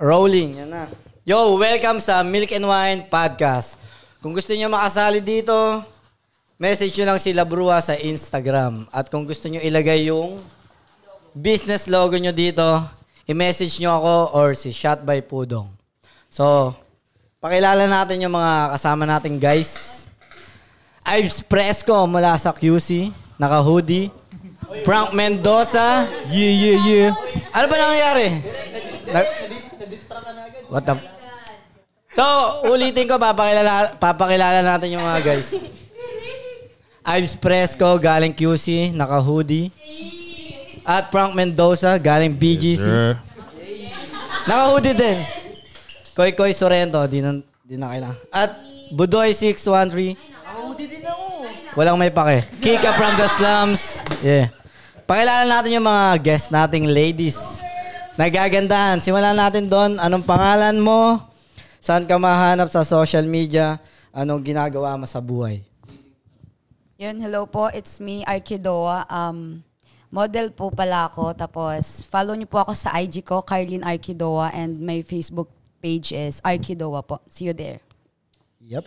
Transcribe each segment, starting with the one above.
Rolling, yan na. Yo, welcome sa Milk and Wine Podcast. Kung gusto niyo makasali dito, message nyo lang si Labrua sa Instagram. At kung gusto niyo ilagay yung business logo nyo dito, i-message nyo ako or si Shot by Pudong. So, pakilala natin yung mga kasama nating guys. Ives Presco mula sa QC, naka-hoodie. Frank Mendoza. Yeah, yeah, yeah. Ano ba nangyari? Nag- What the... So, ulitin ko, papakilala, papakilala natin yung mga guys. Ives Presco, galing QC, naka-hoodie. At Frank Mendoza, galing BGC. Yes, naka-hoodie din. Koy Koy Sorrento, di na, di na kailangan. At Budoy 613. Naka-hoodie din ako. Walang may pake. Kika from the slums. Yeah. Pakilala natin yung mga guests nating ladies. Nagagandahan. Simulan natin doon. Anong pangalan mo? Saan ka mahanap sa social media? Anong ginagawa mo sa buhay? Yun, hello po. It's me, Arkidoa. Um, model po pala ako. Tapos, follow niyo po ako sa IG ko, Carlin Arkidoa. And my Facebook page is Arkidoa po. See you there. Yep.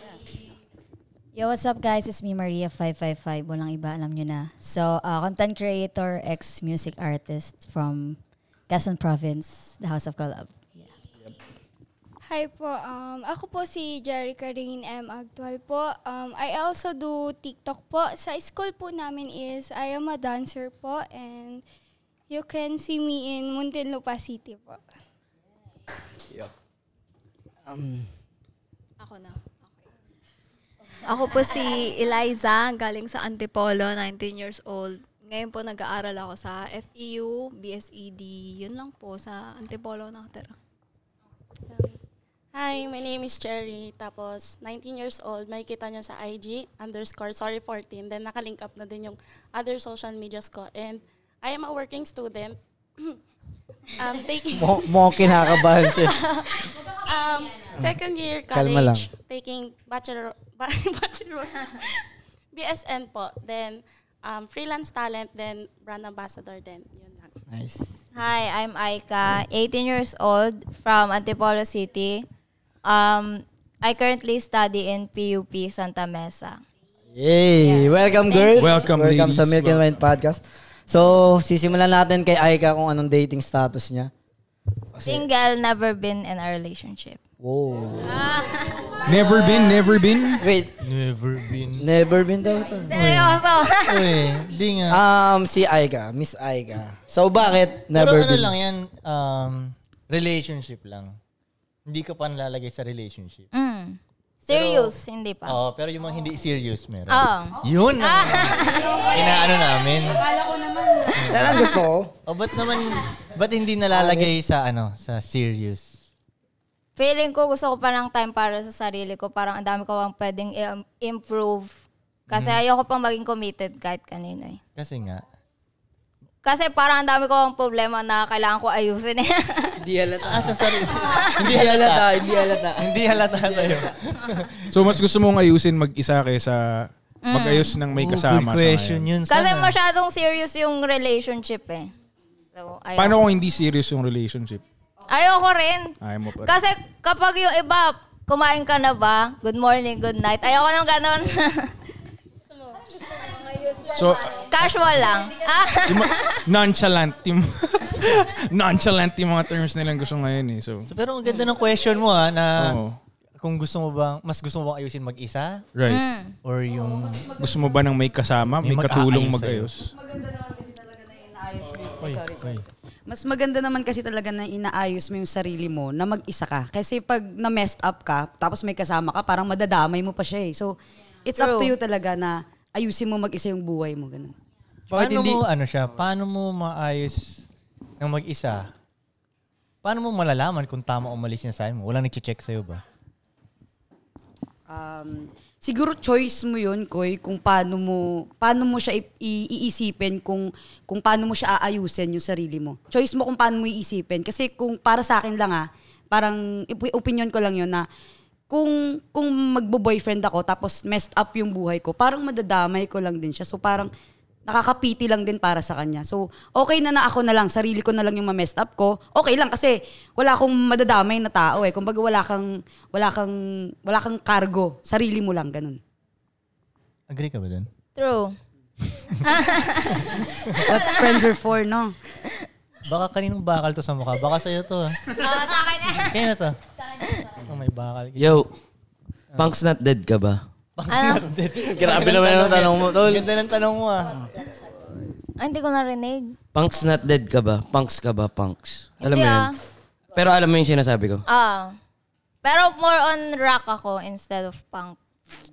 Yo, what's up guys? It's me, Maria555. Walang iba, alam nyo na. So, uh, content creator, ex-music artist from Quezon Province, the House of Collab. Yeah. Yep. Hi po, um, ako po si Jerry Ringin M. Actual po. Um, I also do TikTok po. Sa school po namin is I am a dancer po and you can see me in Muntinlupa City po. Yep. Um, ako na. Okay. Ako po si Eliza, galing sa Antipolo, 19 years old. Ngayon po nag-aaral ako sa FEU, BSED, yun lang po sa Antipolo na ako tira. Hi, my name is Cherry. Tapos, 19 years old. May kita nyo sa IG, underscore, sorry, 14. Then, nakalink up na din yung other social medias ko. And, I am a working student. um, taking... Mo, mo kinakabahan siya. um, second year college. lang. Taking bachelor... bachelor... BSN po. Then, um, freelance talent, then brand ambassador din. Yun lang. Nice. Hi, I'm Aika, 18 years old from Antipolo City. Um, I currently study in PUP Santa Mesa. Yay! Yeah. Welcome, girls! Welcome, Welcome ladies. sa Milk and Wine Podcast. So, sisimulan natin kay Aika kung anong dating status niya. Kasi, Single, never been in a relationship. Wow. Never been, never been? Wait, Never been. never been daw to. Seryoso. Uy, di nga. Um, si Aiga, Miss Aiga. So, bakit never Pero ano been? lang yan, um, relationship lang. Hindi ka pa nalalagay sa relationship. Mm. Serious, hindi pa. Oh, pero yung mga hindi serious meron. Oo. Yun na. Ah. Inaano namin. Yan ang gusto ko. O, oh, ba't naman, ba't hindi nalalagay sa ano, sa serious? feeling ko gusto ko pa ng time para sa sarili ko. Parang ang dami ko pang pwedeng improve. Kasi mm. ayoko pang maging committed kahit kanino eh. Kasi nga, kasi parang ang dami ko ang problema na kailangan ko ayusin. eh. hindi halata. Ah, sa sarili. hindi halata. Hindi halata. hindi halata sa'yo. so, mas gusto mong ayusin mag-isa kaysa mm. mag-ayos ng may kasama Ooh, good question sa yun. Kasi masyadong serious yung relationship eh. So, ayaw. Paano kung hindi serious yung relationship? Ayoko rin. Ayaw mo pa Kasi kapag yung iba, kumain ka na ba? Good morning, good night. Ayoko nang ganun. So, Casual lang. nonchalant nonchalant yung mga terms nilang gusto ngayon eh. So, So, pero ang ganda ng question mo ha, ah, na oo. kung gusto mo bang, mas gusto mo bang ayusin mag-isa? Right. Hmm. Or yung, Gusto mo ba nang may kasama, may, May mag-aayos katulong sa'yo. mag-ayos? Maganda naman kasi talaga na inaayos mo ko. Oy, sorry, sorry. Mas maganda naman kasi talaga na inaayos mo yung sarili mo na mag-isa ka. Kasi pag na-messed up ka, tapos may kasama ka, parang madadamay mo pa siya eh. So, it's True. up to you talaga na ayusin mo mag-isa yung buhay mo. Ganun. Paano hindi, mo, ano siya, paano mo maayos ng mag-isa? Paano mo malalaman kung tama o mali sinasabi mo? Walang nag-check sa'yo ba? Um, siguro choice mo yun, Koy, kung paano mo, paano mo siya iisipin, kung, kung paano mo siya aayusin yung sarili mo. Choice mo kung paano mo iisipin. Kasi kung para sa akin lang ah, parang opinion ko lang yun na kung kung magbo-boyfriend ako tapos messed up yung buhay ko, parang madadamay ko lang din siya. So parang nakakapiti lang din para sa kanya. So, okay na na ako na lang, sarili ko na lang yung ma-messed up ko. Okay lang kasi wala akong madadamay na tao eh. Kumbaga wala kang wala kang wala kang cargo, sarili mo lang ganun. Agree ka ba dun? True. What's friends are for, no? Baka kaninong bakal to sa mukha. Baka sa'yo to. Ah. Oo, oh, sa akin. Kaya na to. Sa akin. Oh, may bakal. Yo, Punk's Not Dead ka ba? Ano? Grabe naman yung tanong mo, tol. Ganda ng tanong mo, ah. Ay, ah, hindi ko narinig. Punks not dead ka ba? Punks ka ba? Punks. Alam mo Hindi, yun? Ah. Pero alam mo yung sinasabi ko? Ah. Pero more on rock ako instead of punk.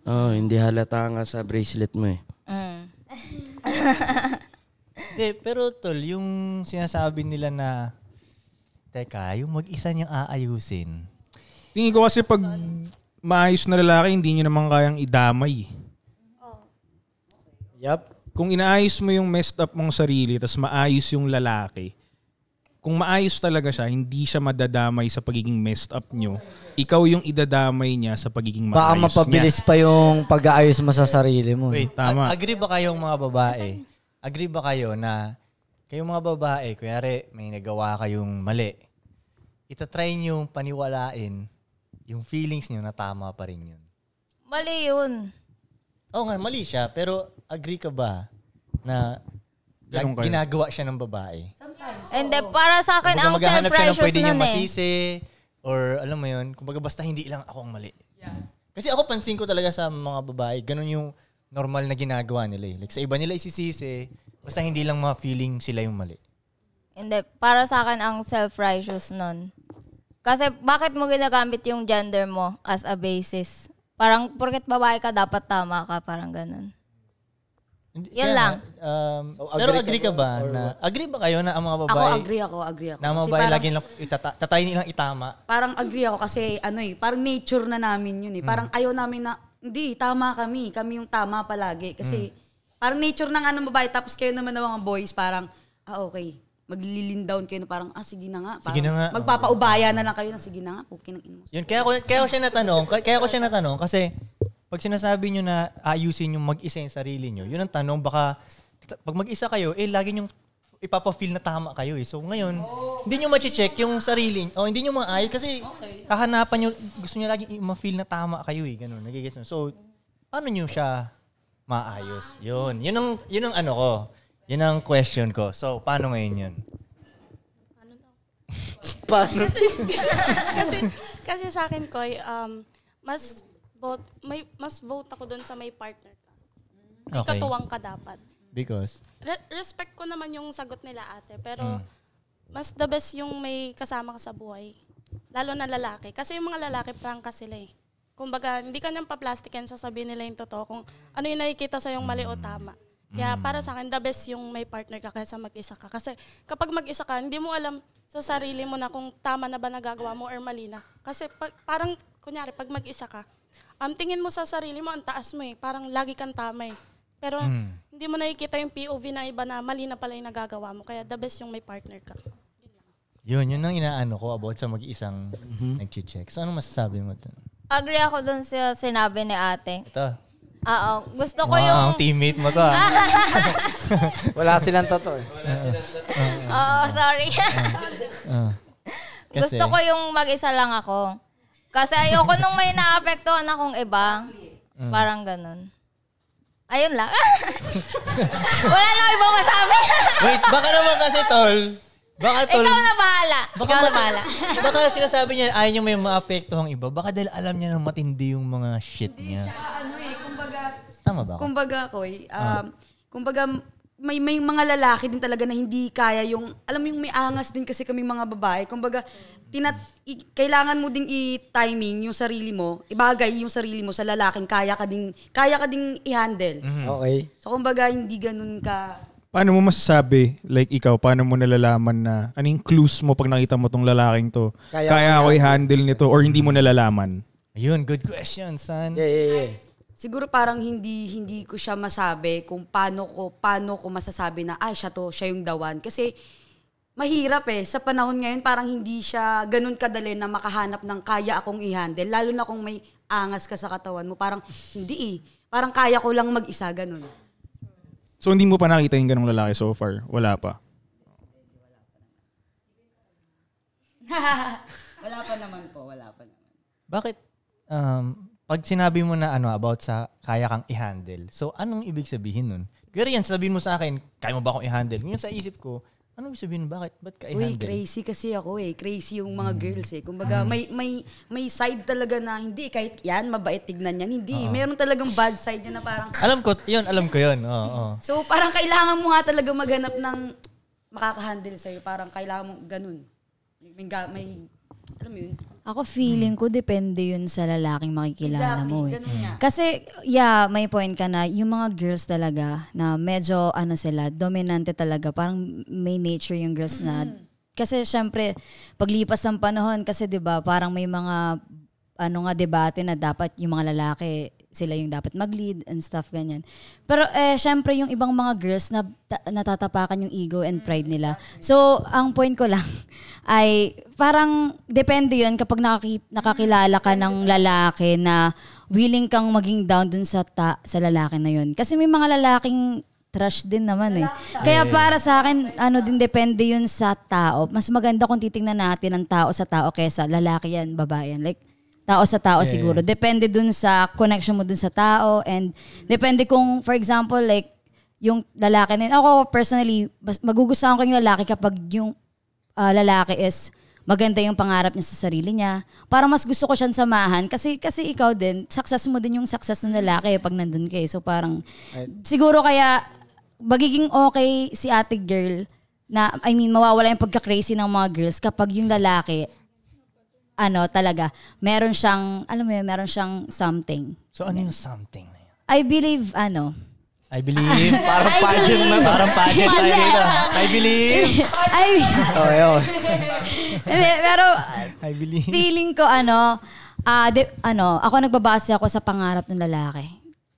Oh, hindi halata nga sa bracelet mo eh. Mm. Hindi, pero tol, yung sinasabi nila na, teka, yung mag-isa niyang aayusin. Tingin ko kasi pag maayos na lalaki, hindi nyo naman kayang idamay. Oh. Yep. Kung inaayos mo yung messed up mong sarili, tas maayos yung lalaki, kung maayos talaga siya, hindi siya madadamay sa pagiging messed up nyo. Ikaw yung idadamay niya sa pagiging maayos Baka mapabilis pa yung pag-aayos mo sa sarili mo. Wait, tama. Ag- agree ba kayong mga babae? Agree ba kayo na kayong mga babae, kuyari may nagawa kayong mali, itatry nyo paniwalain yung feelings niyo na tama pa rin yun. Mali yun. Oo nga, mali siya. Pero agree ka ba na Ganun ginagawa siya ng babae? Sometimes. And then, para sa akin, ang self-righteous siya ng pwede nun eh. masisi or alam mo yun, kumbaga basta hindi lang ako ang mali. Yeah. Kasi ako pansin ko talaga sa mga babae, ganun yung normal na ginagawa nila eh. Like sa iba nila isisisi, basta hindi lang ma-feeling sila yung mali. Hindi, para sa akin ang self-righteous nun. Kasi bakit mo ginagamit yung gender mo as a basis? Parang porket babae ka, dapat tama ka. Parang ganun. Hindi, Yan lang. Um, so, agree pero agree ka, ka ba? Na, agree ba kayo na ang mga babae? Ako agree ako, agree ako. Na mga babae lagi lang itata, tatay nilang itama. Parang agree ako kasi ano eh, parang nature na namin yun eh. Mm. Parang mm. ayaw namin na, hindi, tama kami. Kami yung tama palagi. Kasi mm. parang nature na nga ng babae. Tapos kayo naman ng mga boys, parang, ah okay, maglilin down kayo na parang, ah, sige na nga. Parang sige na nga. Magpapaubaya na lang kayo na, sige na nga, pukin ang inmo. Yun, kaya ko, kaya ko siya natanong, kaya ko siya natanong, kasi pag sinasabi nyo na ayusin yung mag-isa yung sarili nyo, yun ang tanong, baka pag mag-isa kayo, eh, lagi nyong ipapa na tama kayo eh. So ngayon, oh. hindi nyo ma-check yung sarili. oh, hindi nyo maayos kasi okay. hahanapan nyo, gusto nyo lagi ma-feel na tama kayo eh. Ganun, nagigets nyo. So, ano nyo siya maayos? Yun. Yun ang, yun ang ano ko. Yun ang question ko. So, paano ngayon yun? Paano daw? paano? kasi, kasi, kasi sa akin, Koy, um, mas vote, may, mas vote ako doon sa may partner ka. May okay. katuwang ka dapat. Because? Re- respect ko naman yung sagot nila ate, pero mm. mas the best yung may kasama ka sa buhay. Lalo na lalaki. Kasi yung mga lalaki, prangka sila eh. Kumbaga, hindi ka nang pa-plastic yan, nila yung totoo kung ano yung nakikita sa yung mali o hmm. tama. Kaya mm. para sa akin, the best yung may partner ka kaysa mag-isa ka. Kasi kapag mag-isa ka, hindi mo alam sa sarili mo na kung tama na ba nagagawa mo or mali na. Kasi pag, parang, kunyari, pag mag-isa ka, um, tingin mo sa sarili mo, ang taas mo eh. Parang lagi kang tama eh. Pero mm. hindi mo nakikita yung POV na iba na mali na pala yung nagagawa mo. Kaya the best yung may partner ka. Yun, yun, yun ang inaano ko about sa mag-isang mm-hmm. nag-check. So ano masasabi mo dun? Agree ako dun sa sinabi ni ate. Ito. Oo. Gusto ko wow, yung... teammate mo to. ah. Wala silang totoo. Eh. Wala silang totoo. Oo, sorry. Ah, ah. Gusto ko yung mag-isa lang ako. Kasi ayoko nung may naapektuhan akong iba. Ah. Parang ganun. Ayun lang. Wala na ibang masabi. Wait, baka naman kasi, tol. Baka, tol. Ikaw na bahala. Baka Ikaw na bahala. baka sinasabi niya, ayaw niya may maapektuhang iba. Baka dahil alam niya na matindi yung mga shit niya. Hindi, tsaka ano eh, Tama ba Kumbaga, Koy, ah. um, uh, kumbaga, may may mga lalaki din talaga na hindi kaya yung alam mo yung may angas din kasi kaming mga babae kumbaga tinat i, kailangan mo ding i-timing yung sarili mo ibagay yung sarili mo sa lalaking kaya ka ding kaya ka ding i-handle mm-hmm. okay so kumbaga hindi ganun ka paano mo masasabi like ikaw paano mo nalalaman na anong clues mo pag nakita mo tong lalaking to kaya, kaya, kaya ako i-handle nito or hindi mo nalalaman ayun good question son yeah yeah yeah siguro parang hindi hindi ko siya masabi kung paano ko paano ko masasabi na ay siya to, siya yung dawan kasi mahirap eh sa panahon ngayon parang hindi siya ganun kadali na makahanap ng kaya akong i-handle lalo na kung may angas ka sa katawan mo parang hindi eh parang kaya ko lang mag-isa ganun. So hindi mo pa nakita yung ganung lalaki so far? Wala pa. wala pa naman po, wala pa naman. Bakit um, pag sinabi mo na ano about sa kaya kang i-handle, so anong ibig sabihin nun? Gary, yan, sabihin mo sa akin, kaya mo ba akong i-handle? Ngayon sa isip ko, ano ibig sabihin? Bakit? Ba't ka i-handle? Uy, crazy kasi ako eh. Crazy yung mga mm. girls eh. Kumbaga, mm. may, may, may side talaga na hindi. Kahit yan, mabait tignan yan. Hindi. Uh-huh. Meron talagang bad side niya na parang... alam ko, yun, alam ko yun. Oo, oo. So, parang kailangan mo nga talaga maghanap ng makaka makakahandle sa'yo. Parang kailangan mo ganun. May, may, may alam mo yun? Ako feeling mm. ko depende yun sa lalaking makikilala exactly, mo eh. Kasi yeah, may point ka na yung mga girls talaga na medyo ano sila, dominante talaga, parang may nature yung girls na mm-hmm. kasi syempre paglipas ng panahon kasi 'di ba, parang may mga ano nga debate na dapat yung mga lalaki sila yung dapat mag-lead and stuff ganyan. Pero eh syempre yung ibang mga girls na natatapakan yung ego and mm, pride nila. So, ang point ko lang ay parang depende 'yun kapag nakaki- nakakilala ka ng lalaki na willing kang maging down dun sa ta- sa lalaki na 'yun. Kasi may mga lalaking trash din naman eh. Kaya para sa akin, ano din, depende yun sa tao. Mas maganda kung titingnan natin ang tao sa tao kaysa lalaki yan, babae yan. Like, tao sa tao yeah, siguro. Yeah. Depende dun sa connection mo dun sa tao and depende kung for example like yung lalaki na ako personally mas magugustuhan ko yung lalaki kapag yung uh, lalaki is maganda yung pangarap niya sa sarili niya. Para mas gusto ko siyang samahan kasi kasi ikaw din success mo din yung success ng lalaki eh, pag nandun ka. Eh. So parang Ay. siguro kaya magiging okay si ate girl na I mean mawawala yung pagka-crazy ng mga girls kapag yung lalaki ano talaga, meron siyang, alam mo yun, meron siyang something. So ano yung something na yun? I believe, ano, I believe. parang I pageant believe. na Parang pageant tayo dito. I believe. I, oh, yun. Pero, I believe. feeling ko, ano, uh, ah, de, ano, ako nagbabase ako sa pangarap ng lalaki.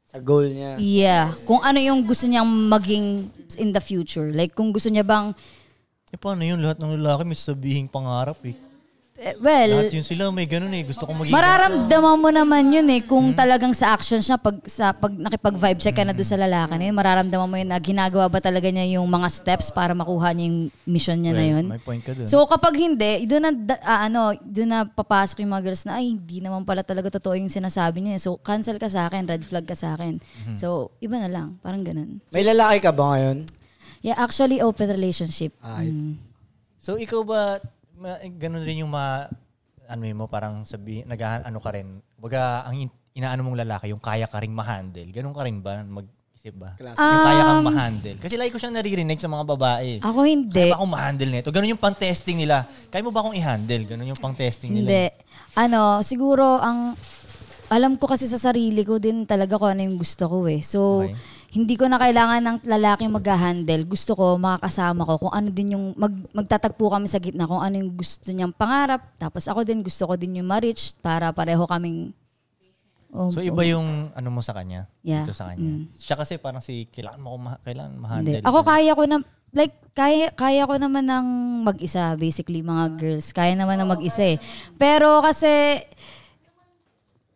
Sa goal niya. Yeah. Kung ano yung gusto niyang maging in the future. Like, kung gusto niya bang... Eh, paano yun? Lahat ng lalaki may sabihing pangarap eh. Eh, well, Lahat yun sila, may ganun eh. Gusto ko maging... mararamdaman mo naman yun eh kung hmm. talagang sa action siya, pag sa pag nakipag-vibe siya ka na doon sa hmm. lalaki na yun, mararamdaman mo yun na ginagawa ba talaga niya yung mga steps para makuha niya yung mission niya na yun. May point ka dun. So kapag hindi, doon na da- ah, ano, doon na papasok yung mga girls na ay hindi naman pala talaga totoo yung sinasabi niya. So cancel ka sa akin, red flag ka sa akin. Mm-hmm. So iba na lang, parang ganun. May lalaki ka ba ngayon? Yeah, actually open relationship. Ay. Mm. So ikaw ba ma, eh, ganun rin yung ma, ano mo, parang sabi, nag ano ka rin. Baga, ang inaano mong lalaki, yung kaya ka ring ma-handle. Ganun ka rin ba? Mag-isip ba? Classic. Um, yung kaya kang um, ma-handle. Kasi lagi ko siyang naririnig sa mga babae. Ako hindi. Kaya ba akong ma-handle nito? Ganun yung pang-testing nila. Kaya mo ba akong i-handle? Ganun yung pang-testing nila. Hindi. Ano, siguro ang alam ko kasi sa sarili ko din talaga kung ano yung gusto ko eh. So, okay hindi ko na kailangan ng lalaki mag-handle. Gusto ko makakasama ko kung ano din yung mag, magtatagpo kami sa gitna kung ano yung gusto niyang pangarap. Tapos ako din gusto ko din yung ma-reach para pareho kaming Oh, so iba yung ano mo sa kanya yeah. dito sa kanya. Mm. Siya kasi parang si kailangan mo ma- kailangan ma-handle. Hindi. Ako kaya ko na like kaya kaya ko naman ng mag-isa basically mga girls. Kaya naman ng mag-isa eh. Pero kasi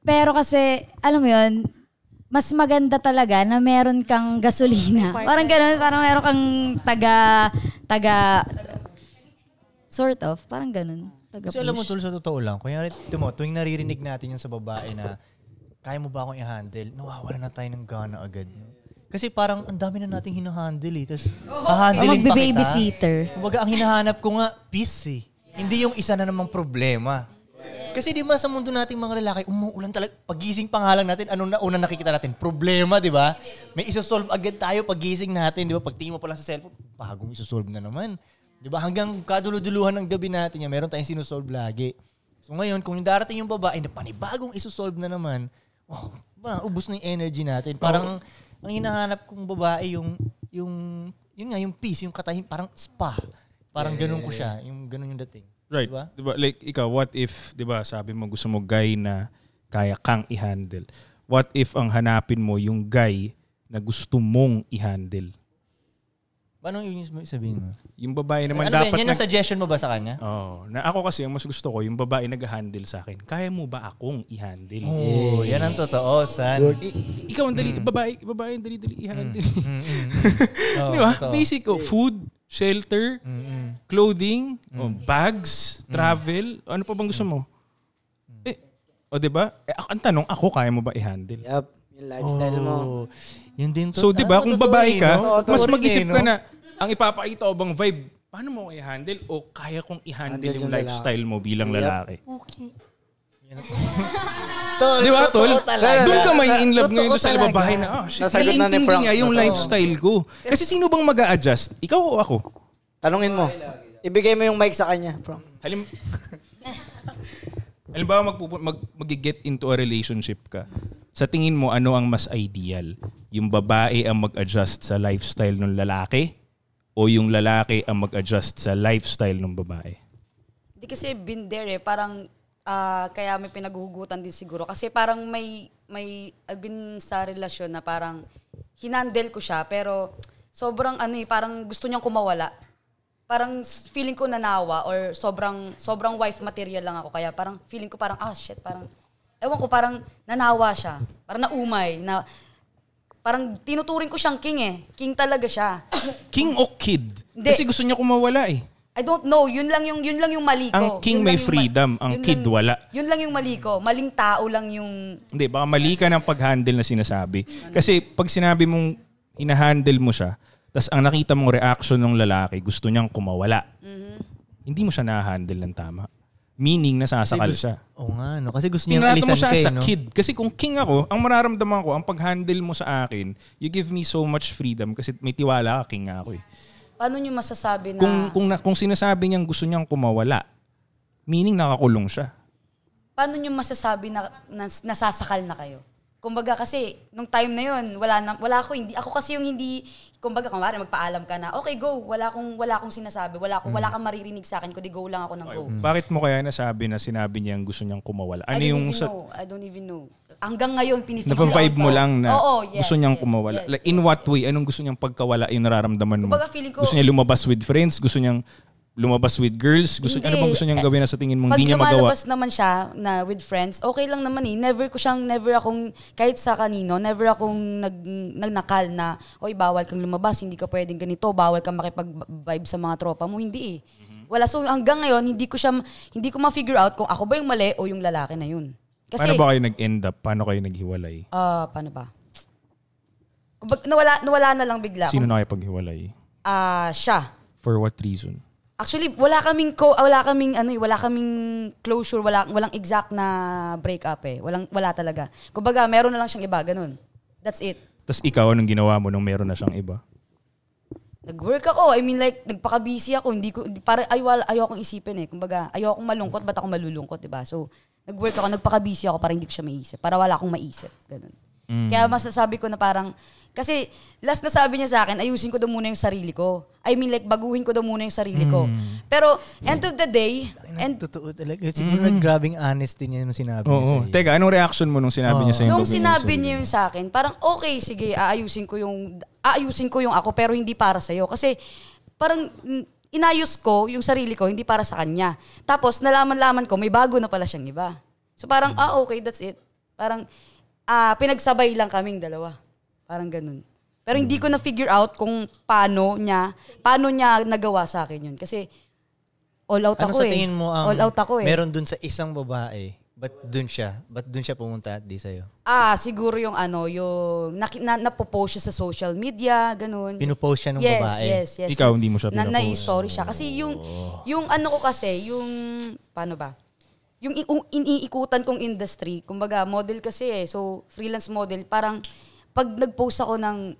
pero kasi alam mo 'yun, mas maganda talaga na meron kang gasolina. Parang ganun, parang meron kang taga, taga, sort of, parang ganun. Taga so, alam mo, Tul, sa totoo lang, kunyari, tumo, tuwing naririnig natin yung sa babae na, kaya mo ba akong i-handle? Nawawala na tayo ng gana agad. Kasi parang ang dami na nating hinahandle eh. Tapos, oh, hahandling okay. pa kita. babysitter. Kumbaga, ang hinahanap ko nga, peace eh. Yeah. Hindi yung isa na namang problema. Kasi di ba sa mundo nating mga lalaki, umuulan talaga. Pagising pa nga lang natin, ano na una nakikita natin? Problema, di ba? May isosolve agad tayo pagising natin, di ba? Pag Pagtingin mo pala sa cellphone, bagong isosolve na naman. Di ba? Hanggang kaduluduluhan ng gabi natin yan, meron tayong sinusolve lagi. So ngayon, kung darating yung babae na panibagong isosolve na naman, oh, ba, ubus na yung energy natin. Parang, oh. ang hinahanap kong babae yung, yung, yun nga, yung peace, yung katahim, parang spa. Parang yeah. ganun ko siya, yung ganun yung dating. Right. Diba? diba? Like, ikaw, what if, diba, sabi mo gusto mo guy na kaya kang i-handle. What if ang hanapin mo yung guy na gusto mong i-handle? Paano yun yung sabihin mo? Yung babae naman ano dapat... Ano yan? Yan ang suggestion mo ba sa kanya? Oo. Oh, na ako kasi, ang mas gusto ko, yung babae nag-handle sa akin. Kaya mo ba akong i-handle? Oo, oh, eh. yan ang totoo, son. ikaw ang dali, mm. babae, babae ang dali-dali i-handle. Mm. Mm. mm, mm. oh, Di ba? Totoo. Basic, oh, food, shelter, mm-hmm. clothing, mm-hmm. oh, bags, mm-hmm. travel. Ano pa bang gusto mm. mo? Mm-hmm. Eh, o oh, 'di ba? Eh, ang tanong, ako kaya mo ba i-handle? Yep, yung lifestyle oh, mo. Yun din to. So 'di ba, kung babae eh, eh, ka, no? mas mag-isip ka na ang ipapakita o bang vibe, paano mo i-handle o kaya kong i-handle yung, yung lifestyle mo bilang yep. lalaki? Okay. tol, Di ba, tol? Doon ka may in love ngayon sa babae na, oh, shit, Nasagot niya yung lifestyle ko. Kasi sino bang mag adjust Ikaw o ako? Tanungin mo. Ibigay mo yung mic sa kanya, bro. Halim... Halimbawa, magpupu- mag, mag-get into a relationship ka. Sa tingin mo, ano ang mas ideal? Yung babae ang mag-adjust sa lifestyle ng lalaki? O yung lalaki ang mag-adjust sa lifestyle ng babae? Hindi kasi been there eh. Parang uh, kaya may pinaghugutan din siguro. Kasi parang may, may, I've been sa relasyon na parang hinandel ko siya, pero sobrang ano eh, parang gusto niyang kumawala. Parang feeling ko nanawa or sobrang sobrang wife material lang ako. Kaya parang feeling ko parang, ah shit, parang, ewan ko, parang nanawa siya. Parang naumay. Na, parang tinuturing ko siyang king eh. King talaga siya. king o kid? Hindi. Kasi gusto niya kumawala eh. I don't know. Yun lang yung yun lang yung mali ko. Ang king may freedom, ma- ang kid lang, wala. Yun lang yung mali ko. Maling tao lang yung Hindi, baka mali ka ng pag-handle na sinasabi. Kasi pag sinabi mong ina-handle mo siya, tapos ang nakita mong reaction ng lalaki, gusto niyang kumawala. Mm-hmm. Hindi mo siya na-handle ng tama. Meaning, nasasakal gusto, siya. Oo oh nga, no? Kasi gusto niya alisan mo siya kay, sa eh, no? kid. Kasi kung king ako, ang mararamdaman ko, ang pag-handle mo sa akin, you give me so much freedom kasi may tiwala ka, king ako eh. Paano niyo masasabi na... Kung, kung, na, kung sinasabi niyang gusto niyang kumawala, meaning nakakulong siya. Paano niyo masasabi na, na nasasakal na kayo? Kumbaga kasi, nung time na yon wala, na, wala ako, hindi, ako kasi yung hindi, kumbaga, kumari magpaalam ka na, okay, go, wala akong, wala akong sinasabi, wala, akong, mm. wala kang maririnig sa akin, kundi go lang ako ng go. Ay, mm. Bakit mo kaya nasabi na sinabi niyang gusto niyang kumawala? Ano I don't yung even sa, know. I don't even know hanggang ngayon pinifigure Napa-vibe mo lang na Oo, yes, gusto niyang yes, kumawala. Yes, like, in what yes. way? Anong gusto niyang pagkawala yung nararamdaman mo? Kumbaga, feeling ko, gusto niya lumabas with friends? Gusto niyang lumabas with girls? Gusto, ano hindi, ano bang gusto niyang eh, gawin na sa tingin mong hindi niya magawa? Pag naman siya na with friends, okay lang naman eh. Never ko siyang, never akong, kahit sa kanino, never akong nag, nagnakal na, oy bawal kang lumabas, hindi ka pwedeng ganito, bawal kang makipag-vibe sa mga tropa mo. Hindi eh. Mhm. Wala. So hanggang ngayon, hindi ko siya, hindi ko ma-figure out kung ako ba yung mali o yung lalaki na yun. Kasi, paano ba kayo nag-end up? Paano kayo naghiwalay? Ah, paano ba? Kumbaga, nawala, nawala na lang bigla. Sino na kayo paghiwalay? Ah, siya. For what reason? Actually, wala kaming ko, wala kaming ano, eh, wala kaming closure, wala walang exact na breakup eh. Walang wala talaga. Kumbaga, meron na lang siyang iba, ganun. That's it. Tapos ikaw, anong ginawa mo nung meron na siyang iba? Nag-work ako. I mean like, nagpaka-busy ako. Hindi ko, para ayaw, ayaw akong isipin eh. Kumbaga, ayaw akong malungkot, ba't ako malulungkot, di ba? So, nag-work ako, nagpaka-busy ako para hindi ko siya maiisip. Para wala akong maiisip. Ganun. Mm. Kaya masasabi ko na parang, kasi last na sabi niya sa akin, ayusin ko daw muna yung sarili ko. I mean like, baguhin ko daw muna yung sarili mm. ko. Pero end of the day, and totoo talaga. Siguro mm. grabing honesty niya nung sinabi oh, niya sa Teka, anong reaction mo nung sinabi oh. niya sa iyo? Nung sinabi niya yung sa akin, parang okay, sige, aayusin ko yung aayusin ko yung ako pero hindi para sa iyo kasi parang inayos ko yung sarili ko, hindi para sa kanya. Tapos, nalaman-laman ko, may bago na pala siyang iba. So parang, mm-hmm. ah, okay, that's it. Parang, ah, pinagsabay lang kaming dalawa. Parang ganun. Pero hindi ko mm. na figure out kung paano niya, paano niya nagawa sa akin yun. Kasi all out ano ako eh. sa tingin mo ang all out ako eh. meron dun sa isang babae But dun siya? but dun siya pumunta di sa iyo. Ah, siguro yung ano, yung na, na, napopost siya sa social media, ganun. Pinupost siya ng yes, babae? Yes, yes, yes. Ikaw hindi mo siya pinupost? Na, na-story siya. Kasi yung, yung ano ko kasi, yung, paano ba? Yung iniikutan kong industry, kumbaga model kasi eh, so freelance model, parang pag nag-post ako ng,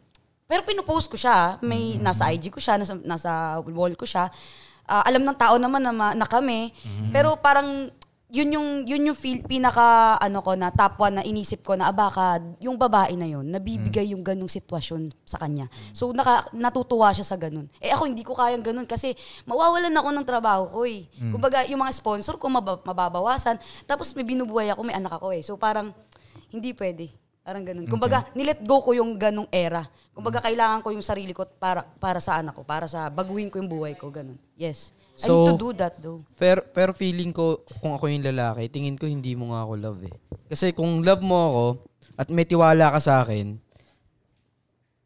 pero pinupost ko siya, ah. may mm-hmm. nasa IG ko siya, nasa, nasa wall ko siya, uh, alam ng tao naman na, ma, na kami, mm-hmm. pero parang yun yung yun yung feel, pinaka ano ko na top one na inisip ko na ah, baka yung babae na yun nabibigay mm. yung ganung sitwasyon sa kanya. So naka, natutuwa siya sa ganun. Eh ako hindi ko kayang ganun kasi mawawalan ako ng trabaho ko eh. Mm. Kumbaga yung mga sponsor ko mab- mababawasan tapos may binubuhay ako, may anak ako eh. So parang hindi pwede. Parang ganun. Kumbaga, okay. nilet go ko yung ganung era. Kumbaga, mm. kailangan ko yung sarili ko para para sa anak ko, para sa baguhin ko yung buhay ko, ganun. Yes. So, I need to do that though. Pero, pero feeling ko, kung ako yung lalaki, tingin ko hindi mo nga ako love eh. Kasi kung love mo ako, at may tiwala ka sa akin,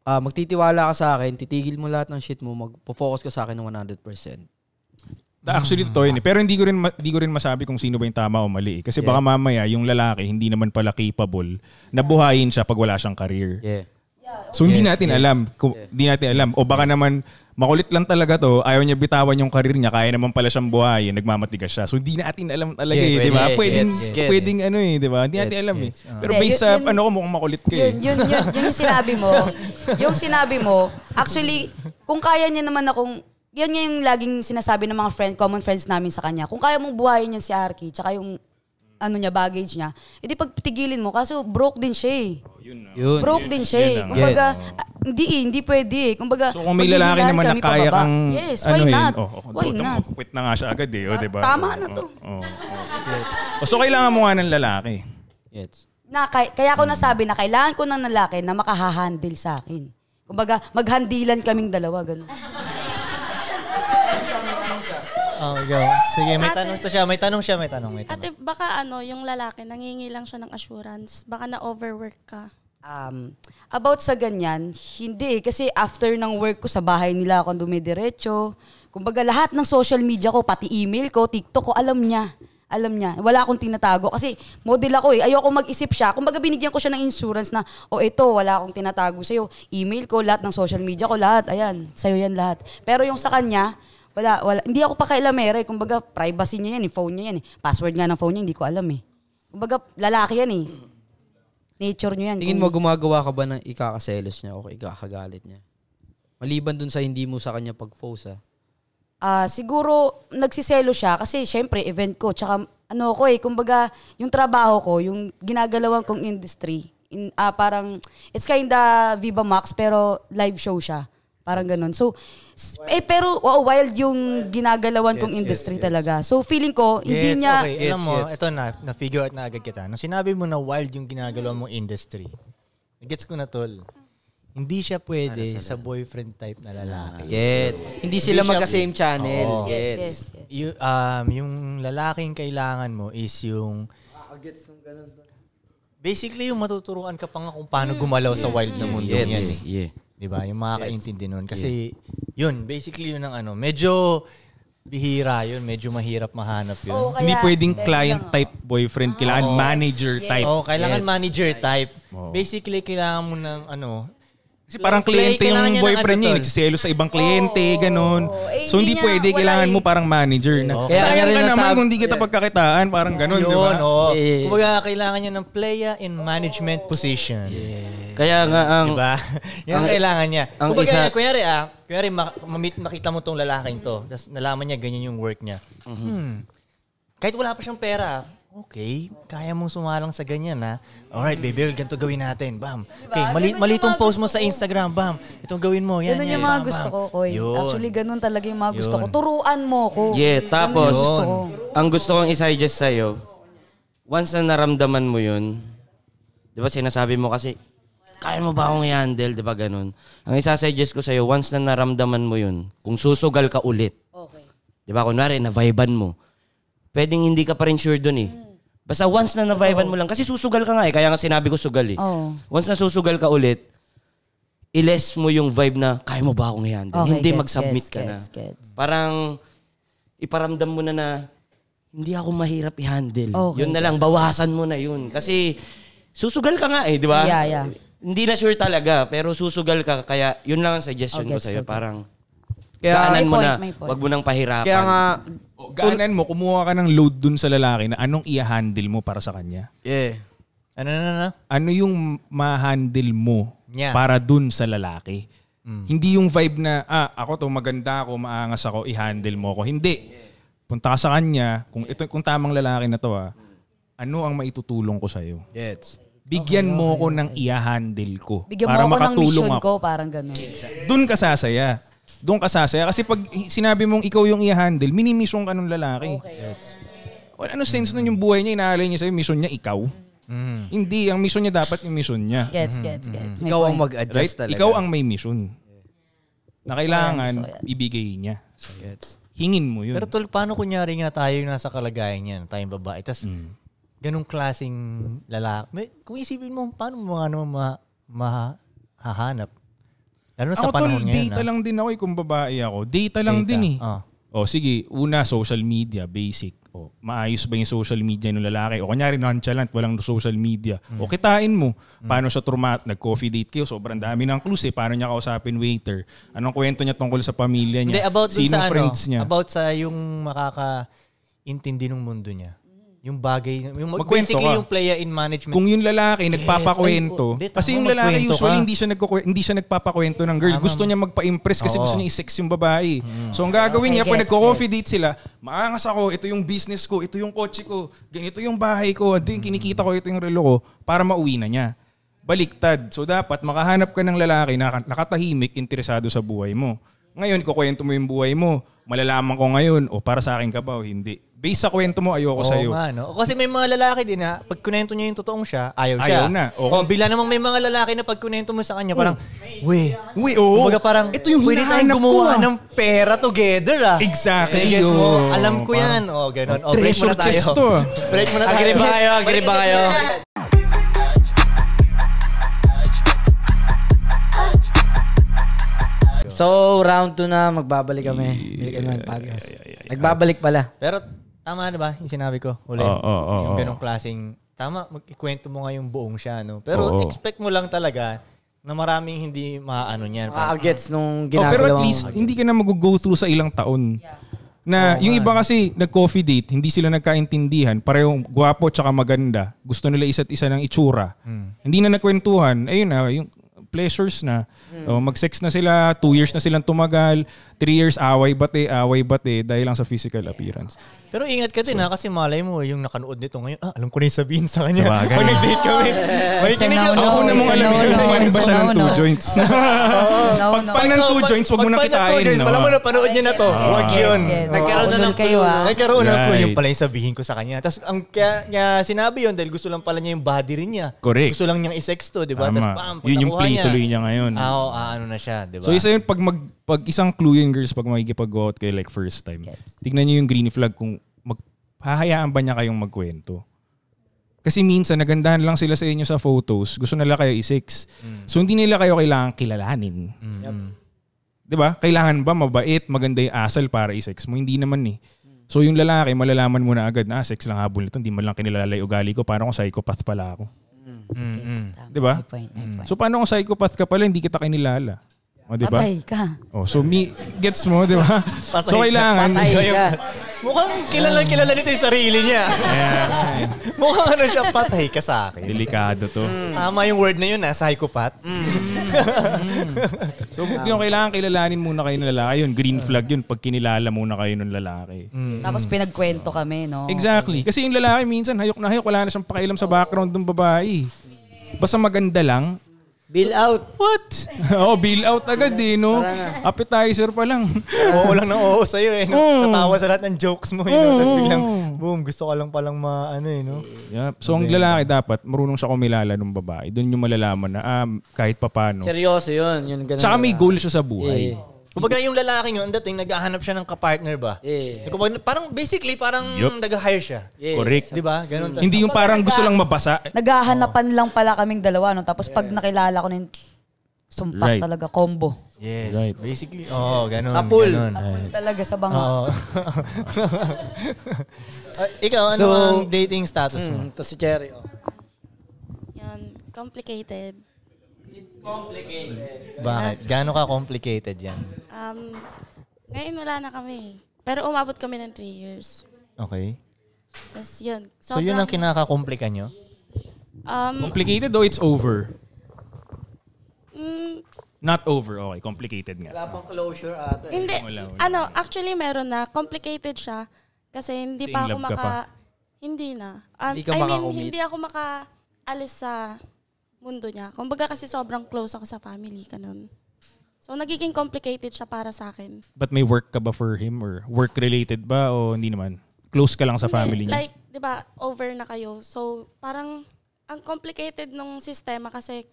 uh, magtitiwala ka sa akin, titigil mo lahat ng shit mo, magpo-focus ka sa akin ng 100%. Actually, totoo yun. Eh. Pero hindi ko rin hindi ko rin masabi kung sino ba yung tama o mali. Eh. Kasi yeah. baka mamaya yung lalaki hindi naman pala capable na buhayin siya pag wala siyang career. Yeah. So yes, hindi natin yes. alam, hindi yes. natin alam o baka naman makulit lang talaga to. Ayaw niya bitawan yung karir niya. Kaya naman pala siyang buhay. Nagmamatigas siya. So hindi natin alam talaga yes, eh, di ba? Pwedeng, yes, yes. pwedeng ano eh, di ba? Hindi natin alam eh. Pero based sa ano ko, mukhang makulit ka eh. Yun, yun, yun, yun yung sinabi mo. yung sinabi mo, actually, kung kaya niya naman akong yun nga yung laging sinasabi ng mga friend, common friends namin sa kanya. Kung kaya mong buhayin niya si Arky, tsaka yung ano niya, baggage niya, hindi pagtigilin mo. Kaso broke din siya eh. Oh, yun, yun, broke yun, din siya eh. Kumbaga, yes. uh, hindi eh, hindi pwede eh. baga, so kung may lalaki naman na kaya pababa. kang, yes, why ano eh. not? Yun? Oh, oh, why not? Quit na nga siya agad eh. Oh, ah, diba? Tama na oh, to. Oh, oh, oh. oh. so kailangan mo nga ng lalaki. Yes. Na, kaya, kaya ko nasabi na kailangan ko ng lalaki na makahahandle sa akin. Kumbaga, maghandilan kaming dalawa, ganun. Oh, go. Sige, may tanong to siya. May tanong siya, may tanong. May tanong. Ate, baka ano, yung lalaki, nangingi lang siya ng assurance. Baka na-overwork ka. Um, about sa ganyan, hindi eh. Kasi after ng work ko sa bahay nila ako dumidiretso. Kumbaga lahat ng social media ko, pati email ko, TikTok ko, alam niya. Alam niya. Wala akong tinatago. Kasi model ako eh. Ayoko mag-isip siya. Kumbaga binigyan ko siya ng insurance na, o oh, ito, wala akong tinatago sa'yo. Email ko, lahat ng social media ko, lahat. Ayan, sa'yo yan lahat. Pero yung sa kanya, wala, wala. Hindi ako pakailamere. Eh. Kumbaga, privacy niya yan. Eh. Phone niya yan. Eh. Password nga ng phone niya, hindi ko alam eh. Kumbaga, lalaki yan eh. Nature niya yan. Tingin Kung... mo, gumagawa ka ba ng ikakaselos niya o ikakagalit niya? Maliban dun sa hindi mo sa kanya pag-fose ah. Uh, siguro, nagsiselo siya kasi syempre, event ko. Tsaka, ano ko eh, kumbaga, yung trabaho ko, yung ginagalawan kong industry, in, uh, parang, it's kinda Viva Max, pero live show siya. Parang ganun. So, eh, pero oh, wild yung ginagalawan yes, kong industry yes, talaga. So, feeling ko, hindi niya... Okay, gets, alam mo, gets. ito na, na-figure out na agad kita. Nung sinabi mo na wild yung ginagalawan mong industry, gets ko na, tol. Hindi siya pwede ano sa boyfriend type na lalaki. Gets. Hindi sila magka-same channel. Oh. Yes, yes, yes. You, um, yung lalaking kailangan mo is yung... Ah, gets nung ganun. Basically, yung matuturuan ka pa nga kung paano gumalaw sa mm. wild na mundo yes. yan. Eh. 'Di ba? Yung makakaintindi noon kasi yes. 'yun, basically 'yun ang ano, medyo bihira 'yun, medyo mahirap mahanap 'yun. Oo, kaya, Hindi pwedeng client type oh. boyfriend, kailangan oh, manager yes. type. Oh, kailangan yes. manager type. Oh. Basically kailangan mo ng ano, kasi parang kliyente yung boyfriend ano niya, eh, nagsiselo sa ibang kliyente, oh, ganun. Eh, so hindi niya, pwede, kailangan eh. mo parang manager. Na. Okay. Sayang ka naman kung hindi kita yeah. pagkakitaan, parang ganun, di ba? Oh. Yeah. Kumbaga, kailangan niya ng player in management position. Yeah. Kaya nga ang... Diba? Yan ang kailangan niya. Ang Kumbaga, isa, kunyari ah, kunyari ma- makita mo tong lalaking to, tapos nalaman niya ganyan yung work niya. Mm-hmm. Hmm. Kahit wala pa siyang pera, okay, kaya mong sumalang sa ganyan ha. Alright, baby girl, ganito gawin natin. Bam. Okay, mali, ganun post mo sa Instagram. Bam. Itong gawin mo. Yan, ganun yan, yung mga gusto ko, Koy. Actually, ganun talaga yung mga gusto ko. Turuan mo ko. Yeah, tapos, yun. gusto ko. ang gusto kong isuggest sa'yo, once na naramdaman mo yun, di ba sinasabi mo kasi, kaya mo ba akong i-handle? Di ba ganun? Ang isasuggest ko sa'yo, once na naramdaman mo yun, kung susugal ka ulit, okay. di ba, kunwari, na-viban mo, pwedeng hindi ka pa rin sure dun eh. Basta once na na-vibe mo lang, kasi susugal ka nga eh, kaya nga sinabi ko sugal eh. Oo. Once na susugal ka ulit, iles mo yung vibe na, kaya mo ba akong i-handle? Okay, hindi gets, mag-submit gets, ka gets, na. Gets. Parang, iparamdam mo na na, hindi ako mahirap i-handle. Okay, yun na lang, bawasan mo na yun. Kasi, susugal ka nga eh, di ba? Yeah, yeah. Hindi na sure talaga, pero susugal ka. Kaya, yun lang ang suggestion Okay, oh, ko sa'yo. gets, Parang, Kaya- daanan mo point, na, wag mo nang pahirapan. Kaya nga, o, Gaanan mo, kumuha ka ng load dun sa lalaki na anong i-handle mo para sa kanya. Yeah. Ano na ano, ano? na? Ano yung ma-handle mo Yeah. para dun sa lalaki. Mm. Hindi yung vibe na, ah, ako to, maganda ako, maangas ako, i-handle mo ako. Hindi. Punta ka sa kanya, kung, ito, kung tamang lalaki na to, ah, ano ang maitutulong ko sa'yo? Yes. Bigyan mo ko ng i-handle ko. Bigyan mo ako ng makatulong mission ko, parang ganun. Doon ka sasaya doon ka sasaya. Kasi pag sinabi mong ikaw yung i-handle, minimisyon ka ng lalaki. Okay. Well, ano sense nun yung buhay niya, inaalay niya sa'yo, mission niya ikaw? Mm. Hindi, ang mission niya dapat yung mission niya. Gets, mm-hmm. gets, gets. Mm-hmm. May ikaw point. ang mag-adjust right? talaga. Ikaw ang may mission na kailangan so so ibigay niya. So gets. Hingin mo yun. Pero tol, paano kunyari nga tayo yung nasa kalagayan niya, tayong babae, tapos mm. ganong klaseng lalaki. Kung isipin mo, paano mo nga naman ma, mahahanap? Lalo na sa ako panahon tol, ngayon. data ha? Ah. lang din ako eh, kung babae ako. Data lang data. din eh. Ah. Oh. O sige, una social media, basic. Oh, maayos ba yung social media ng lalaki? O kunyari nonchalant, walang social media. Mm. O kitain mo, mm. paano siya turmat? Nag-coffee date kayo, sobrang dami ng clues eh. Paano niya kausapin waiter? Anong kwento niya tungkol sa pamilya niya? Hindi, about Sino sa ano, friends ano, niya? About sa yung makaka intindi ng mundo niya yung bagay, yung Magkwento basically ka. yung player in management. Kung yung lalaki yes, nagpapakwento, ay, oh, kasi yung lalaki usually ka. hindi siya nagko hindi siya nagpapakwento ng girl. Tama. Gusto niya magpa-impress kasi Oo. gusto niya i-sex yung babae. Hmm. So ang gagawin niya pag nagko-coffee date sila, maangas ako, ito yung business ko, ito yung kotse ko, ganito yung bahay ko, at yung kinikita ko, ito yung relo ko, para mauwi na niya. Baliktad. So dapat makahanap ka ng lalaki na nakatahimik, interesado sa buhay mo. Ngayon, kukwento mo yung buhay mo. Malalaman ko ngayon, o oh, para sa akin ka ba o hindi Based sa kwento mo, ayoko sa Oo sa'yo. Man, no? Kasi may mga lalaki din na pag kunento niya yung totoong siya, ayaw siya. Ayaw na, oo. O, oh, bila namang may mga lalaki na pag kunento mo sa kanya, parang, we, hmm. Uy, oo. Kumbaga parang, Ito yung pwede tayong hinahanap ko, ah. ng pera together, ah. Exactly. Eh, yes, mo, alam ko yan. O, oh, ganun. O, oh, break muna tayo. chest to, break muna tayo. Agree ba kayo? Agree ba kayo? So, round 2 na, magbabalik kami. Balikan naman podcast. Magbabalik pala. Pero Tama na ba yung sinabi ko? Ulit. Oh, oh, oh, yung ganong klaseng, tama, magkikwento mo nga yung buong siya. No? Pero oh, oh. expect mo lang talaga na maraming hindi maano niyan. Ah, gets nung ginagawa. Oh, pero at least, hindi ka na mag-go through sa ilang taon. Yeah. Na oh, yung man. iba kasi nag-coffee date, hindi sila nagkaintindihan. Parehong gwapo tsaka maganda. Gusto nila isa't isa ng itsura. Hmm. Hindi na nagkwentuhan. Ayun na, yung pleasures na. Mm. Oh, mag-sex na sila, two years na silang tumagal, three years away bate, away bate dahil lang sa physical appearance. Pero ingat ka din so, ha, kasi malay mo eh, yung nakanood nito ngayon, ah, alam ko na yung sabihin sa kanya. Sabagay. Pag nag-date kami, may kinig ako no, na mong alam yun. ba siya ng two joints? Pag pa ng two joints, wag mo na kitain. Alam mo na, panood niya na to. Wag ah, yun. Nagkaroon na ng clue. Ah. Nagkaroon na clue yung pala yung sabihin ko sa kanya. Tapos ang kaya niya sinabi yun dahil gusto lang pala niya yung body rin niya. Correct. Gusto lang niyang isex to, di ba? Tapos bam, Yun yung play tuloy niya ngayon. Ah, oo, ano na siya, di ba? So isa yun, pag mag pag isang clue yun girls pag makikipag-go out kayo like first time. Yes. Tignan niyo yung green flag kung hahayaan ba niya kayong magkwento? Kasi minsan nagandahan lang sila sa inyo sa photos, gusto nila kayo i-six. Mm. So hindi nila kayo kailangan kilalanin. Mm. Yep. 'Di ba? Kailangan ba mabait, maganda 'yung asal para i-six mo? Hindi naman eh. So yung lalaki, malalaman mo na agad na ah, sex lang habol nito, hindi man lang kinilala 'yung ugali ko, parang kung psychopath pala ako. Mm. Diba? mm. 'Di ba? So paano kung psychopath ka pala, hindi kita kinilala? O, diba? Patay ka. Oh, so me gets mo, 'di ba? so kailangan patay ka. Mukhang kilala ah. kilala nito yung sarili niya. Yeah. Mukhang ano siya, patay ka sa akin. Delikado to. Mm. Tama yung word na yun, ha? Ah, psychopath. Mm. mm. So, kung um. kailangan kilalanin muna kayo ng lalaki, yun, green flag yun, pag kinilala muna kayo ng lalaki. Mm. Tapos pinagkwento so. kami, no? Exactly. Kasi yung lalaki minsan, hayok na hayok, wala na siyang pakialam sa background ng babae. Basta maganda lang, Bill out. What? oh, bill out agad eh, no? Appetizer pa lang. oo lang ng oo sa'yo eh. No? Oo. Tatawa sa lahat ng jokes mo. Eh, no? Tapos biglang, boom, gusto ka lang palang ano, eh. No? Yup. So ang lalaki dapat marunong siya kumilala ng babae. Doon yung malalaman na ah, kahit papano. Seryoso yun. yun ganun Tsaka may goal siya sa buhay. Eh. Kumbaga yung lalaking yun, dating naghahanap siya ng kapartner ba? Yeah. Kumbaga, parang basically, parang Yup. nag-hire siya. Yeah. Correct. Di ba? Ganun. Tas- Hindi yung parang gusto lang mabasa. Naghahanapan lang pala kaming dalawa. No? Tapos pag nakilala ko na yun, sumpak Right. talaga, combo. Yes. Right. Basically, oh, ganun. Sa pool. Ganun. Talaga sa banga. Oo. Ah, ikaw, ano So- ang dating status mo? Mm, to si Cherry. Oh. Yan, complicated. Complicated. Bakit? Gano'n ka complicated yan? Um, ngayon wala na kami. Pero umabot kami ng 3 years. Okay. Tapos yun. So, so yun ang kinakakomplika nyo? Um, complicated though it's over? Mm, Not over. Okay, complicated nga. Wala pang closure ata. Eh. Hindi. Wala, wala. Ano, actually meron na. Complicated siya. Kasi hindi Sing pa ako maka... Pa. Hindi na. Um, hindi ka I mean, hindi ako maka alis sa mundo niya. Kumbaga kasi sobrang close ako sa family, kanon. So nagiging complicated siya para sa akin. But may work ka ba for him or work related ba o hindi naman? Close ka lang sa hindi, family niya? Like, 'di ba, over na kayo. So parang ang complicated nung sistema kasi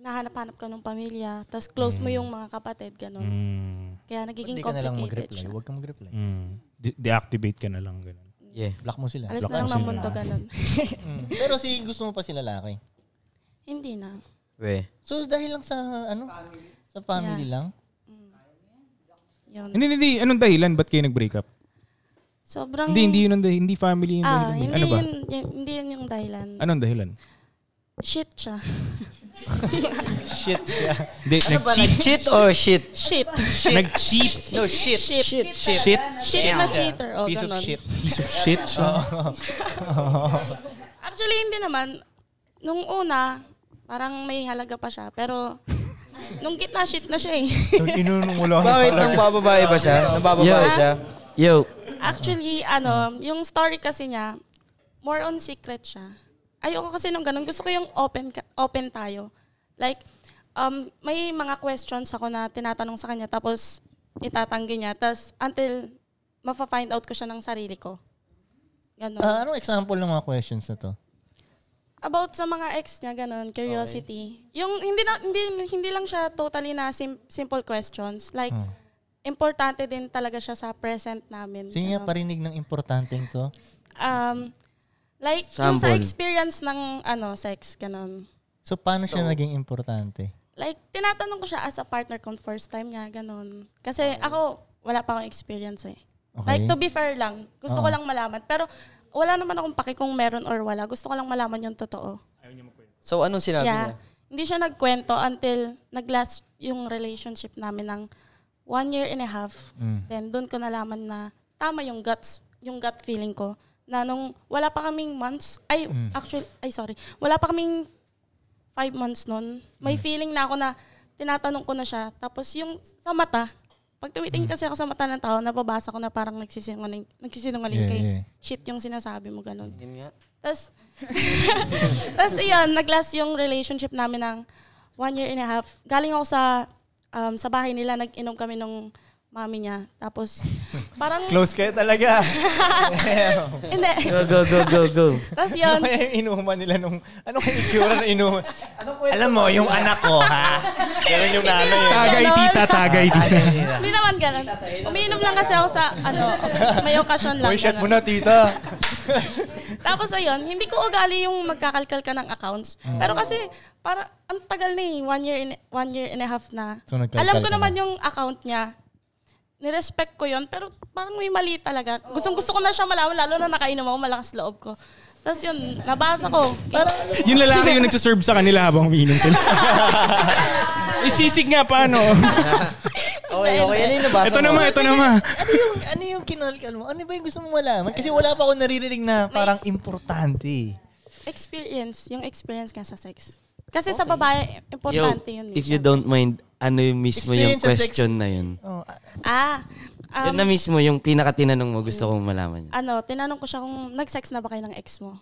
hinahanap-hanap ka ng pamilya, tapos close mm. mo yung mga kapatid, ganun. Mm. Kaya nagiging But complicated na lang mag Huwag kang mag-reply. Mm. deactivate ka na lang, ganun. Yeah, block mo sila. Alas block na lang ng mundo, ganun. mm. Pero si gusto mo pa sila lalaki. Hindi na. We. So dahil lang sa ano? Family. Sa family yeah. lang? Mm. Yun. Hindi, hindi. Anong dahilan? Ba't kayo nag-break up? Sobrang... Hindi, hindi yun ang dahilan. Hindi family yung ah, dahilan. hindi, ano ba? Yun, hindi yun yung dahilan. Anong dahilan? Shit siya. shit siya. Hindi, ano nag-cheat? Cheat or shit? Shit. Nag-cheat. No, shit. Shit. Shit. Shit. Shit, shit na cheater. Oh, Piece ganun. of shit. Piece of shit siya. Oh. Actually, hindi naman. Nung una, Parang may halaga pa siya. Pero nung gitna shit na siya eh. So, inunungulahan Bakit nang bababae ba siya? Nang bababae siya? Yo. Actually, ano, yung story kasi niya, more on secret siya. Ayoko kasi nung ganun. Gusto ko yung open, open tayo. Like, um, may mga questions ako na tinatanong sa kanya tapos itatanggi niya. Tapos until mafa-find out ko siya ng sarili ko. Ganun. Uh, anong example ng mga questions na to? about sa mga ex niya, ganun, curiosity. Okay. Yung hindi na, hindi hindi lang siya totally na sim, simple questions. Like hmm. importante din talaga siya sa present namin. Sino niya parinig ng importanteng to? Um like yung sa experience ng ano, sex ganun. So paano so, siya naging importante? Like tinatanong ko siya as a partner kung first time niya ganun. Kasi okay. Oh. ako wala pa akong experience eh. Okay. Like to be fair lang, gusto uh-huh. ko lang malaman. Pero wala naman akong paki kung meron or wala. Gusto ko lang malaman yung totoo. Ayaw niya magkwento. So, anong sinabi yeah. niya? Hindi siya nagkwento until naglast yung relationship namin ng one year and a half. Mm. Then, doon ko nalaman na tama yung guts, yung gut feeling ko. Na nung wala pa kaming months, ay, mm. actually, ay sorry, wala pa kaming five months noon, may mm. feeling na ako na tinatanong ko na siya. Tapos yung sa mata, pag tumitingin mm. kasi ako sa mata ng tao, nababasa ko na parang nagsisinungaling, nagsisinungaling yeah, kay yeah. shit yung sinasabi mo, ganun. Yun nga. Tapos, tapos iyan, naglast yung relationship namin ng one year and a half. Galing ako sa um, sa bahay nila, nag-inom kami nung mami niya. Tapos, parang... Close kayo talaga. Hindi. go, go, go, go, go. Tapos yun. Ano kaya yung inuman nila nung... Ano kaya yung cura na inuman? ano kaya Alam mo, yung anak ko, ha? Ganun yung nanay. Eh. tagay tita, tagay tita. Hindi naman ganun. Umiinom lang kasi ako sa, ano, may okasyon lang. Uy, mo na, tita. Tapos ayun, hindi ko ugali yung magkakalkal ka ng accounts. Mm. Pero kasi, para ang tagal na eh. One year, in, one year and a half na. So, Alam ko naman yung account niya nirespect ko yon pero parang may mali talaga. Oo. Gustong gusto ko na siya malaman, lalo na nakainom ako, malakas loob ko. Tapos yun, nabasa ko. Parang... yung lalaki yung nagsiserve sa kanila habang umiinom sila. Isisig nga paano. okay, okay. Ano yung nabasa Ito mo? naman, ito naman. ano yung, ano yung ano kinalkal mo? Ano ba yung gusto mo malaman? Kasi wala pa ako naririnig na parang importante. Experience. Yung experience ka sa sex. Kasi sa babae, importante yun. If you don't mind, ano yung mismo yung question na yun? Oh. Ah. ah, um, yun na mismo yung pinakatinanong mo gusto kong malaman. Yun. Ano, tinanong ko siya kung nag-sex na ba kayo ng ex mo?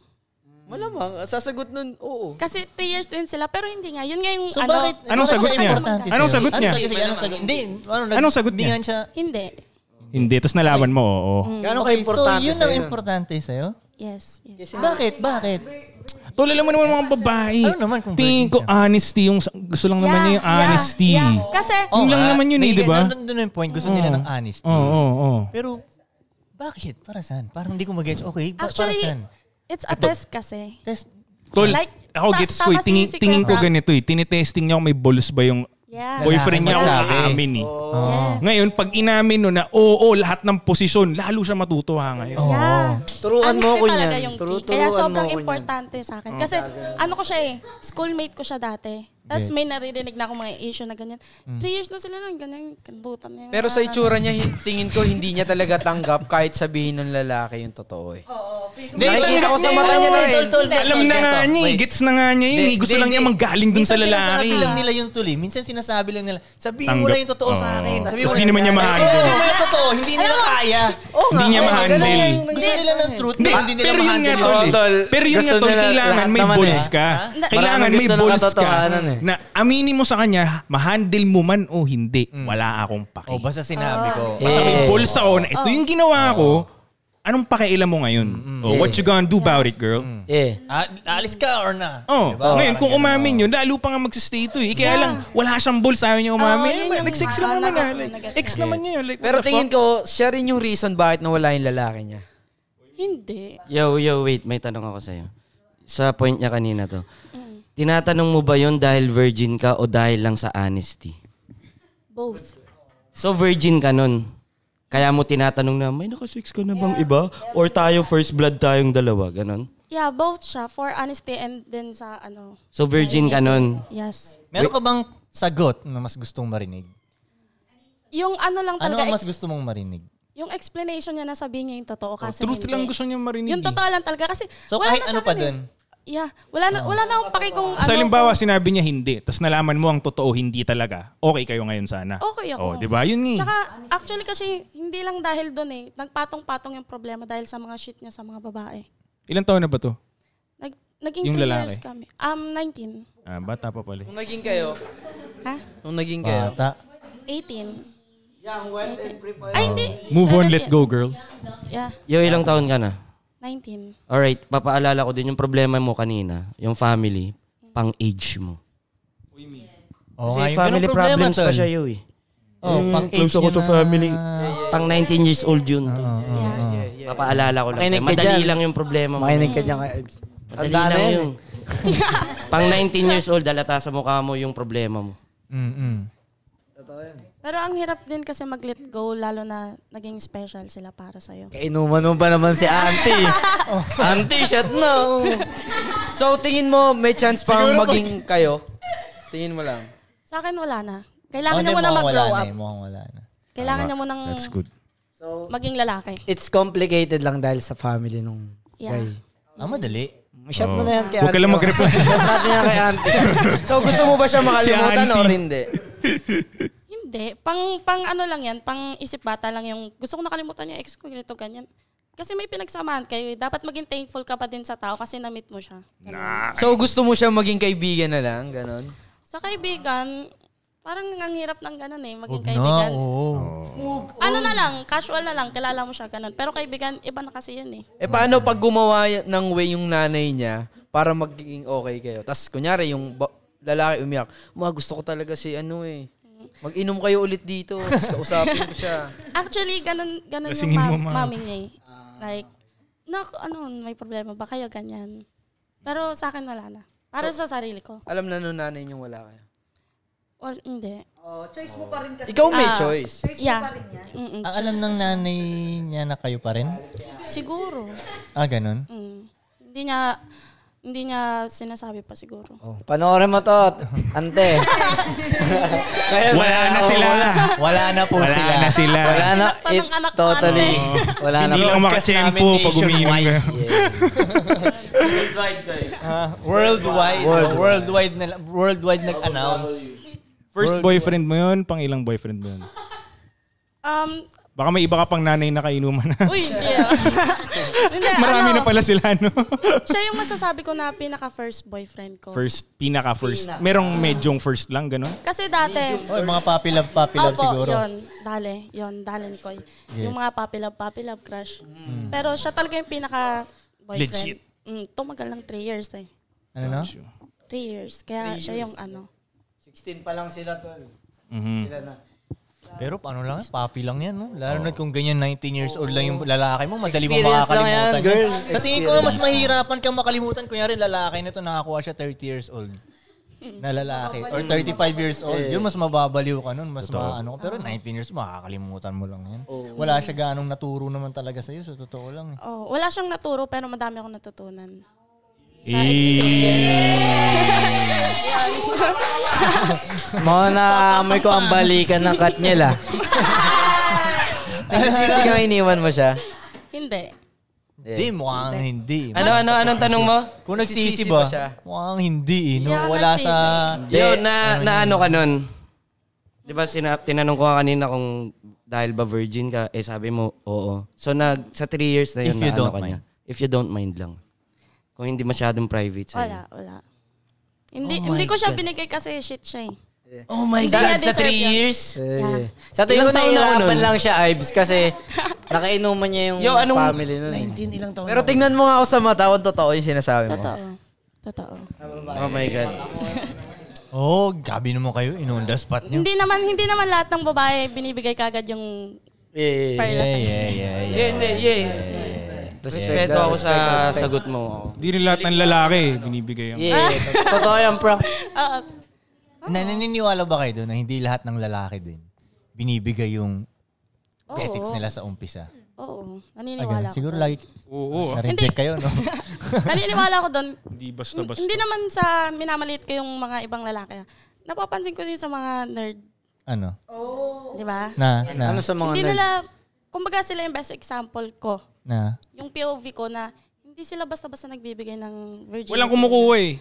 Malamang, ah, sasagot nun, oo. Kasi 3 years din sila, pero hindi nga. Yun nga yung So ano. bakit? Anong bakit sagot siya niya? importante sa'yo? Anong sagot niya? Ano, sige, sige, anong sagot? Hindi. Ano, Anong sagot niya? Hindi. Hindi, tapos nalaman mo, oo. Gano'ng Okay, so kaimportante yun ang importante sa'yo? Yes, yes. Bakit? Bakit? Tulala mo naman mga babae. Ano naman kung Tingin ko honesty yung gusto lang naman niya yung honesty. Kasi oh, lang ah, naman yun eh, di ba? Nandun yung point. Gusto nila ng honesty. Oo, oo, oo. Pero bakit? Para saan? Parang hindi ko mag-gets. Okay, ba- Actually, para saan? It's a test kasi. Test. Tol, like, ako ta- gets ko eh. Tingin, tingin ko ganito eh. Tinitesting niya kung may balls ba yung Yeah. Boyfriend niya ako naamin eh. Oh. oh. Yeah. Ngayon, pag inamin no na, oo, oh, oh, lahat ng posisyon, lalo siya matutuwa ngayon. Oh. Yeah. Turuan mo ko niyan. Turu Kaya sobrang importante sa akin. Oh, Kasi ano ko siya eh, schoolmate ko siya dati. Tapos yes. may naririnig na ako mga issue na ganyan. Mm. Three years na sila lang, ganyan, kandutan niya. Pero sa itsura niya, tingin ko hindi niya talaga tanggap kahit sabihin ng lalaki yung totoo eh. Oo. Nakikita ko sa mata niya na rin. Alam na nga niya, eh. gets na nga niya yun. Eh. Gusto lang niya manggaling dun sa lalaki. Minsan sinasabi lang eh. nila yung tuloy. Minsan sinasabi lang nila, sabihin mo lang yung totoo sa akin. Tapos hindi naman niya ma-handle. Hindi yung totoo, hindi nila kaya. Hindi niya ma Gusto nila ng truth, hindi nila ma-handle. Pero yun nga tol, kailangan may balls ka. Kailangan may balls ka. Na aminin mo sa kanya, ma-handle mo man o hindi, mm. wala akong paki. O oh, basta sinabi ko. Ah. Basta may bulsa eh. ko na ito oh. yung ginawa oh. ko, anong pakialam mo ngayon? Mm, mm. Oh, what you gonna do about it, girl? Yeah. Ah, alis ka or na? Oh, Diba? ngayon kung umamin yun, lalo pa nga magsistay ito eh. Kaya lang, wala siyang balls, ayaw niya umamin. yun yung- Nag-sex lang naman ah. Like, nag-sex. ex naman niya yun. Like, Pero tingin ko, siya rin yung reason bakit nawala yung lalaki niya. Hindi. Yo, yo, wait. May tanong ako sa'yo. Sa point niya kanina to. Tinatanong mo ba yon dahil virgin ka o dahil lang sa honesty? Both. So virgin ka nun? Kaya mo tinatanong na, may nakasex ka na bang yeah, iba? Or tayo first blood tayong dalawa? Ganon? Yeah, both siya. For honesty and then sa ano. So virgin ka nun? Yes. Meron ka bang sagot na mas gustong marinig? Yung ano lang ano talaga. Ano mas gusto mong marinig? Yung explanation niya na sabihin niya yung totoo. Oh, kasi oh, truth hindi. lang gusto niya marinig. Yung eh. totoo lang talaga. Kasi so kahit ano pa eh. dun? Yeah. Wala na, wala na akong pake kung ah. ano. Sa halimbawa, sinabi niya hindi, tapos nalaman mo ang totoo hindi talaga, okay kayo ngayon sana. Okay ako. Oh, di ba? Yun nga. Eh. Tsaka, actually kasi, hindi lang dahil doon eh. Nagpatong-patong yung problema dahil sa mga shit niya sa mga babae. Ilan taon na ba to? Nag, naging Yung 3 lalaki? years kami. Um, 19. Ah, bata pa pala. Nung naging kayo, Ha? nung naging kayo, Bata. 18. Young, well, and Ay, hindi. Move on, let go, girl. Yeah. Yo, ilang taon ka na? 19. Alright, papaalala ko din yung problema mo kanina, yung family, pang-age mo. What me. you Oh, Kasi family problems pa siya yun eh. Oh, mm, pang-age ako sa family. Pang 19 years old yun. Oh, oh, oh. Yeah, yeah, yeah. Papaalala ko lang sa'yo. Madali lang yung problema mo. Makinig ka dyan kay Ibs. Madali lang yun. pang 19 years old, dalata sa mukha mo yung problema mo. Mm-mm. Totoo yan. Pero ang hirap din kasi mag-let go, lalo na naging special sila para sa'yo. Eh, inumanom pa naman si auntie. oh. auntie, shut no. So, tingin mo may chance pa Siguro maging kayo? Tingin mo lang. Sa akin, wala na. Kailangan oh, niya mo na mag-grow up. Eh, mukhang wala na. Kailangan niya mo So, maging lalaki. It's complicated lang dahil sa family nung yeah. guy. Ah, madali. Shot mo na yan oh. kay Huwag ka lang oh. mag-reply. auntie. so, gusto mo ba siya makalimutan si o hindi? Hindi. Pang, pang ano lang yan, pang isip bata lang yung gusto ko nakalimutan yung ex ko, ganito, ganyan. Kasi may pinagsamahan kayo. Eh. Dapat maging thankful ka pa din sa tao kasi na-meet mo siya. Nah. So gusto mo siya maging kaibigan na lang, ganon? Sa kaibigan, parang ang hirap ng ganun eh, maging kaibigan. oo. Ano na lang, casual na lang, kilala mo siya, ganun. Pero kaibigan, iba na kasi yun eh. Eh paano pag gumawa ng way yung nanay niya para magiging okay kayo? Tapos kunyari yung ba- lalaki umiyak, ma gusto ko talaga si ano eh, Mag-inom kayo ulit dito. Tapos kausapin ko siya. Actually, ganun, ganun yung ma- mo, ma- mami niya eh. Ah. Like, no, ano, may problema ba kayo? Ganyan. Pero sa akin wala na. Para So- sa sarili ko. Alam na nung nanay niyong wala kayo. Well, hindi. Oh, choice mo pa rin kasi. Ikaw may Ah. choice. Choice mo pa rin yan. mm alam ng nanay niya na kayo pa rin? Siguro. Ah, ganun? Mm. Hindi niya, hindi niya sinasabi pa siguro. Oh, panoorin mo to, ante. wala na sila. Wala na po wala sila. Wala na sila. Wala na. It's totally. Wala na. Hindi lang makasyempo pag umiinom ka. Worldwide kayo. worldwide. Worldwide. Ano, worldwide, nag-announce. First boyfriend mo yun? Pang ilang boyfriend mo yun? Um, Baka may iba ka pang nanay na kainuman na. Uy, yeah. Marami ano, na pala sila, no? siya yung masasabi ko na pinaka-first boyfriend ko. First, pinaka-first. Pina. Merong ah. medyong first lang, gano'n? Kasi dati... Oh, mga puppy love, puppy love Opo, siguro. yun. Dale, yun. Dalen Nikoy. Yes. Yung mga puppy love, puppy love crush. Mm. Pero siya talaga yung pinaka-boyfriend. Legit. Mm, tumagal lang 3 years eh. Ano na? 3 years. Kaya three siya years. yung ano. 16 pa lang sila, tol. Mm-hmm. Sila na. Pero ano lang, papi lang yan, no? Lalo oh. na kung ganyan 19 years old lang yung lalaki mo, madali mo makakalimutan. yan, girl. Sa tingin ko, mas mahirapan kang makalimutan. Kunyari, lalaki na to, nakakuha siya 30 years old na lalaki or 35 years old, eh. yun mas mababaliw ka nun, mas totoo. maano Pero 19 ah. years, makakalimutan mo lang yan. Wala siya ganong naturo naman talaga sa'yo, so totoo lang. Oh, wala siyang naturo pero madami akong natutunan sa experience. Mo na amoy ko ang balikan ng cut niya ah. Nagsisisi ka iniwan mo siya? Hindi. Hindi, mukhang hindi. Ano, ano, anong tanong mo? Kung nagsisisi ba? Mukhang hindi. Eh, no? Yeah, Wala sa... Yo, na, ano na ano ka nun? Di ba sinap, tinanong ko kanina kung dahil ba virgin ka, eh sabi mo, oo. So nag, sa three years na yun If na ano ka niya. If you don't mind lang. Kung hindi masyadong private sa'yo. Wala, wala. Hindi, oh hindi ko siya God. binigay kasi shit siya eh. eh. Oh my Hindi God, niya sa three yun. years? Yeah. Eh. Sa tingin ko na ako ano? lang siya, Ives, kasi nakainuman niya yung Yo, anong- family nun. 19 eh. ilang taon. Pero tingnan mo nga ako sa mata kung totoo yung sinasabi mo. Totoo. Totoo. Oh my God. Oh, gabi naman kayo. Inunda spot nyo. Hindi naman hindi naman lahat ng babae binibigay kagad yung Yeah, yeah, yeah. perla sa Yeah, yeah, yeah. Respeto ako sa sagot mo. Hindi rin lahat ng lalaki eh, binibigay yung... Yeah, totoo yan, bro. Na, naniniwala ba kayo doon na hindi lahat ng lalaki din binibigay yung ethics nila sa umpisa? Oo, ah, naniniwala Agad, siguro lagi Oo. na-reject kayo, no? naniniwala ako doon. Hindi basta-basta. Hindi naman sa minamaliit ko yung mga ibang lalaki. Napapansin ko din sa mga nerd, ano? Oo. di ba? Na, na. Ano sa mga Hindi nag- nila, kumbaga sila yung best example ko na? Yung POV ko na hindi sila basta-basta nagbibigay ng virginity. Walang kumukuha eh.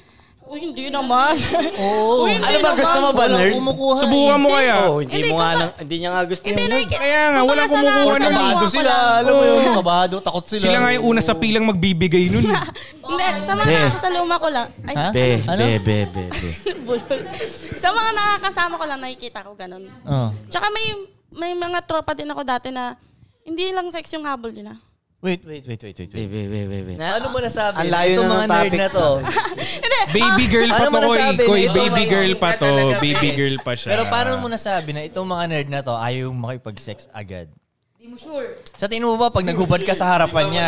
Uy, hindi naman. oh. Uy, hindi ano ba, gusto mo ba, nerd? Eh. Subukan mo kaya. Oo, hindi, hindi mo nga, nang, hindi niya nga gusto yung nerd. Kaya nga, wala kumukuha nun. Kabado sila, alam mo yun, kabado, takot sila. Sila nga yung una sa pilang magbibigay nun. Eh. Hindi, sa mga nakasaluma ko lang. Ay, be, ano? be, be, be, be. sa mga nakakasama ko lang, nakikita ko ganun. Oh. Tsaka may, may mga tropa din ako dati na hindi lang sex yung habol nila. Wait, wait, wait, wait, wait. Wait, wait, wait, wait. wait. ano mo nasabi? Ang layo Itong na mga ng nerd topic na to. baby girl pa ano to, Koy. Koy, baby girl pa to. Baby girl pa siya. Pero paano mo nasabi na itong mga nerd na to ayaw yung makipag-sex agad? Hindi mo sure. Sa tingin mo ba, pag naghubad ka sa harapan niya,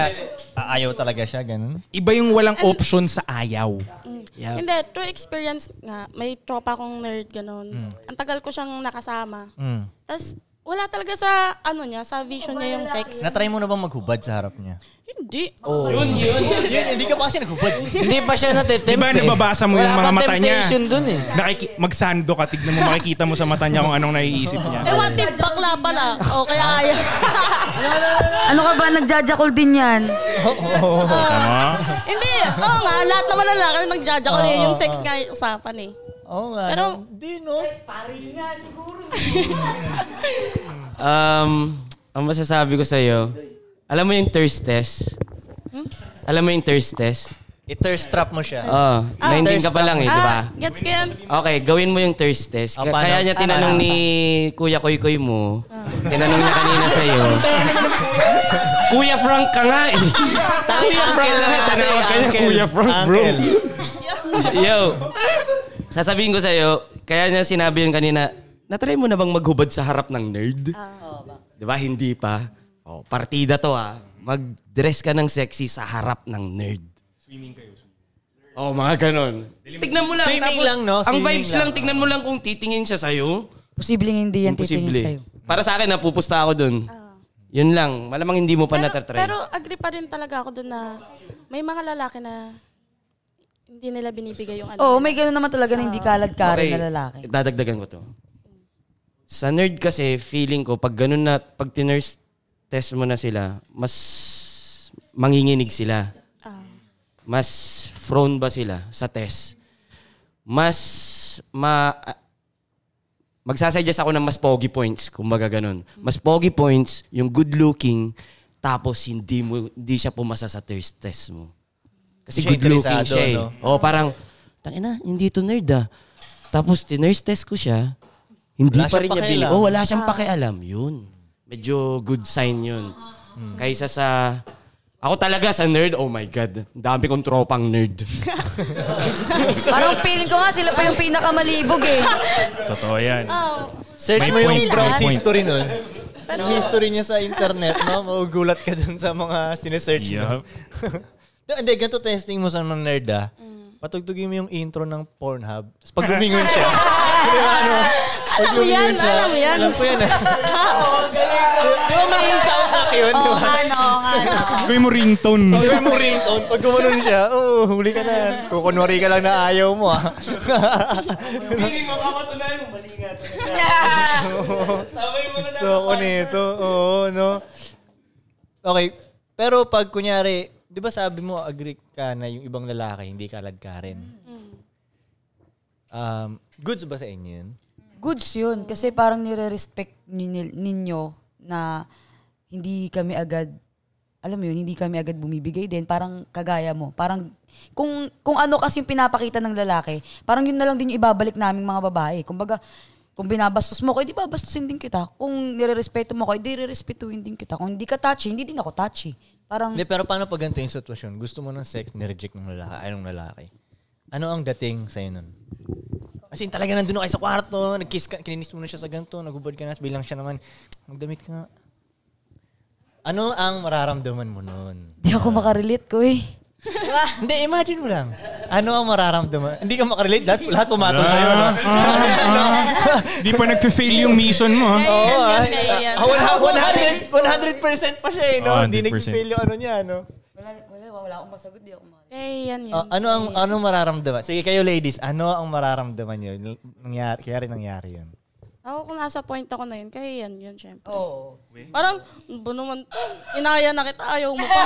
ayaw talaga siya, ganun? Iba yung walang And, option sa ayaw. Mm. Yep. Hindi, true experience nga, may tropa kong nerd, ganun. Mm. Ang tagal ko siyang nakasama. Mm. Tapos, wala talaga sa ano niya, sa vision niya yung sex. Na-try mo na bang maghubad sa harap niya? Hindi. Oh. Yun, yun. yun, hindi ka pa kasi naghubad. hindi pa siya natitempt. Diba nababasa mo yung mga mata niya? Wala dun eh. Nakiki- magsando ka, tignan mo, makikita mo sa mata niya kung anong naiisip niya. eh, what if bakla pala? O, oh, kaya kaya. ano ka ba, nagjajakol din yan? Oo. Ah. Tama? Hindi, oo nga, lahat naman na lang nagjajakol eh. Yung sex nga yung usapan eh. Oo nga. Pero, hindi, no? Ay, pari nga siguro. um, ang masasabi ko sa'yo, alam mo yung thirst test? Hmm? Alam mo yung thirst test? I-thirst trap mo siya. Oo. Oh, ah, 19 ka pa lang eh, di ba? Ah, gets ko yan. Okay, gawin mo yung thirst test. Oh, Kaya niya ah, tinanong ni Kuya Koy Koy mo. Oh. Tinanong niya kanina sa'yo. Kuya Frank ka nga eh. Kuya Frank ka nga. Eh. Tanawag ka Kuya Frank, bro. Yo sasabihin ko sa sa'yo, kaya niya sinabi yun kanina, natry mo na bang maghubad sa harap ng nerd? Uh, ah, oh, Di ba? Diba? Hindi pa. Oh, partida to ah. Mag-dress ka ng sexy sa harap ng nerd. Swimming kayo. Oh, mga ganon. Tignan mo lang. Swimming tapos, lang, no? Swimming ang vibes lang, lang tignan mo lang kung titingin siya sa'yo. Posibleng hindi yan Imposible. titingin sa'yo. Para sa akin, napupusta ako dun. Uh, yun lang. Malamang hindi mo pa pero, natatry. Pero agree pa rin talaga ako dun na may mga lalaki na hindi nila binibigay yung ano. Oo, may gano'n naman talaga na hindi ah. kalad-kari na lalaki. Dadagdagan ko to. Sa nerd kasi, feeling ko, pag ganun na, pag tinurse test mo na sila, mas manginginig sila. Ah. Mas prone ba sila sa test? Mas ma magsasuggest ako ng mas pogi points, kumbaga ganun. Mas pogi points, yung good looking, tapos hindi mo hindi siya pumasa sa thirst test mo. Kasi good looking siya eh. No? Oh, parang, tangina, hindi to nerd ah. Tapos tinurse test ko siya, hindi wala pa rin niya bili. Oh, wala siyang ah. pakialam. Yun. Medyo good sign yun. Hmm. Kaysa sa... Ako talaga sa nerd, oh my God. Dami kong tropang nerd. Parang feeling ko nga sila pa yung pinakamalibog eh. Totoo yan. Oh. Search mo yung browse history nun. Pero, yung history niya sa internet, no? Magugulat ka dun sa mga sinesearch yep. mo. Hindi, ganito testing mo sa mga nerd ah. Mm. Patugtugin mo yung intro ng Pornhub. Tapos pag lumingon siya. di ba ano? Pag alam lumingon yan, siya. Alam yan. Alam ko yan ah. Di ba makin sa utak yun? Oo, diba? ano, ano. Gawin mo ringtone. So, gawin mo ringtone. Pag gumanon siya, oh, huli ka na. Kukunwari ka lang na ayaw mo ah. Piling mo, papatunayan mo, mali nga. Sabay mo na. Gusto ko nito. Oo, no? Okay. Pero pag kunyari, 'di ba sabi mo agree ka na yung ibang lalaki hindi kalad ka rin. Um, goods ba sa inyo yun? Goods yun. Kasi parang nire-respect ninyo na hindi kami agad, alam mo yun, hindi kami agad bumibigay din. Parang kagaya mo. Parang kung, kung ano kasi yung pinapakita ng lalaki, parang yun na lang din yung ibabalik naming mga babae. Kumbaga, kung binabastos mo ko, eh, di ba, babastusin din kita. Kung nire-respeto mo ko, eh, di re din kita. Kung hindi ka touchy, hindi din ako touchy. Parang... Hindi, pero paano pag ganito yung sitwasyon? Gusto mo ng sex, nireject ng lalaki, ay ng lalaki. Ano ang dating sa'yo nun? Kasi in, talaga nandun ako sa kwarto, nag-kiss ka, kininis mo na siya sa ganito, nagubad ka na, bilang siya naman, magdamit ka nga. Ano ang mararamdaman mo nun? Hindi ako makarelate ko eh. Diba? Hindi, imagine mo lang. Ano ang mararamdaman? Hindi ka makarelate. Lahat, lahat pumatol sa'yo. No? Hindi ah, ah, ah. pa nagfe-fail yung mission mo. Oo. Oh, yan, yan, 100, 100% pa siya eh. No? Hindi nagfe-fail yung ano niya. No? Wala, wala, wala akong masagot. Di ako makarelate. Eh, yan, yan. ano ang ano mararamdaman? Sige kayo ladies, ano ang mararamdaman niyo? Nangyari, kaya rin nangyari yun. Ako kung nasa point ako na yun, kaya yan yun, syempre. Oo. Oh. Parang, ba Inaya na kita, ayaw mo pa.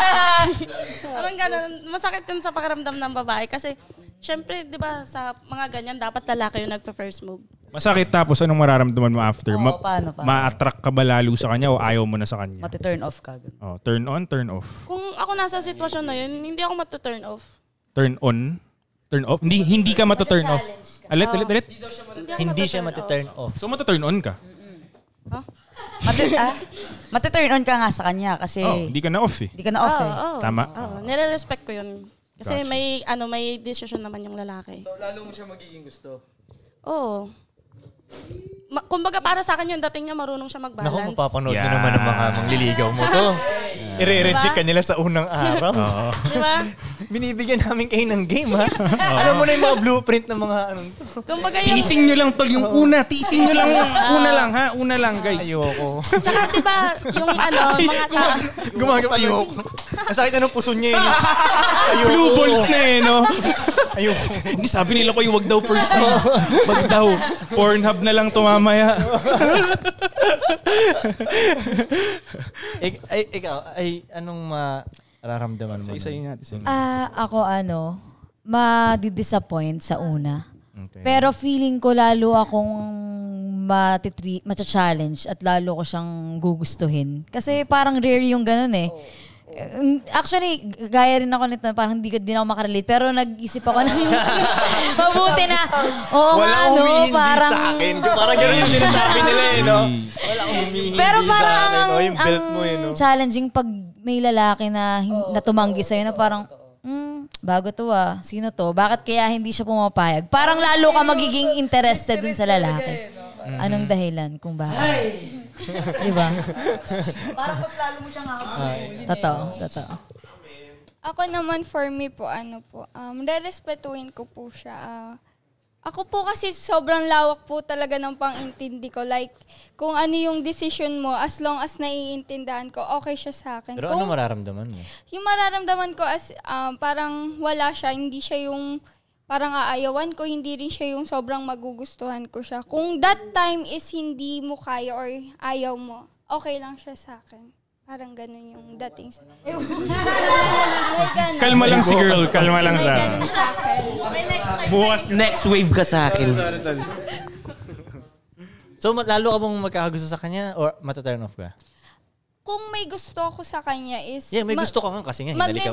Parang ganun, masakit yun sa pakiramdam ng babae. Kasi, syempre, di ba, sa mga ganyan, dapat lalaki yung nagpa-first move. Masakit tapos anong mararamdaman mo after? Oo, Ma- paano, paano? Ma-attract ka ba lalo sa kanya o ayaw mo na sa kanya? Mati-turn off ka. Ganun. Oh, turn on, turn off. Kung ako nasa sitwasyon na yun, hindi ako mati-turn off. Turn on? Turn off? Hindi, hindi ka mati-turn off. Alit, alit, alit. Hindi, siya matiturn, turn siya off. So, mati-turn on ka? Huh? Mati, ah, on ka nga sa kanya kasi... Oh, hindi ka na off eh. Hindi ka na off Oo, eh. oo. Tama. Oo, nire-respect ko yun. Kasi Gotcha. may, ano, may decision naman yung lalaki. So, lalo mo siya magiging gusto. Oo. Ma- kumbaga para sa akin yung dating niya, marunong siya mag-balance. Naku, mapapanood yeah. nyo naman ng mga mangliligaw mo to. yeah. I-reject diba? ka nila sa unang araw. Oo. Di ba? Binibigyan namin kayo ng game, ha? Alam mo na yung mga blueprint ng mga anong to. Kumbaga yung... Tising nyo lang, tol, yung una. Tising nyo lang una lang, ha? Una lang, guys. Ayoko. Tsaka, di ba, yung ano, mga ta... Gumagawa, ayoko. Nasakit na ano, ng puso niya, yun. Eh. Ayoko. Blue balls na, eh, no? Ayoko. Hindi sabi nila ko yung wag daw first name. Wag daw. Pornhub kebab na lang tumamaya. Ik, ay, ikaw, ay, anong mararamdaman mo? Sa isa yun natin. Ah, ako ano, ma-disappoint sa una. Okay. Pero feeling ko lalo akong matitri- matcha-challenge at lalo ko siyang gugustuhin. Kasi parang rare yung ganun eh. Oh Mm, actually, gaya rin ako nito, parang hindi, din ako makarelate. Pero nag-isip ako ng mabuti na, oo Wala nga, no, parang... sa akin. Parang gano'n yung sinasabi nila eh, no? Wala humihindi Pero parang sa akin. Oh, yung ang mo eh, no? challenging pag may lalaki na, hin- na tumanggi sa'yo na parang, mm, bago to ah, sino to? Bakit kaya hindi siya pumapayag? Parang lalo ka magiging interested dun sa lalaki. Eh, Mm-hmm. Anong dahilan kung bakit? Di ba? Parang mas lalo mo siyang hahabulin. Eh, totoo, totoo. Ako naman for me po, ano po, um, rerespetuhin ko po siya. Uh, ako po kasi sobrang lawak po talaga ng pangintindi ko. Like, kung ano yung decision mo, as long as naiintindahan ko, okay siya sa akin. Pero ano kung, ano mararamdaman mo? Yung mararamdaman ko as um, parang wala siya, hindi siya yung parang aayawan ko, hindi rin siya yung sobrang magugustuhan ko siya. Kung that time is hindi mo kaya or ayaw mo, okay lang siya sa akin. Parang ganun yung dating sa... kalma lang si girl, kalma lang May sa Bukas. Next wave ka sa akin. So, ma- lalo ka mong magkakagusto sa kanya or mataturn off ka? kung may gusto ko sa kanya is... Yeah, may gusto ka nga kasi nga. Mag- eh,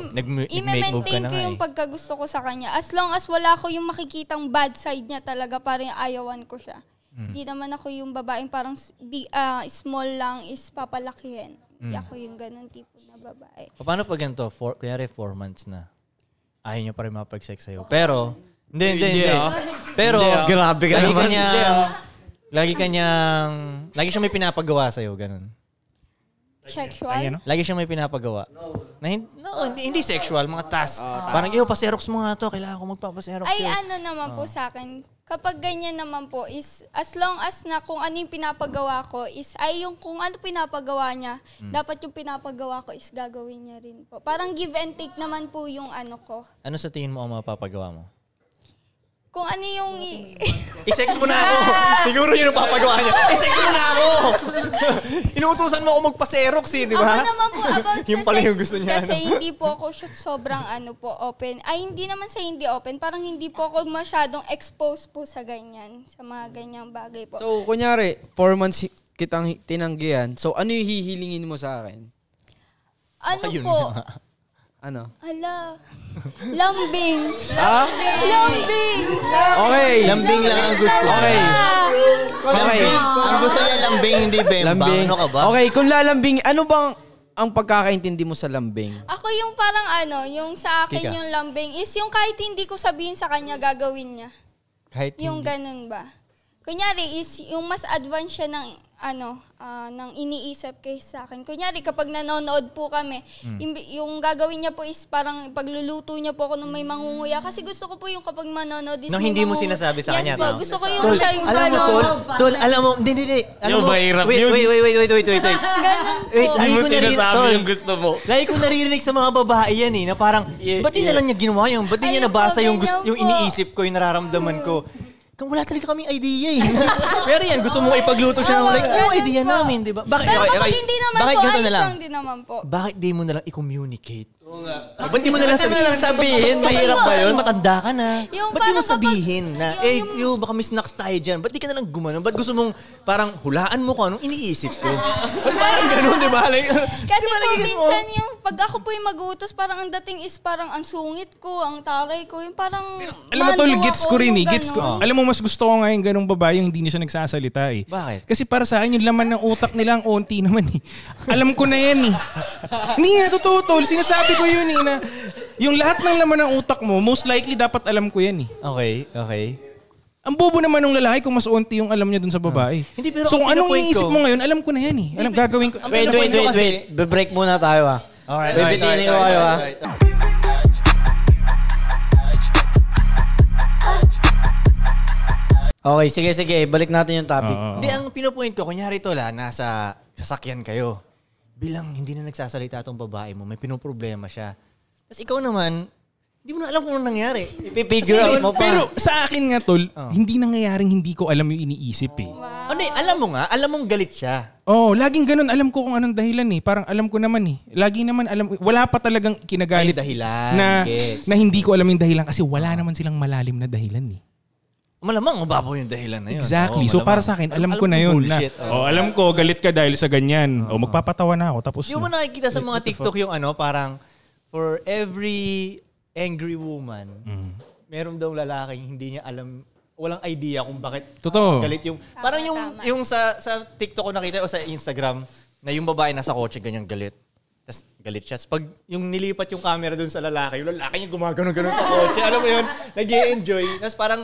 hinalika, nag make move ka na ko yung eh. pagkagusto ko sa kanya. As long as wala ko yung makikitang bad side niya talaga, parang ayawan ko siya. Hindi mm. naman ako yung babaeng parang uh, small lang is papalakihin. Hindi mm. ako yung ganun tipo na babae. paano pag ganito? Four, kunyari, four months na. Ayaw niya pa rin mapag-sex sa'yo. Okay. Pero, hindi, hindi, hindi. Ah. Pero, ah. grabe ka naman. Lagi kanyang, lagi kanyang, lagi siya may pinapagawa sa'yo, ganun. Sexual? Ayun, no? Lagi siyang may pinapagawa. No. Na, hindi, no, hindi, hindi sexual, mga task. Uh, Parang, iyo, paserox mo nga to. Kailangan ko magpapaserox. Ay, yun. ano naman uh. po ah. sa akin, kapag ganyan naman po, is as long as na kung ano yung pinapagawa ko, is ay yung kung ano pinapagawa niya, hmm. dapat yung pinapagawa ko is gagawin niya rin po. Parang give and take naman po yung ano ko. Ano sa tingin mo ang mapapagawa mo? kung ano yung... I-sex mo na ako. Siguro yun ang papagawa niya. I-sex mo na ako. Inuutusan mo ako magpaserok serox eh, di ba? Ako naman po about yung sa pala sex yung gusto niya, kasi ano? hindi po ako sobrang ano po open. Ay, hindi naman sa hindi open. Parang hindi po ako masyadong exposed po sa ganyan. Sa mga ganyang bagay po. So, kunyari, four months kitang tinanggihan. So, ano yung hihilingin mo sa akin? Ano po? ano? Hala. Lambing. Ha? Lambing. Okay. Lambing lang ang gusto. Okay. Okay. Ang gusto niya lambing, hindi bemba. Lambing. Ano ka ba? Okay, kung lalambing, ano bang ang pagkakaintindi mo sa lambing? Ako yung parang ano, yung sa akin Tika. yung lambing is yung kahit hindi ko sabihin sa kanya, gagawin niya. Kahit yung hindi. ganun ba? kunyari is yung mas advanced siya ng ano uh, ng iniisip kay sa akin. Kunyari kapag nanonood po kami, mm. yung, gagawin niya po is parang pagluluto niya po ako ng may mangunguya kasi gusto ko po yung kapag manonood is Nang hindi mo sinasabi sa kanya. Yes po, gusto ko yung tol, siya yung alam mo, tol, tol, alam mo, hindi, hindi, alam mo, mahirap wait, yun. Wait, wait, wait, wait, wait, wait, wait. Ganun po. Wait, hindi mo sinasabi tol, yung gusto mo. Lagi ko naririnig sa mga babae yan eh, na parang, yeah, ba't yeah. na lang niya ginawa yun? Ba't di niya nabasa yung, gusto, yung iniisip ko, yung nararamdaman ko? Hmm. Itong wala talaga kaming idea eh. Pero yan, gusto mo ipagluto siya oh, ng like, ano oh, idea po. namin, di ba? Bakit, Pero okay, kapag okay, hindi naman bakit po, ayos lang din naman po. Bakit di mo nalang i-communicate? Oo nga. Oh, ba't di mo nalang sabihin? nalang sabihin? Mahirap ba yun? Matanda ka na. Yung ba't di mo parang kapag- sabihin na, yung- eh, yung- baka may snacks tayo dyan. Ba't di ka nalang gumano? Ba't gusto mong parang hulaan mo ko anong iniisip ko? Ba't parang ganun, di ba? Like, Kasi po, minsan yung pag ako po yung magutos, parang ang dating is parang ang sungit ko, ang taray ko, yung parang Alam mo, tol, gets ko rin eh. Gets ko. Alam mo, mas gusto ko ngayon ganung babae yung hindi na siya nagsasalita eh. Bakit? Kasi para sa akin, yung laman ng utak nila ang onti naman eh. Alam ko na yan eh. Hindi nga, totoo, tol. Sinasabi ko ko yun, Ina. Eh, yung lahat ng laman ng utak mo, most likely dapat alam ko yan eh. Okay, okay. Ang bobo naman ng lalaki kung mas unti yung alam niya dun sa ah. babae. Hindi, pero so kung anong iniisip ko- mo ngayon, alam ko na yan eh. Alam, gagawin ko. Wait, wait, wait, wait. Be-break muna tayo ah. Alright, alright, Bibitinin ko kayo ah. alright, alright. Okay, sige, sige. Balik natin yung topic. Oo. Hindi, ang pinupoint ko, kunyari tol ah, nasa sasakyan kayo bilang hindi na nagsasalita tong babae mo, may pinoproblema siya. Tapos ikaw naman, hindi mo na alam kung anong nangyari. Ipipigure out mo pa. Pero sa akin nga, Tol, oh. hindi nangyayaring hindi ko alam yung iniisip eh. Wow. Ano, alam mo nga, alam mong galit siya. Oo, oh, laging ganun. Alam ko kung anong dahilan eh. Parang alam ko naman eh. Lagi naman alam. Wala pa talagang kinagalit. May dahilan. Na, gets. na hindi ko alam yung dahilan kasi wala naman silang malalim na dahilan eh. Malamang mababaw yung dahilan na yun. Exactly. Oo, so para sa akin, alam, alam ko na yun. na, oh, oh, alam ko, galit ka dahil sa ganyan. Oh, magpapatawa na ako. Tapos Yung mga nakikita sa mga TikTok yung ano, parang for every angry woman, mm. meron daw lalaking hindi niya alam walang idea kung bakit Totoo. galit yung parang yung yung sa sa TikTok ko nakita o sa Instagram na yung babae nasa kotse ganyan galit. Tapos galit siya. Pag yung nilipat yung camera doon sa lalaki, yung lalaki niya gumagano-gano sa kotse. Alam mo yun? nag enjoy Tapos parang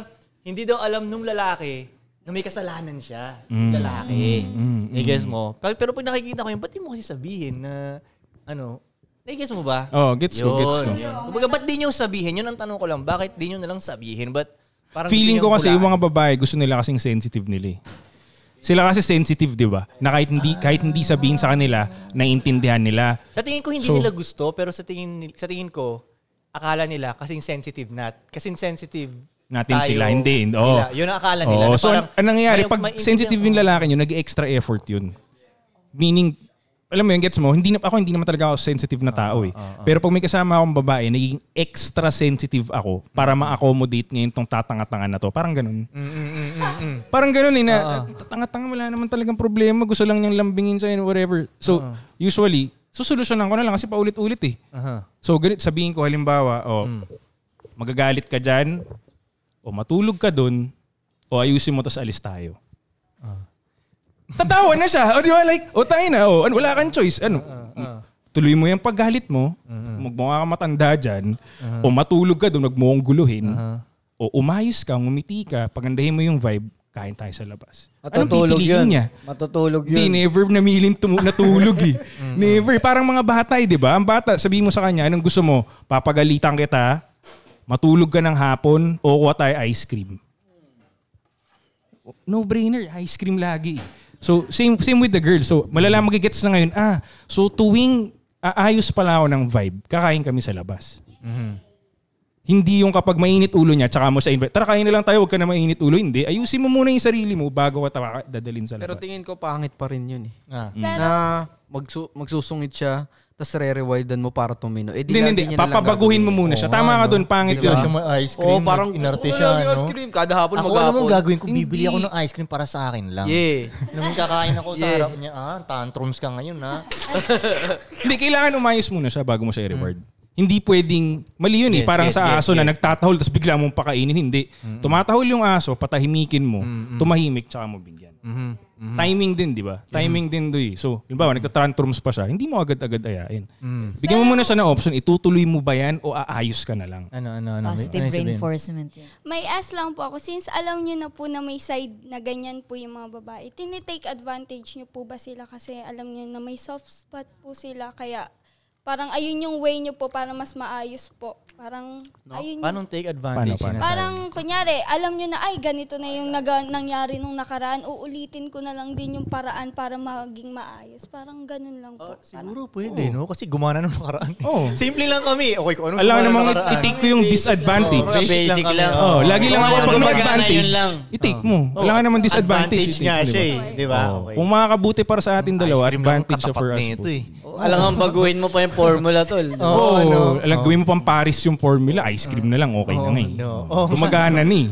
hindi daw alam nung lalaki na may kasalanan siya, mm. lalaki. Mm, I mm, eh, guess mm. mo. Pero pag nakikita ko yun, ba't di mo kasi sabihin na, ano, I eh, guess mo ba? Oh, gets yun. ko, gets ko. Kumbaga, ba't di nyo sabihin? Yun ang tanong ko lang, bakit di nyo nalang sabihin? But parang Feeling ko kasi yung mga babae, gusto nila kasing sensitive nila eh. Sila kasi sensitive, di ba? Na kahit hindi, ah. kahit hindi sabihin sa kanila, naiintindihan nila. Sa tingin ko, hindi so, nila gusto, pero sa tingin, sa tingin ko, akala nila kasing sensitive na, kasing sensitive natin tayo, sila. Hindi. Oo. Nila. Yun ang akala nila. Oo. Na so, ang nangyayari, pag sensitive yung lalaki yun, nag-extra effort yun. Meaning, alam mo yung gets mo, hindi na, ako hindi naman talaga ako sensitive na tao eh. Uh, uh, uh. Pero pag may kasama akong babae, naging extra sensitive ako para ma-accommodate ngayon tong tatanga-tanga na to. Parang ganun. Mm, mm, mm, mm, mm. Parang ganun eh, na uh, tanga-tanga wala naman talagang problema. Gusto lang niyang lambingin sa'yo, whatever. So, uh, usually, susolusyonan ko na lang kasi paulit-ulit eh. Uh-huh. So, ganit, sabihin ko halimbawa, oh, mm. magagalit ka dyan, o matulog ka dun, o ayusin mo tapos alis tayo. Uh. Tatawa na siya. O di ba like, o tayo na, o, wala kang choice. Ano, uh, uh. tuloy mo yung paggalit mo, uh-huh. magmukha ka matanda dyan, uh-huh. o matulog ka doon, nagmukhang guluhin, uh-huh. o umayos ka, ngumiti ka, pagandahin mo yung vibe, kain tayo sa labas. Matutulog Anong yun. niya? Matutulog yun. Di, never namiling tum- natulog eh. never. Parang mga bata eh, di ba? Ang bata, sabihin mo sa kanya, anong gusto mo? Papagalitan kita, matulog ka ng hapon, o kuha tayo ice cream. No-brainer, ice cream lagi. So, same same with the girls. So, malalaman magigets na ngayon, ah, so tuwing aayos ah, pala ako ng vibe, kakain kami sa labas. Mm-hmm. Hindi yung kapag mainit ulo niya, tsaka mo sa invite, tara kain na lang tayo, huwag ka na mainit ulo. Hindi, ayusin mo muna yung sarili mo bago ka tawa, dadalin sa labas. Pero tingin ko pangit pa rin yun eh. Ah. Mm. Na magsu- magsusungit siya, tapos re-rewardan mo para tumino. Eh, di hindi, hindi. Papabaguhin mo muna siya. Tama ano? ka doon, pangit diba? yun. siya may ice cream, Oh, parang inarte siya, no? ice cream. Kada hapon Ako, maghapon. alam mo gagawin ko, bibili ako ng ice cream para sa akin lang. Yeah. Naman kakain ako sa harap niya, ah, tantrums ka ngayon, ha? Hindi, kailangan umayos muna siya bago mo siya i-reward. Hmm. Hindi pwedeng, mali yun eh, Yes, parang yes, sa yes, aso na yes. nagtatahol tapos bigla mong pakainin, hindi. Hmm. Tumatahol yung aso, patahimikin mo, hmm, tumahimik, tsaka mo bigyan. Mm-hmm. Mm-hmm. Timing din, di ba? Yes. Timing din do eh. So, yun ba, mm-hmm. nagtatantrums pa siya, hindi mo agad-agad ayain. Mm. Yes. Bigyan mo muna siya ng option, itutuloy mo ba yan o aayos ka na lang? Ano, ano, ano? Positive ano reinforcement. May ask lang po ako, since alam niyo na po na may side na ganyan po yung mga babae, tinitake advantage niyo po ba sila kasi alam niyo na may soft spot po sila, kaya parang ayun yung way niyo po para mas maayos po Parang, no? ayun. Paano take advantage? Paano, paano? Parang, kunyari, alam nyo na, ay, ganito na yung nag- nangyari nung nakaraan, uulitin ko na lang din yung paraan para maging maayos. Parang ganun lang po. Uh, siguro pwede, oh. no? Kasi gumana nung nakaraan. Oh. Simple lang kami. Okay, kung anong Alam naman, itik ko yung disadvantage. Oh, basic, basic lang. lang. Oh, lagi lang ako pag may advantage, itik oh. mo. Oh. Wala ka naman disadvantage. Advantage nga siya, eh. Di ba? Okay. Kung makakabuti para sa atin ah, dalawa, advantage siya for us. Eh. Alam nga, baguhin mo pa yung formula, tol. Oo, ano? alam, gawin mo pang Paris yung formula, ice cream na lang, okay oh, na nga eh. No. Oh. Gumagana ni.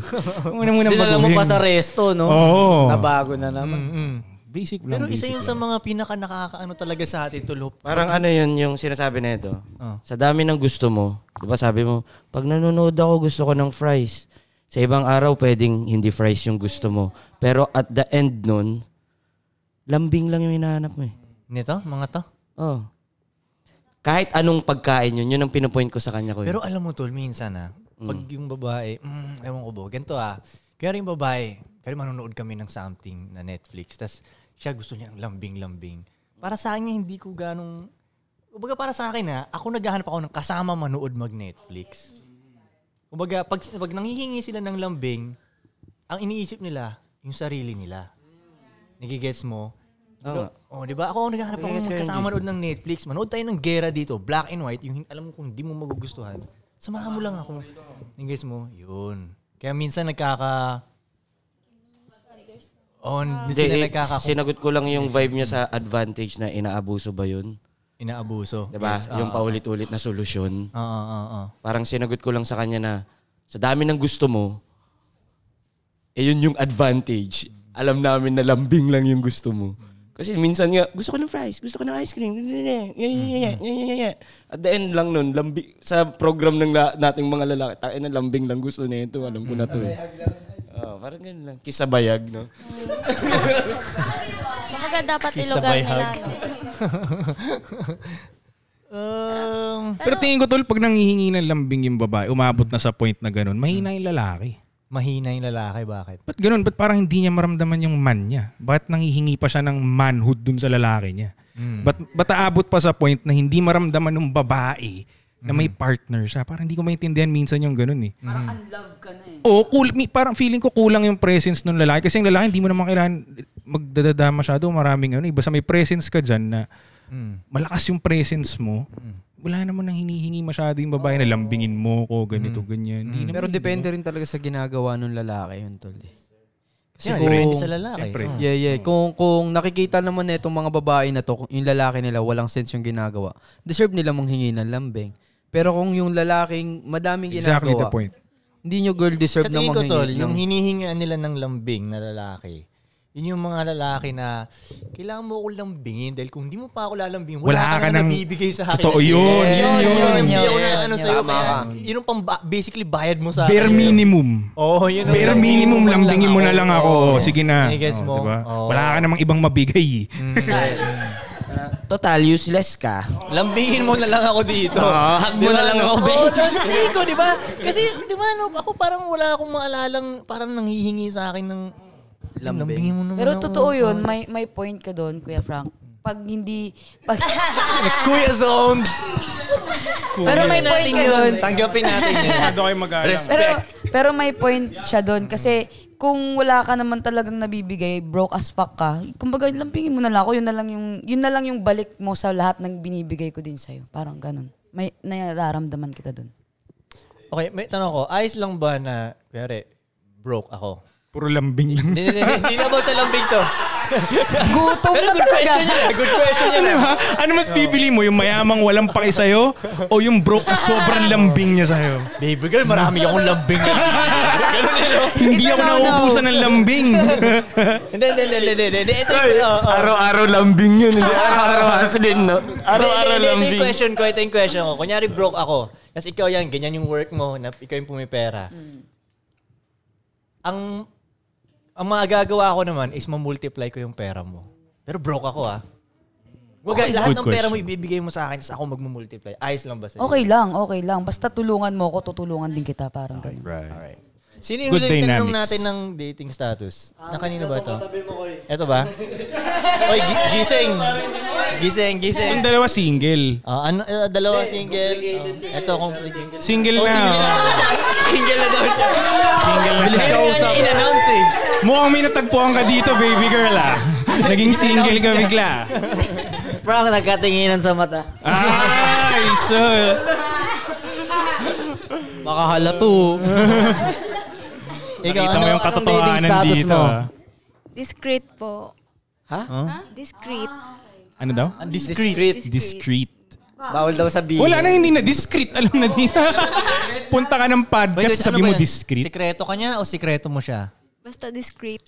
Una eh. muna na Dinala mo pa sa resto, no? Oo. Oh. Nabago na naman. Mm-hmm. Basic lang. Pero isa yun lang. sa mga pinaka nakakaano talaga sa atin, tulop. Parang ano yun yung sinasabi na ito. Oh. Sa dami ng gusto mo, di ba sabi mo, pag nanonood ako, gusto ko ng fries. Sa ibang araw, pwedeng hindi fries yung gusto mo. Pero at the end nun, lambing lang yung hinahanap mo eh. Nito? Mga to? Oo. Oh. Kahit anong pagkain yun, yun ang pinupoint ko sa kanya ko. Pero alam mo, tol, minsan ah, mm. pag yung babae, mm, ewan ko ba, ganito ah, kaya yung babae, kaya rin manonood kami ng something na Netflix, tas siya gusto niya ng lambing-lambing. Para sa akin, hindi ko ganong, kumbaga para sa akin ah, ako naghahanap ako ng kasama manood mag-Netflix. Kumbaga, pag, pag nangihingi sila ng lambing, ang iniisip nila, yung sarili nila. Nagigets mo? Oh. oh, 'di ba? Ako ang naghahanap ako ng kasama manood ng Netflix. Manood tayo ng gera dito, black and white, yung alam mo kung di mo magugustuhan. Samahan mo lang ako. Engage mo. 'Yun. Kaya minsan nagkaka on oh, hindi, sila nagkaka Sinagot ko lang yung vibe niya sa advantage na inaabuso ba 'yun? Inaabuso. 'Di ba? Yes, yung ah. paulit-ulit na solusyon. Oo, oo, oo. Parang sinagot ko lang sa kanya na sa dami ng gusto mo, eh yun yung advantage. Alam namin na lambing lang yung gusto mo. Mm. Kasi minsan nga, gusto ko ng fries, gusto ko ng ice cream. At the end lang nun, lambi, sa program ng la, nating mga lalaki, tayo na lambing lang gusto na ito. Alam ko na to eh. Oh, parang ganun lang. Kisabayag, no? Kumbaga dapat ilugar nila. um, pero tingin ko tol, pag nanghihingi ng lambing yung babae, umabot na sa point na ganun, mahina hmm. yung lalaki. Mahina yung lalaki, bakit? Ba't ganun? Ba't parang hindi niya maramdaman yung man niya? Ba't nangihingi pa siya ng manhood dun sa lalaki niya? Mm. Ba't, ba't aabot pa sa point na hindi maramdaman ng babae na may hmm. partner siya? Parang hindi ko maintindihan minsan yung ganun eh. Parang unloved hmm. ka na eh. Oo, cool, mi- parang feeling ko kulang yung presence ng lalaki. Kasi yung lalaki hindi mo naman kailangan magdadada masyado. Maraming ano eh. Basta may presence ka dyan na Mm. malakas yung presence mo. Mm wala naman nang hinihingi masyado yung babae oh. na lambingin mo ko, ganito, mm. ganyan. Mm. Pero depende rin talaga sa ginagawa ng lalaki yun, tol. Eh. Kasi yeah, kung, depende sa lalaki. Siyempre. Mm. Yeah, yeah. Mm. Kung, kung nakikita naman na itong mga babae na to, yung lalaki nila, walang sense yung ginagawa, deserve nila manghingi ng lambing. Pero kung yung lalaking madaming ginagawa, exactly the point. hindi nyo girl deserve na manghingi. Tol, yung hinihinga nila ng lambing na lalaki, yun yung mga lalaki na kailangan mo ako lang lambingin dahil kung hindi mo pa ako lalambingin, wala, wala ka, na nang nabibigay sa akin. Totoo yun. Yun, yun, yun. yun, yun, yun, ano sa'yo. Kaya, yun ang pang, basically bayad mo sa akin. Bare minimum. Oo, oh, yun. Bare minimum, lang, lambingin mo na lang ako. Sige na. I guess mo. Wala ka namang ibang mabigay. Total, useless ka. Lambingin mo na lang ako dito. Oh, hug mo diba? na lang ako, babe. oh, ko, di ba? Kasi, di ba, no, ako parang wala akong maalalang parang nanghihingi sa akin ng Lambing. mo naman Pero ako. totoo yun, may, may point ka doon, Kuya Frank. Pag hindi... Pag... Kuya Zone! pero may point ka doon. Tanggapin natin yun. Masyado kayo Respect. Pero, pero may point siya doon kasi kung wala ka naman talagang nabibigay, broke as fuck ka, kumbaga lampingin mo na lang ako, yun na lang yung, yun na lang yung balik mo sa lahat ng binibigay ko din sa'yo. Parang ganun. May nararamdaman kita doon. Okay, may tanong ko. Ayos lang ba na, kuyari, broke ako? Puro lambing lang. Hindi, hindi, hindi. Hindi about sa lambing to. Gutom Pero na good question yun. ah. Eh. Good question yun. Eh. Ano Ano mas bibili mo? Yung mayamang walang pake sa'yo? O yung broke na sobrang lambing niya sa'yo? Baby girl, marami akong lambing. Eh. Ganun yun, no? Hindi ako nauubusan ng lambing. Hindi, hindi, hindi, hindi, hindi. ito, ito, oh, oh. Araw-araw lambing yun. Hindi araw-araw haslin, no? Araw-araw lambing. Ito yung lambing. question ko, ito yung question ko. Kunyari broke ako. Kasi ikaw yan, ganyan yung work mo, na ikaw yung pumipera. Mm. Ang ang mga magagawa ko naman is mamultiply ko yung pera mo. Pero broke ako ah. Wag okay, lahat ng pera question. mo ibibigay mo sa akin tapos ako magmumultiply. Ayos lang ba sa'yo? Okay lang, okay lang. Basta tulungan mo ako, tutulungan din kita. Parang okay, ganun. Right. Alright. Sino yung Good huling tanong natin ng dating status? Ah, na kanino ba to? Mo, eh. Ito ba? Oy, gi- gising. Gising, gising. Yung dalawa single. Oh, ano, uh, dalawa ah, single. Oh. Ito, complicated. Single na. Oh, single na. single na single na. Bilis ka usap. In-announce eh. Mukhang may natagpuan ka dito, baby girl, ah. Naging single ka bigla. Bro, nagkatinginan sa mata. Ay, sus. Baka hala to. Ikaw, Nakita ano, yung anong dating katotohanan status dito. mo? Ah. Discreet po. Ha? Discreet. Ano daw? Ano, discreet. Discreet. Bawal daw sabihin. Wala na, hindi na discreet. Alam na dito. Punta ka ng podcast, wait, sabi ano mo discreet. Sikreto ka niya o sikreto mo siya? Basta discreet.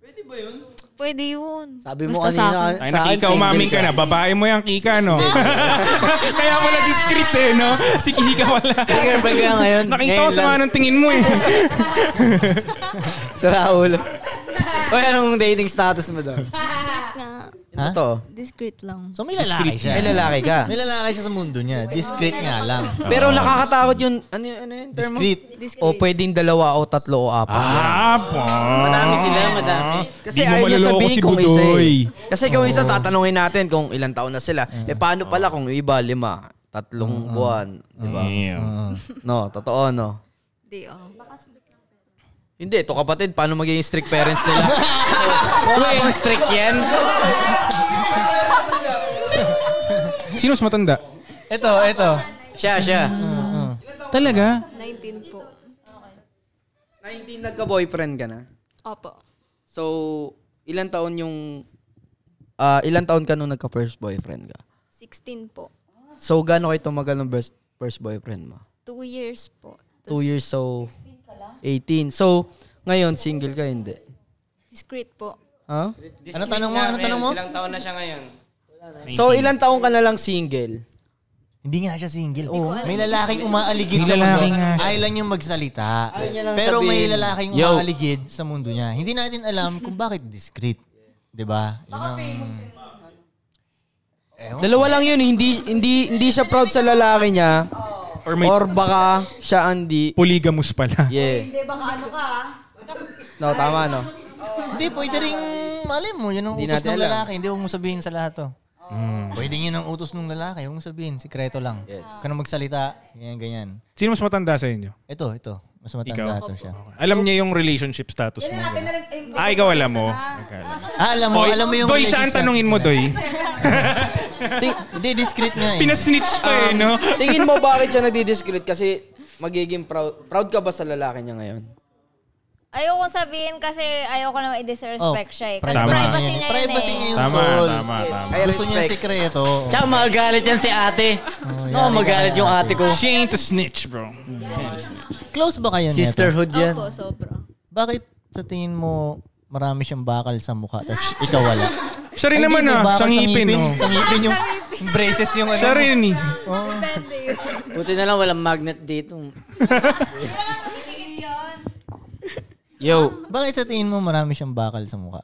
Pwede ba yun? Pwede yun. Sabi mo Basta kanina, sa akin. Ay, nakikaw mamin ka na. Babae mo yung Kika, no? Kaya wala discreet eh, no? Si Kika wala. Kaya ba kaya ngayon? Nakita ko sama ng tingin mo eh. Sa Raul. Uy, anong dating status mo daw? Discreet nga. Yung totoo. Discreet lang. So may lalaki Discreet siya. May lalaki ka. may lalaki siya sa mundo niya. Discreet nga lang. Pero nakakatakot yung, Ano, ano yung term mo? Discreet. O pwedeng dalawa o tatlo o apat. Ah, po. Marami sila, madami. Kasi Di mo ayaw niya maloloko sabihin si kung isa eh. Budoy. eh. Kasi kung isa, tatanungin natin kung ilang taon na sila. Mm. Eh, paano pala kung iba, lima, tatlong buwan, di ba? Damn. No, totoo, no? Di, oh. Hindi, to kapatid, paano magiging strict parents nila? Kung strict yan. Sino mas matanda? Ito, ito. Siya, siya. Uh, uh. Talaga? 19 po. 19 nagka-boyfriend ka na? Opo. So, ilan taon yung... Uh, ilan taon ka nung nagka-first boyfriend ka? 16 po. So, gaano kayo tumagal ng first, first boyfriend mo? 2 years po. 2 years, so... 18. So, ngayon, single ka, hindi? Discreet po. Huh? Discreet ano tanong mo? Ano tanong mo? Ilang taon na siya ngayon? So, ilang taon ka na lang single? Hindi nga siya single. Oh, may lalaking umaaligid sa mundo. lalaking Ayaw lang yung magsalita. lang Pero may lalaking Yo. umaaligid sa mundo niya. Hindi natin alam kung bakit discreet. 'Di ba? Yun ang... Ewan ko. Dalawa lang yun, eh. hindi hindi hindi siya proud sa lalaki niya Or may or baka siya hindi. polygamous pala. Yeah. Hindi, baka ano ka. Ah. No, tama no. Hindi, pwede rin, mali mo, yun ang Hindi utos ng lalaki. Hindi mo sabihin sa lahat to. Oh. Mm. Pwede niyo ang utos ng lalaki. Huwag sabihin, sikreto lang. Yes. Huwag magsalita. Ganyan, ganyan. Sino mas matanda sa inyo? Ito, ito. Mas matanda Ikaw? to siya. Alam niya yung relationship status mo. Ay, na Ah, ikaw alam mo. Ah. alam. Ah, alam mo, alam mo yung... Doy, saan tanungin mo, Doy? Hindi, discreet niya eh. Pinasnitch pa eh, ah. no? Tingin mo bakit siya nagdi-discreet? Kasi magiging proud, proud ka ba sa lalaki niya ngayon? Ayoko sabihin kasi ayoko naman i-disrespect oh, siya eh. Kasi privacy niya yun Privacy eh. niya yun, tama, Tama, tama, tama. Gusto niya sikreto. Tsaka magagalit yan si ate. Oh, no, magalit yung ate ko. She ain't a snitch, bro. Yeah. She ain't a snitch. Close ba kayo nito? Sisterhood yan. Opo, sobra. Bakit sa tingin mo marami siyang bakal sa mukha tapos ikaw wala? Siya rin naman ah, sa ngipin. Oh. Sa ngipin yung braces yung ano. Siya rin eh. Buti na lang walang magnet dito. Yo, um, bakit sa tingin mo marami siyang bakal sa mukha?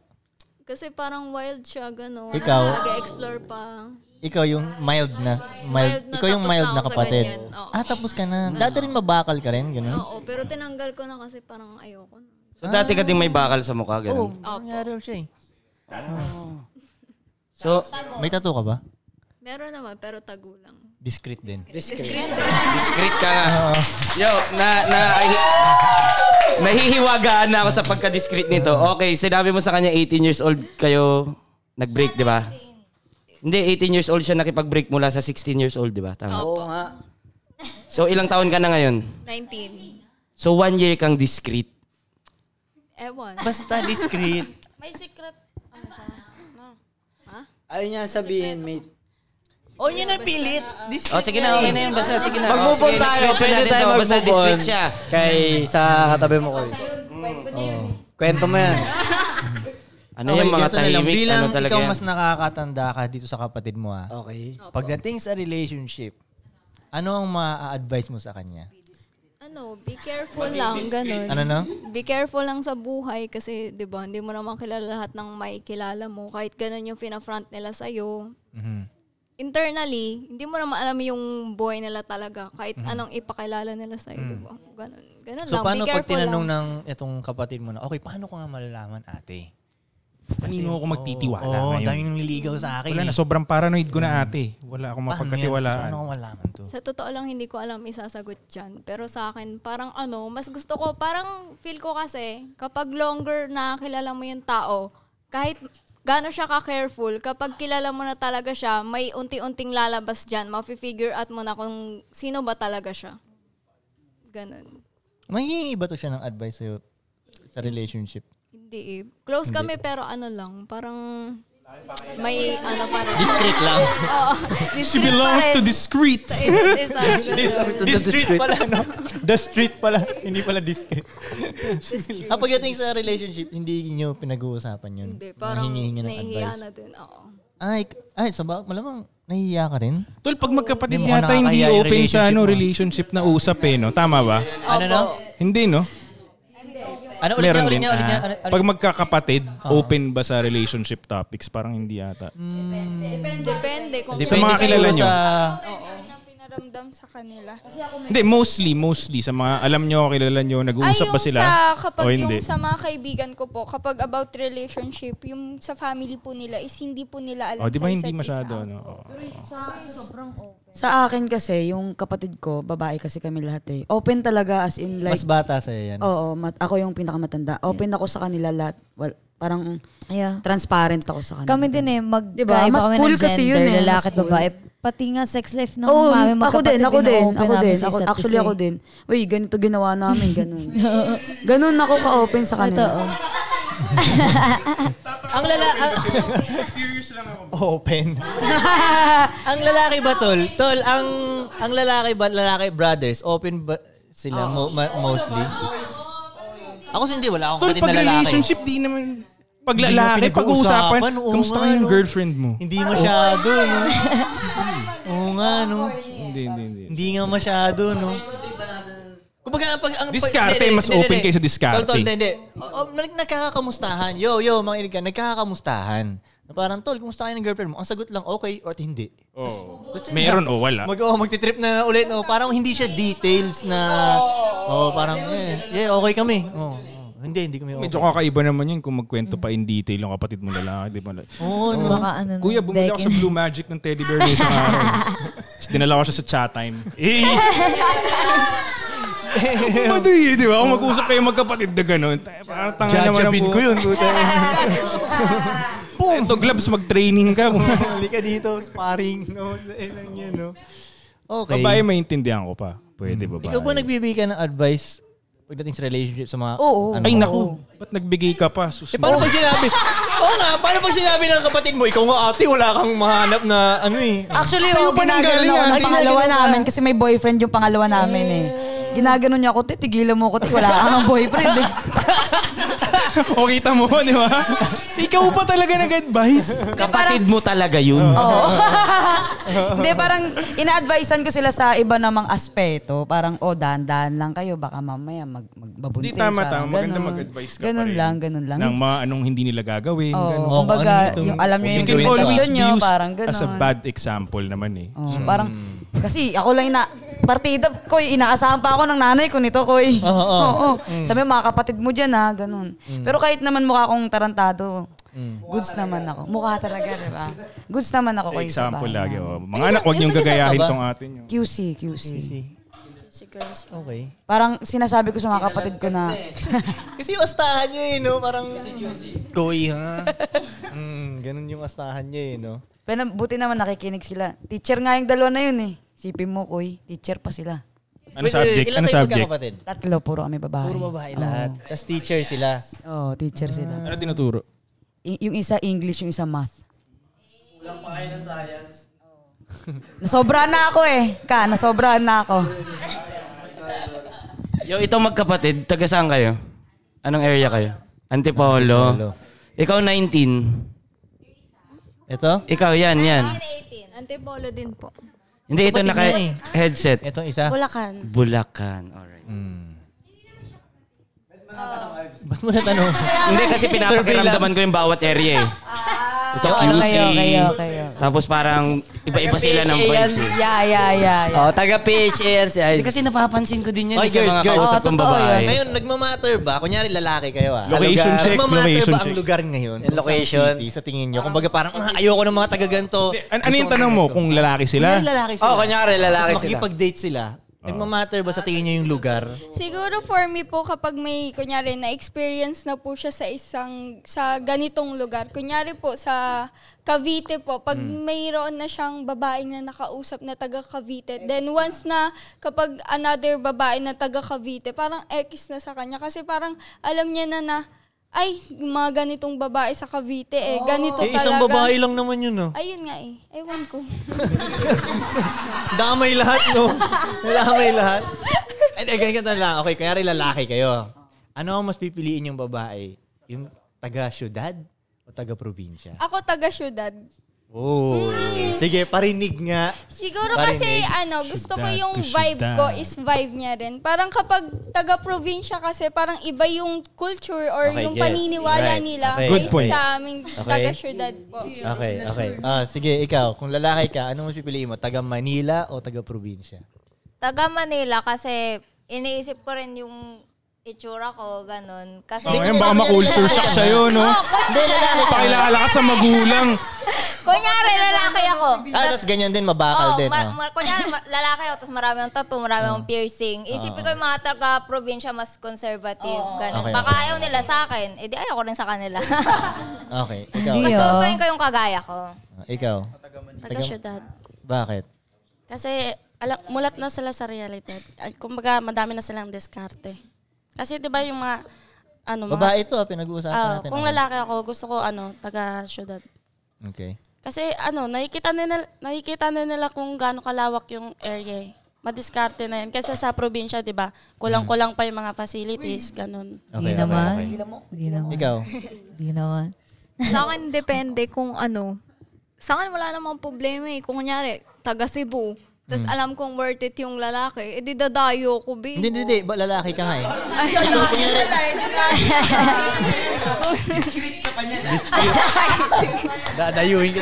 Kasi parang wild siya, gano'n. Ikaw? Nag-explore pa. Ikaw yung mild na. Mild, mild na ikaw yung mild na, na kapatid. Oo. Ah, tapos ka na. Dati rin mabakal ka rin, gano'n? Oo, pero tinanggal ko na kasi parang ayoko na. So dati ka ding may bakal sa mukha, gano'n? Oo, oh, nangyari siya eh. So, may tattoo ka ba? Meron naman, pero tago lang. Discreet din. Discreet. Discreet ka nga. Yo, na, na, ay, nahihiwagaan na ako sa pagka-discreet nito. Okay, sinabi mo sa kanya 18 years old kayo nag-break, di ba? Hindi, 18 years old siya nakipag-break mula sa 16 years old, di ba? Tama. Oo nga. So, ilang taon ka na ngayon? 19. So, one year kang discreet. Ewan. Basta discreet. May secret. Ano siya? No. Ha? Ayaw niya sabihin, mate. Oh, yun ang pilit. Ah, ah. Discreet oh, sige na, okay na yun. Basta, sige na. Mag-move on tayo. Pwede tayo mag-move on. Basta discreet siya. Kay sa katabi mo ko. Eh. Oh. Kwento mo yan. Ano okay, yung mga tahimik? Bilang ano talaga ikaw mas nakakatanda ka dito sa kapatid mo ha? Okay. Pagdating sa relationship, ano ang ma-advise mo sa kanya? Ano, be careful lang, ganun. Ano no? Be careful lang sa buhay kasi, di ba, hindi mo naman kilala lahat ng may kilala mo. Kahit ganun yung fina-front nila sa'yo. Mm-hmm internally, hindi mo na maalam yung buhay nila talaga kahit mm. anong ipakilala nila sa iyo, mm. diba? Ganun, ganun so, lang. So paano pag tinanong lang. ng itong kapatid mo na, okay, paano ko nga malalaman ate? Kanino ako oh, magtitiwala oh, ngayon? Oo, dahil nang liligaw sa akin. Wala eh. na, sobrang paranoid ko na mm. ate. Wala akong mapagkatiwalaan. Paano ko malaman to? Sa totoo lang, hindi ko alam isasagot dyan. Pero sa akin, parang ano, mas gusto ko, parang feel ko kasi, kapag longer na kilala mo yung tao, kahit gaano siya ka-careful, kapag kilala mo na talaga siya, may unti-unting lalabas dyan, mafe-figure out mo na kung sino ba talaga siya. Ganun. Mangingi ba to siya ng advice sa'yo sa relationship? Hindi eh. Close Hindi. kami pero ano lang, parang may ano pa rin. Discreet lang. Oo. Discreet She belongs to the street. the street pala, no? The street pala. Hindi pala discreet. Ah, pagdating sa relationship, hindi niyo pinag-uusapan yun? Hindi. Parang nahihiya na din. Oo. Ay, ay, sabag, malamang nahihiya ka rin? Tol, pag magkapatid oh, yata, hindi open sa ano, relationship na usap eh, no? Tama ba? Ano, no? Hindi, no? Ano ulit Meron niya, ulit din. niya, ulit niya, Ah. Ano, Pag magkakapatid, Oo. open ba sa relationship topics? Parang hindi yata. Depende. Hmm. Depende kung Sa mga kilala nyo. sa- Oo ramdam sa kanila. Kasi Hindi, mostly, mostly. Sa mga alam nyo, kilala nyo, nag-uusap ba sila? Ay, sa, kapag o hindi? yung sa mga kaibigan ko po, kapag about relationship, yung sa family po nila is hindi po nila alam oh, di ba sa hindi isa't masyado, isa. ano? Oh. Sa akin, sobrang open. Sa akin kasi, yung kapatid ko, babae kasi kami lahat eh. Open talaga as in like... Mas bata sa'yo yan. Oo, mat- ako yung pinakamatanda. Open ako sa kanila lahat. Well, parang Yeah. Transparent ako sa kanila. Kami din eh, mag diba? Mas kami cool ng gender, kasi yun eh. lalaki at cool. babae. Pati nga sex life ng oh, mami, ako din, ako din, ako din. Ako, actually ako eh. din. Uy, ganito ginawa namin, ganun. ganun ako ka-open sa kanila. Totoo. ang lala... Curious lang ako. Open. ang lalaki ba, Tol? Tol, ang ang lalaki ba, lalaki brothers, open ba sila oh. mo, ma, mostly? Ako hindi, wala akong lalaki. Tol, pag relationship, di naman paglalaki, pag-uusapan, kamusta yung girlfriend mo? Hindi masyado, no? Oo nga, no? Hindi, hindi, hindi. Hindi nga masyado, no? Kumbaga, pag ang... Diskarte, mas open kayo sa diskarte. Tol, tol, hindi. Nagkakakamustahan. Yo, yo, mga ilig nagkakakamustahan. Na parang, tol, kumusta kayo ng girlfriend mo? Ang sagot lang, okay or hindi. Oh. Meron o wala. Mag, oh, magtitrip na ulit. No? Parang hindi siya details na... Oh, parang, eh, yeah, okay kami. Oh. Hindi, hindi kami okay. Medyo kakaiba naman yun kung magkwento pa mm. in detail ng kapatid mo lalaki. Di ba? Oo, oh, no. baka ano. Kuya, bumili ako sa Blue Magic ng teddy bear sa araw. Tapos dinala ko siya sa chat time. Eh! Maduhi, eh, di ba? Kung mag-usap kayo magkapatid na gano'n. Parang tanga naman ang buo. ko yun. Boom! Ito, gloves, mag-training ka. Hali ka dito, sparring. No, ilan yun, no? Okay. Babae, maintindihan ko pa. Pwede ba mm. ba? Ikaw ba nagbibigay ka ng advice pagdating sa relationship sa mga... Oo. Ano, Ay, naku. Ba't nagbigay ka pa? Sus Eh, paano pag sinabi? Oo nga, paano pag sinabi ng kapatid mo, ikaw nga ate, wala kang mahanap na ano eh. Actually, yung oh, pa nang ginagano galing, ako pangalawa namin kasi may boyfriend yung pangalawa namin eh. eh. Ginagano niya ako, titigilan mo ako, wala kang boyfriend eh. o kita mo, di ba? Ikaw pa talaga nag-advise. Kapatid mo talaga yun. Oo. Hindi, parang ina-advisean ko sila sa iba namang aspeto. Parang, oh, dandan lang kayo. Baka mamaya mag magbabuntis. Hindi, tama, tama. Maganda mag-advise ka ganun pa rin. Ganun lang, ganun lang. Ng mga anong hindi nila gagawin. Oo, ganun. Oh, kumbaga, ano yung alam nyo yung limitasyon nyo. Parang ganun. As a bad example naman eh. Oh, so, parang, hmm. Kasi ako lang na Partida, koy, inaasahan pa ako ng nanay ko nito, koy. Ah, ah, ah. Oo. Oh, oh. oh, oh. Mm. Sabi, mga kapatid mo diyan ha, ganun. Mm. Pero kahit naman mukha akong tarantado, Mm. Goods naman ako. Mukha talaga, di ba? Goods naman ako. Sa example lagi. Oh. Mga anak, huwag niyong gagayahin tong atin. Yun. QC, QC. QC. Girls. Okay. Parang sinasabi ko sa mga kapatid ko na... Kasi yung astahan niya eh, no? Parang... Koy, ha? mm, ganun yung astahan niya eh, no? Pero buti naman nakikinig sila. Teacher nga yung dalawa na yun eh. Sipin mo, Koy, teacher pa sila. Ano subject? Ano subject? Tatlo, puro kami babae. Puro babae lahat. Oh. Tapos teacher sila. Oo, oh, teacher sila. Ah. Ano tinuturo? Y- yung isa English, yung isa math. Kulang pa kayo ng science. nasobra na ako eh. Ka, nasobra na ako. Yo, ito magkapatid, taga saan kayo? Anong area kayo? Antipolo. Ikaw 19. Ito? Ikaw, yan, yan. 18. Antipolo din po. Hindi, ito naka-headset. Ito isa. Bulacan. Bulacan. Alright. Mm. Ba't mo natanong? Hindi kasi pinapakiramdaman ko yung bawat area eh. Ah. Ito ano QC. Okay, kayo, kayo. Tapos parang iba-iba sila ng vibes. Eh. Yeah, yeah, yeah. yeah. Oh, taga PHA yan si Ives. Kasi napapansin ko din yan Oy, eh, sa girls, mga girls. kausap Oo, oh, kong totoo babae. yun. Ngayon, nagmamatter ba? Kunyari, lalaki kayo ah. Sa Location lugar. check, Nagmamatter ba ang lugar ngayon? Yung location. Sa city, sa tingin nyo. Kumbaga parang, ah, ayoko ng mga taga ganito. ano yung tanong mo? Kung lalaki sila? Kunyari, lalaki oh, sila. Oh, kunyari, lalaki Tapos sila. makikipag-date sila. Uh, Nagmamatter ba sa tingin niyo yung lugar? Siguro for me po kapag may kunyari na experience na po siya sa isang sa ganitong lugar. Kunyari po sa Cavite po, pag mm. mayroon na siyang babae na nakausap na taga Cavite, ex then once na kapag another babae na taga Cavite, parang X na sa kanya kasi parang alam niya na na ay, yung mga ganitong babae sa Cavite eh, ganito eh, talaga. isang babae lang naman yun, no? Ayun nga eh. Ewan ko. Damay lahat, no? Damay lahat. And eh, again, eh, ganito lang. Okay, kaya rin lalaki kayo. Ano ang mas pipiliin yung babae? Yung taga-syudad o taga-probinsya? Ako taga-syudad. Oh. Mm. Sige, parinig nga. Siguro parinig. kasi ano, gusto ko yung vibe ko is vibe niya rin. Parang kapag taga-provincia kasi parang iba yung culture or okay, yung yes. paniniwala right. nila okay. Good point. sa aming okay. taga-syudad po. Okay, okay. Ah, sige, ikaw, kung lalaki ka, ano mas pipiliin mo? Taga Manila o taga-provincia? Taga Manila kasi iniisip ko rin yung itsura ko, ganun. Kasi... Oh, yun, baka ma-culture shock siya yun, no? Hindi, lalaki. Pakilala ka sa magulang. kunyari, lalaki ako. Ah, tapos ganyan din, mabakal oh, din. Ma- ah. ma- kunyari, lalaki ako, tapos marami ang tattoo, marami akong ah. piercing. Isipin ko yung mga taga-probinsya mas conservative, oh. ganun. Okay, Baka okay. ayaw nila sa akin, eh di ayaw ko rin sa kanila. okay, ikaw. Mas gustuhin ko yung kagaya ko. Ah, ikaw? Taga-syudad. Bakit? Kasi alam, mulat na sila sa reality. Kumbaga, madami na silang diskarte. Kasi 'di ba yung mga ano mga, Babae ito, ah, pinag-uusapan uh, natin. Kung ano. lalaki ako, gusto ko ano, taga syudad. Okay. Kasi ano, nakikita nila nakikita na nila kung gaano kalawak yung area. Eh. Madiskarte na yan. Kasi sa probinsya, di ba, kulang-kulang pa yung mga facilities, ganun. Hindi okay, okay, naman. Hindi okay. naman. naman. Ikaw? Hindi naman. sa akin, depende kung ano. Sa akin, wala namang problema eh. Kung kunyari, taga Cebu, tapos mm. alam kong worth it yung lalaki, edi eh, dadayo ko, be. Hindi, hindi, hindi. lalaki ka nga eh. Ay, ikaw ko nga rin. ka pa ah. Dadayuhin ka.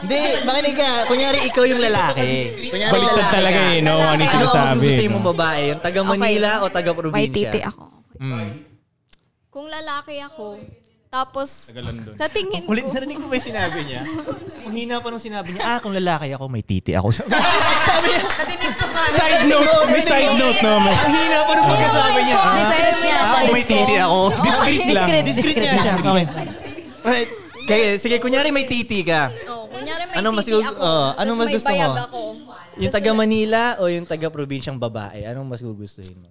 Hindi, makinig ka. Kunyari, ikaw yung lalaki. Kunyari, Baliktad talaga eh, no? Ano yung ano, sinasabi. Ano ang eh, mong babae? Yung taga Manila okay. o taga probinsya? May titi ako. Mm. Kung lalaki ako, tapos, sa tingin ko... Kulit na rin ko may sinabi niya. Ang pa nung sinabi niya, ah, kung lalaki ako, may titi ako. sabi niya, Natinig ka. side note, may side note na may. Ang hina pa nung pagkasabi niya, ah, Discreet may titi ako. Discreet lang. Discreet, Discreet niya siya. Okay. Alright. Kaya, sige, kunyari may titi ka. Oh, kunyari may Ano mas titi ako. oh, ano mas gusto mo? ako. Yung taga Manila o yung taga probinsyang babae, anong mas gugustuhin mo?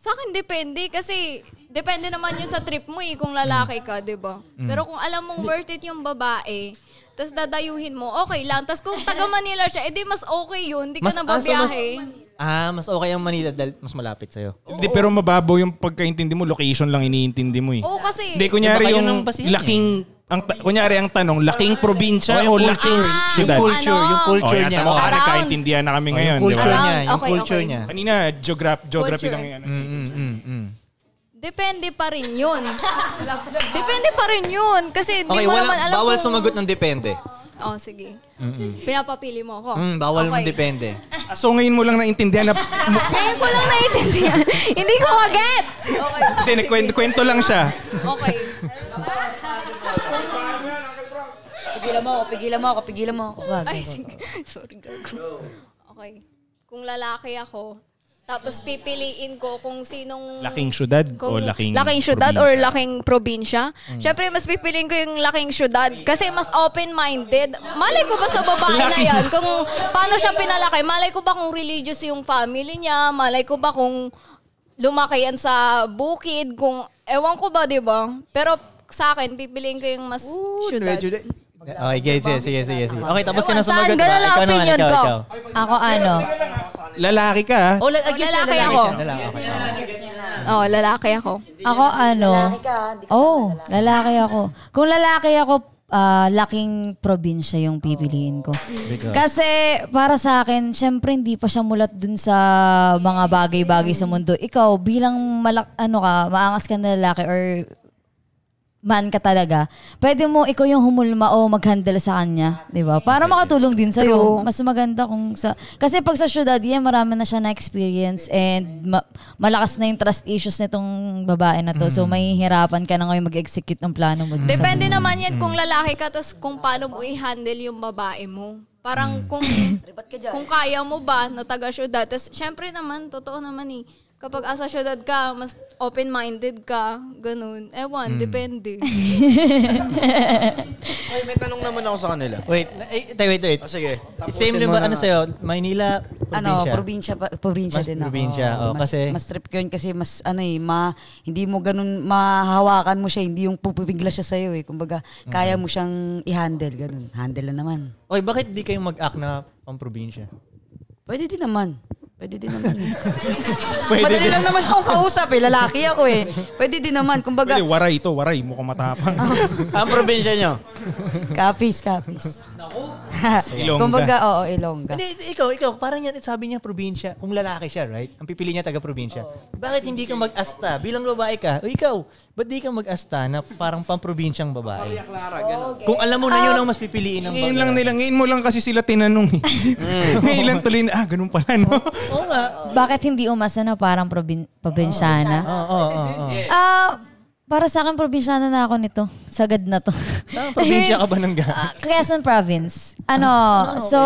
Sa akin, depende. Kasi depende naman yun sa trip mo eh, kung lalaki ka, di ba? Mm. Pero kung alam mong worth it yung babae, tas dadayuhin mo, okay lang. Tas kung taga Manila siya, edi eh, mas okay yun. Hindi ka mas, na babiyahe. Ah, so mas, Ah, mas okay ang Manila dahil mas malapit sa'yo. Hindi, pero mababaw yung pagkaintindi mo. Location lang iniintindi mo eh. Oo, kasi... Hindi, kunyari diba yung eh. laking... Eh. Ang, kunyari ang tanong, laking probinsya oh, o, o laking ah, syudad? Yung culture, yung ano? culture oh, niya. Mo, Around. na kami oh, ngayon. yung culture niya, yung culture niya. Kanina, geograph, geography lang yan. Mm, mm, mm, mm. Depende pa rin yun. depende pa rin yun. Kasi okay, di mo wala, naman alam bawal kung... sumagot ng depende. oh, sige. Mm-mm. Pinapapili mo ako. Mm, bawal okay. mong depende. so ngayon mo lang naintindihan na... ngayon ko lang naintindihan. Hindi ko maget! Okay. Hindi, nagkwento kwento lang siya. okay. pigilan mo ako, pigilan mo ako, pigilan mo ako. Ay, sige. Sorry, Gago. Okay. Kung lalaki ako, tapos pipiliin ko kung sinong... Laking syudad kung, o laking Laking syudad probinsya. or laking probinsya. Mm. Siyempre, mas pipiliin ko yung laking syudad kasi mas open-minded. Malay ko ba sa babae na yan? Kung paano siya pinalaki? Malay ko ba kung religious yung family niya? Malay ko ba kung lumaki yan sa bukid? Kung, ewan ko ba, di ba? Pero sa akin, pipiliin ko yung mas Ooh, syudad. Medyo, Oh, okay, sige, sige, sige, sige. Okay, tapos ka na sumagot. Saan? Diba? Ganun ikaw naman, ikaw, ko. Ikaw. Ako ano? Lalaki ka. Oh, la- oh, oh lalaki, ako. Lalaki, Oh, lalaki ako. Ako ano? Lalaki ka, ka oh, lalaki ako. Kung lalaki ako, uh, laking probinsya yung pipiliin ko. Kasi para sa akin, syempre hindi pa siya mulat dun sa mga bagay-bagay sa mundo. Ikaw, bilang malak ano ka, maangas ka na lalaki or man ka talaga, pwede mo ikaw yung humulma o mag-handle sa kanya, 'di ba? Para makatulong din sa iyo. Mas maganda kung sa kasi pag sa syudad, yan marami na siya na experience and ma- malakas na yung trust issues nitong babae na to. Mm. So hmm. mahihirapan ka na ngayon mag-execute ng plano mo. Depende sa naman 'yan mm. kung hmm. lalaki ka tapos kung paano mo i-handle yung babae mo. Parang hmm. kung kung kaya mo ba na taga syudad. Tapos syempre naman totoo naman eh kapag asa syudad ka, mas open-minded ka, ganun. Ewan, mm. depende. Ay, may tanong naman ako sa kanila. Wait, eh, wait, wait. Oh, sige. Same din ba, ano sa'yo, Maynila, ano, probinsya? Ano, probinsya, pa, probinsya mas din ako. Probinsya, oh, mas, kasi... Mas trip yun kasi mas, ano eh, ma, hindi mo ganun, mahawakan mo siya, hindi yung pupibigla siya sa'yo eh. Kumbaga, kaya mm-hmm. mo siyang i-handle, ganun. Handle na naman. Oy, bakit di kayo mag-act na pang probinsya? Pwede din naman. Pwede din naman. Eh. Pwede din. lang naman ako kausap eh. Lalaki ako eh. Pwede din naman. Kumbaga... Pwede, waray ito. Waray. Mukhang matapang. Ang probinsya nyo? Kapis, kapis. Ilongga. Kumbaga, oo, Ilongga. Hindi, ikaw, ikaw, parang yan, sabi niya probinsya, kung lalaki siya, right? Ang pipili niya taga-probinsya. Bakit hindi ka mag-asta? Bilang babae ka, o ikaw, ba't di ka mag-asta na parang pang-probinsyang babae? Maria Clara, ganun. Oh, kung alam mo na yun ang mas pipiliin ng babae. Ngayon lang nila, ngayon mo lang kasi sila tinanong eh. Mm. ngayon lang tuloy na, ah, ganun pala, no? Oo nga. Bakit hindi umasa na parang probinsyana? Oo, oo, oo. Ah, para sa akin, probinsyana na ako nito. Sagad na to. Ah, probinsya ka ba ng gabi? Ah, Quezon Province. Ano, ah, okay. so,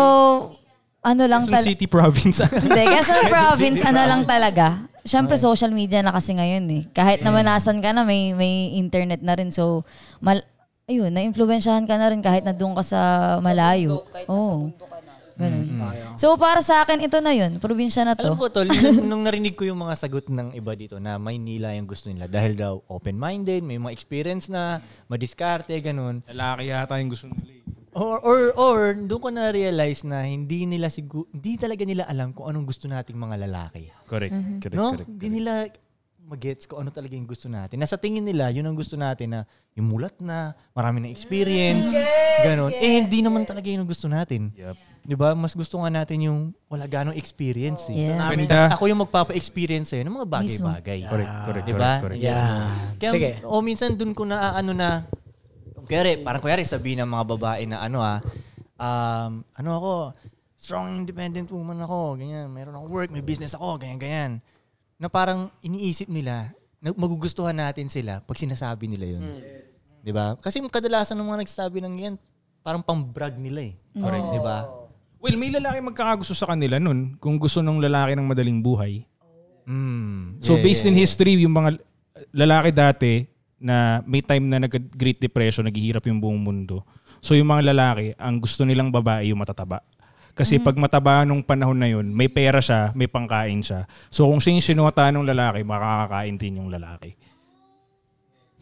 ano lang talaga. City Province. Hindi, Quezon Province, ano lang talaga. Siyempre, social media na kasi ngayon eh. Kahit mm. naman ka na, may, may internet na rin. So, mal ayun, na-influensyahan ka na rin kahit na doon ka sa malayo. Oo. Oh. Mm-hmm. So para sa akin, ito na yun. Probinsya na to. Alam ko, Tol, nung narinig ko yung mga sagot ng iba dito na Maynila yung gusto nila dahil daw open-minded, may mga experience na, madiskarte, ganun. Lalaki yata yung gusto nila. Eh. Or, or, or doon ko na-realize na hindi nila siguro, hindi talaga nila alam kung anong gusto nating mga lalaki. Correct. Mm-hmm. correct, no? correct, Hindi nila magets kung ano talaga yung gusto natin. Nasa tingin nila, yun ang gusto natin na yung mulat na, marami na experience, mm. yes, ganun. Eh, yes, eh, hindi yes. naman talaga yun ang gusto natin. Yep. 'Di ba? Mas gusto nga natin yung wala ganong experience. Oh, eh. yeah. Namin, Tas ako yung magpapa-experience sa'yo ng mga bagay-bagay. Yeah. Correct, correct, diba? correct, correct. Yeah. Kaya, Sige. O oh, minsan dun ko na ano na, kaya parang kuyari sabihin ng mga babae na ano ah, um, ano ako, strong independent woman ako, ganyan, meron akong work, may business ako, ganyan, ganyan. Na parang iniisip nila, magugustuhan natin sila pag sinasabi nila yun. Mm. Yes. 'Di ba? Kasi kadalasan ng mga nagsasabi ng ganyan, parang pang-brag nila eh. Correct, oh. 'di ba? Well, may lalaki magkakagusto sa kanila nun kung gusto ng lalaki ng madaling buhay. Mm. So yeah, based yeah, in history, yung mga lalaki dati na may time na nag-Great Depression, naghihirap yung buong mundo. So yung mga lalaki, ang gusto nilang babae yung matataba. Kasi mm-hmm. pag mataba nung panahon na yun, may pera siya, may pangkain siya. So kung siya yung sinuota ng lalaki, makakakain din yung lalaki.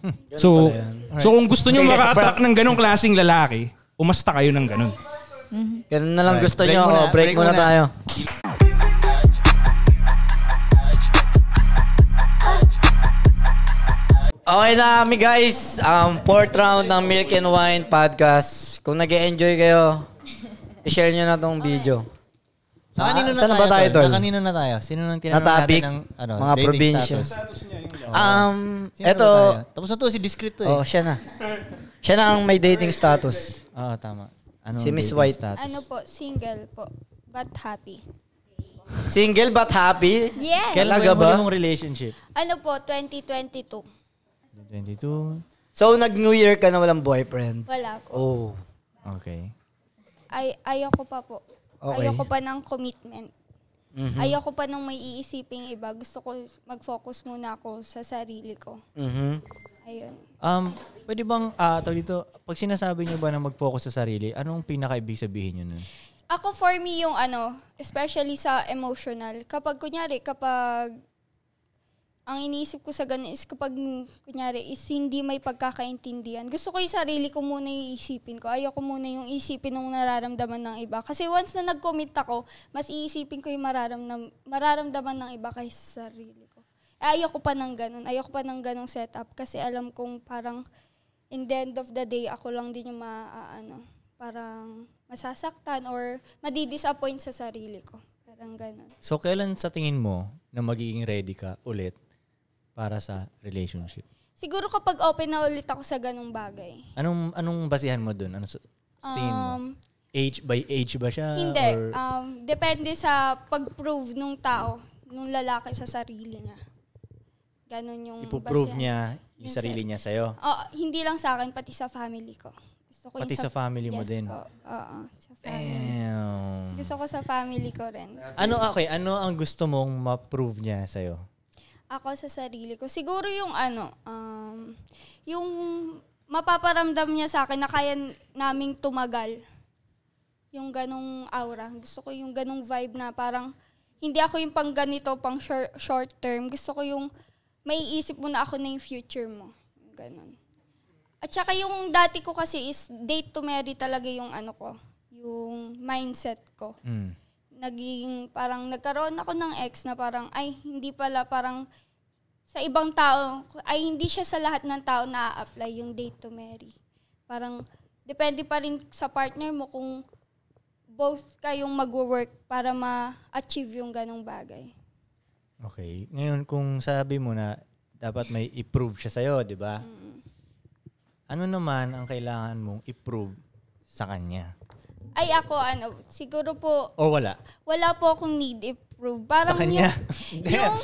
Hmm. so, so kung gusto niyo maka-attack ng ganong klasing lalaki, umasta kayo ng ganon. Mm-hmm. Ganun na lang Alright, gusto break nyo ako. Muna, break, break muna, muna tayo. Okay na kami guys. Um, fourth round ng Milk and Wine Podcast. Kung nag enjoy kayo, i-share nyo na tong video. Sa ah, kanino na Saan tayo, ba tayo, tol? Sa kanino na tayo? Sino nang tinanong natin ng ano, mga dating status? Um, eto, Tapos na to, si Discreet to eh. oh, siya na. Siya na ang may dating status. Oo, tama. Ano si Miss White. Status? Ano po, single po, but happy. Single but happy? Yes. Kailan Talaga ba? yung relationship? Ano po, 2022. 2022. So, nag-New Year ka na walang boyfriend? Wala po. Oh. Okay. Ay, ayoko pa po. Okay. Ayoko pa ng commitment. Mm-hmm. Ayoko pa nang may iisiping iba. Gusto ko mag-focus muna ako sa sarili ko. Mm-hmm. Ayun. Um, Pwede bang, uh, tawag dito, pag sinasabi niyo ba na mag-focus sa sarili, anong pinaka-ibig sabihin niyo nun? Ako for me yung ano, especially sa emotional. Kapag kunyari, kapag ang iniisip ko sa ganun is kapag, kunyari, is hindi may pagkakaintindihan. Gusto ko yung sarili ko muna iisipin ko. Ayoko muna yung isipin ng nararamdaman ng iba. Kasi once na nag-commit ako, mas iisipin ko yung mararamdam, mararamdaman ng iba kaysa sa sarili ko. Ayoko pa ng ganun. Ayoko pa ng ganung setup kasi alam kong parang in the end of the day, ako lang din yung maaano, ah, uh, parang masasaktan or madidisappoint sa sarili ko. Parang ganun. So, kailan sa tingin mo na magiging ready ka ulit para sa relationship? Siguro kapag open na ulit ako sa ganung bagay. Anong anong basihan mo dun? Ano sa, sa tingin mo? Um, age by age ba siya? Hindi. Or? Um, depende sa pag-prove nung tao, nung lalaki sa sarili niya. Ganun yung Ipo-prove basihan. niya yung, yung sarili niya sa'yo? Oo, uh, hindi lang sa akin, pati sa family ko. Gusto ko pati sa, sa family yes, mo din? Oo, uh, sa family. Gusto ko sa family ko rin. Ano, okay, ano ang gusto mong ma-prove niya sa'yo? Ako sa sarili ko. Siguro yung ano, um, yung mapaparamdam niya sa akin na kaya naming tumagal. Yung ganong aura. Gusto ko yung ganong vibe na parang hindi ako yung pang ganito, pang short, short term. Gusto ko yung may iisip mo na ako na yung future mo. Ganun. At saka yung dati ko kasi is date to marry talaga yung ano ko, yung mindset ko. Mm. Naging parang nagkaroon ako ng ex na parang ay hindi pala parang sa ibang tao, ay hindi siya sa lahat ng tao na-apply yung date to marry. Parang depende pa rin sa partner mo kung both kayong magwo-work para ma-achieve yung ganong bagay. Okay. Ngayon, kung sabi mo na dapat may i-prove siya sa'yo, di ba? Mm. Ano naman ang kailangan mong i-prove sa kanya? Ay, ako, ano, siguro po... O wala? Wala po akong need i-prove. Parang sa kanya? Yung, yung,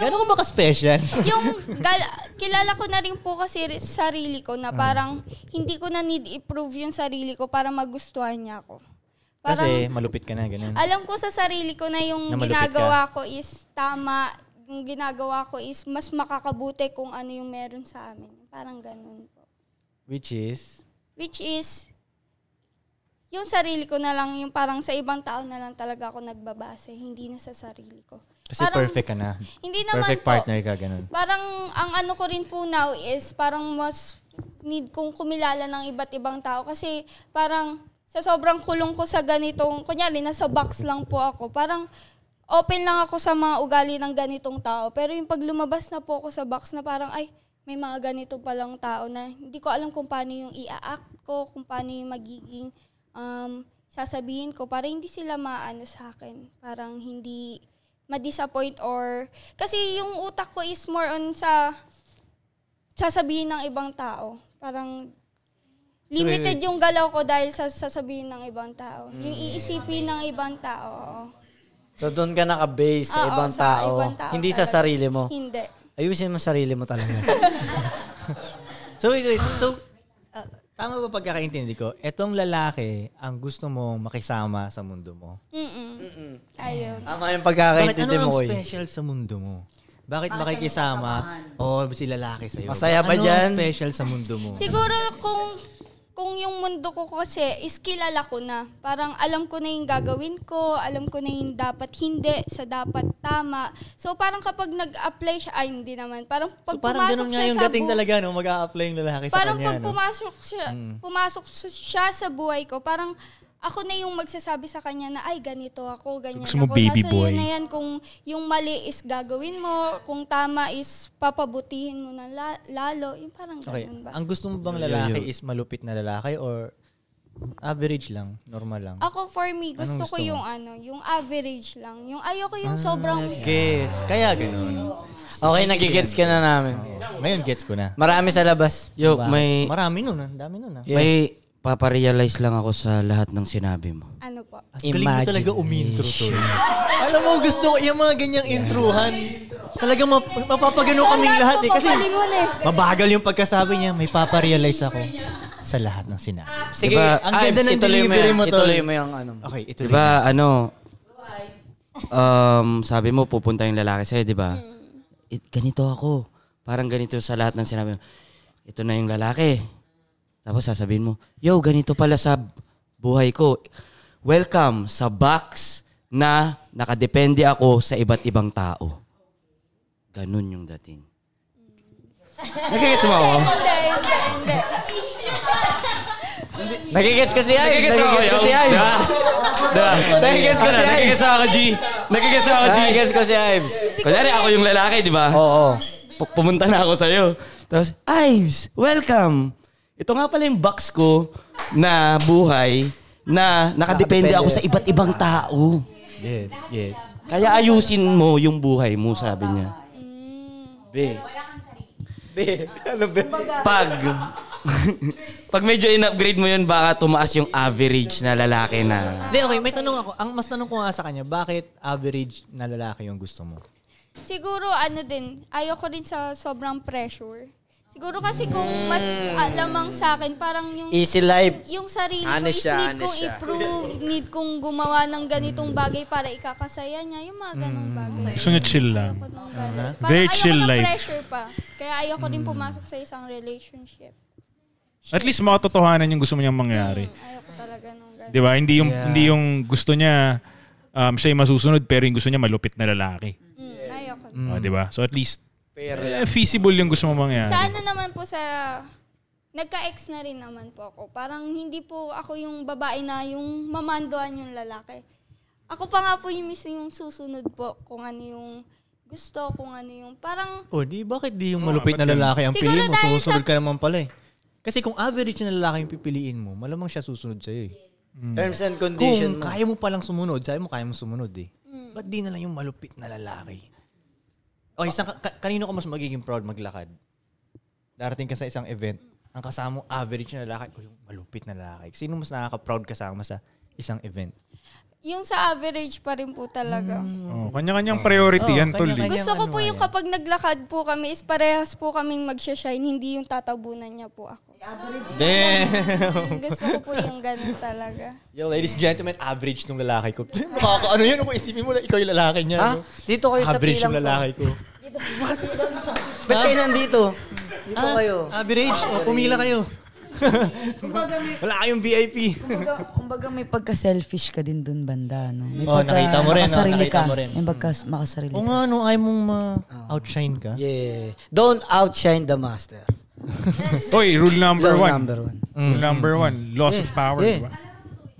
yung, Gano'n ba ka-special? yung, gal- kilala ko na rin po kasi sarili ko na ah. parang hindi ko na need i-prove yung sarili ko para magustuhan niya ako. Parang, Kasi malupit ka na, ganun. Alam ko sa sarili ko na yung na ginagawa ka. ko is tama, yung ginagawa ko is mas makakabuti kung ano yung meron sa amin. Parang ganun po. Which is? Which is, yung sarili ko na lang, yung parang sa ibang tao na lang talaga ako nagbabase, hindi na sa sarili ko. Kasi parang, perfect ka na. Hindi naman perfect partner ka, ganun. Parang ang ano ko rin po now is parang mas need kong kumilala ng iba't ibang tao kasi parang sa sobrang kulong ko sa ganitong, kunyari, nasa box lang po ako. Parang open lang ako sa mga ugali ng ganitong tao. Pero yung pag lumabas na po ako sa box na parang, ay, may mga ganito palang tao na hindi ko alam kung paano yung i-act ko, kung paano yung magiging um, sasabihin ko para hindi sila maano sa akin. Parang hindi ma-disappoint or... Kasi yung utak ko is more on sa sasabihin ng ibang tao. Parang Limited yung galaw ko dahil sa sasabihin ng ibang tao. Mm. Yung iisipin ng ibang tao. So doon ka naka-base sa ibang sa tao. ibang tao Hindi sa sarili mo. Hindi. Ayusin mo sarili mo talaga. so wait, wait. So ah, tama ba pagkakaintindi ko? Etong lalaki ang gusto mong makisama sa mundo mo. Mm-mm. Ayun. Tama yung Bakit pagkakaintindi ano mo, ang Koy. special sa mundo mo? Bakit makikisama oh, si lalaki sa'yo? Masaya ba Ano ang dyan? special sa mundo mo? Siguro kung kung yung mundo ko kasi is kilala ko na. Parang alam ko na yung gagawin ko, alam ko na yung dapat hindi, sa dapat tama. So parang kapag nag-apply siya, ay hindi naman. Parang pag so, parang pumasok siya yung sa dating bu- talaga, no? mag a apply yung lalaki sa kanya. Parang pag no? pumasok, siya, mm. pumasok siya sa buhay ko, parang ako na yung magsasabi sa kanya na, ay, ganito ako, ganyan Gusto ako. Baby Kaso boy. yun na yan, kung yung mali is gagawin mo, kung tama is papabutihin mo na la- lalo, yung parang okay. ganun ba? Ang gusto mo bang lalaki is malupit na lalaki or average lang, normal lang? Ako for me, gusto, gusto ko mo? yung ano, yung average lang. Yung ayoko yung ah, sobrang... Gets. Kaya ganun. Okay, nagigets ka na namin. Ngayon, gets ko na. Marami sa labas. Diba? Yo, may Marami nun, ang ah. dami nun. ah. may Paparealize lang ako sa lahat ng sinabi mo. Ano po? Imagine. galing mo talaga umintro to. Alam mo, gusto ko yung mga ganyang introhan. Talagang map- mapapagano kami lahat eh. Kasi eh. mabagal yung pagkasabi niya, may paparealize ako sa lahat ng sinabi. Sige, diba, ang ganda ng delivery mo, mo to. Ituloy mo yung ano. Okay, ituloy diba, mo. ano, um, sabi mo pupunta yung lalaki sa'yo, di ba? Mm. Ganito ako. Parang ganito sa lahat ng sinabi mo. Ito na yung lalaki tapos sasabihin mo, yo, ganito pala sa buhay ko. Welcome sa box na nakadepende ako sa iba't ibang tao. Ganun yung dating. Nagigits mo ako? Hindi, hindi, hindi. Nagigits kasi ay. Nagigits kasi ay. Diba? diba? Nagigits ko si diba? Nagigits ako, G. Nagigits ako, G. Nagigits ko si Kunyari, ako yung lalaki, di ba? Oo. Pumunta na ako sa'yo. Tapos, Ives, welcome. Ito nga pala yung box ko na buhay na nakadepende ako sa iba't ibang tao. Yes, yes. Kaya ayusin mo yung buhay mo, sabi niya. Be. Be. Ano be? Pag, pag medyo in-upgrade mo yun, baka tumaas yung average na lalaki na. Hindi, okay. May tanong ako. Ang mas tanong ko nga sa kanya, bakit average na lalaki yung gusto mo? Siguro ano din, ayoko din sa sobrang pressure. Siguro kasi kung mas alamang sa akin, parang yung... Easy life. Yung sarili ko is siya, need kong i-prove, need kong gumawa ng ganitong bagay para ikakasaya niya. Yung mga ganong hmm. bagay. Gusto niya chill lang. Ayoko ng ganun. Parang Very chill ayoko ng life. pressure pa. Kaya ayoko din hmm. pumasok sa isang relationship. At least makatotohanan yung gusto mo niyang mangyari. Hmm, ayoko talaga nung ganun. Di ba? Hindi yung, Yeah. hindi yung gusto niya, um, siya yung masusunod, pero yung gusto niya malupit na lalaki. Hmm, ayoko. Mm. Oh, o, di ba? So at least, Pera eh, feasible yung gusto mo mangyari. Sa ano naman po sa... Nagka-ex na rin naman po ako. Parang hindi po ako yung babae na yung mamandoan yung lalaki. Ako pa nga po yung mismo yung susunod po kung ano yung gusto, kung ano yung parang... O, oh, di bakit di yung malupit na lalaki ang pili mo? Susunod ka naman pala eh. Kasi kung average na lalaki yung pipiliin mo, malamang siya susunod sa'yo eh. Mm. Terms and conditions Kung mo. kaya mo palang sumunod, sabi mo kaya mo sumunod eh. Mm. Ba't di na lang yung malupit na lalaki? Okay, oh, isang, ka- kanino ka mas magiging proud maglakad? Darating ka sa isang event, ang kasama mo average na lalaki o yung malupit na lalaki. Sino mas nakaka-proud kasama sa isang event? Yung sa average pa rin po talaga. Mm. Oh, kanya-kanyang priority oh, yan, Tol. Eh. Gusto ko po ano yung kapag naglakad po kami is parehas po kaming magsha-shine, hindi yung tatabunan niya po ako. Average. Damn. Gusto ko po yung ganun talaga. Yo, ladies and gentlemen, average nung lalaki ko. Makaka ano yun, kung isipin mo na ikaw yung lalaki niya. Ha? Ah, no? dito kayo average sa pilang Average yung lalaki ko. Ba't kayo nandito? Dito ah, kayo. Average. O, oh, pumila kayo kumbaga may, Wala kayong VIP. kumbaga, kumbaga may pagka-selfish ka din dun banda, no? May oh, pagka, nakita mo rin, oh, no? ka. mo rin. May pagka makasarili Oo ka. nga, no, ay mong ma-outshine oh. ka. Yeah. Don't outshine the master. Oy, rule number Rule one. number one. Mm. Rule number one, loss of power, Yeah.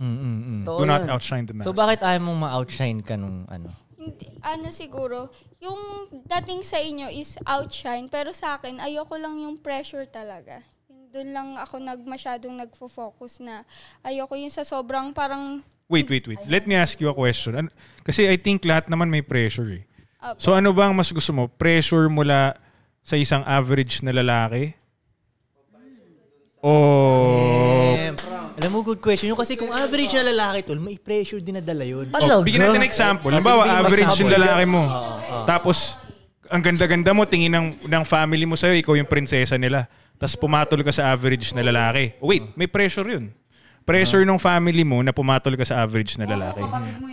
Mm, mm, mm. Do not outshine the master. So bakit ayaw mong ma-outshine ka nung ano? Hindi, ano siguro, yung dating sa inyo is outshine, pero sa akin, ayoko lang yung pressure talaga doon lang ako nag masyadong nagfo-focus na ayoko yung sa sobrang parang Wait, wait, wait. Let me ask you a question. Kasi I think lahat naman may pressure eh. So ano bang mas gusto mo? Pressure mula sa isang average na lalaki? Oh. Yeah. Alam mo, good question. Yung kasi kung average na lalaki, tol, may pressure din na dala yun. Oh, bigyan natin ng example. Halimbawa, average yung lalaki mo. Oh, oh. Tapos, ang ganda-ganda mo, tingin ng, ng family mo sa'yo, ikaw yung prinsesa nila. Tapos pumatol ka sa average na lalaki. Oh, wait, may pressure yun. Pressure ng family mo na pumatol ka sa average na lalaki.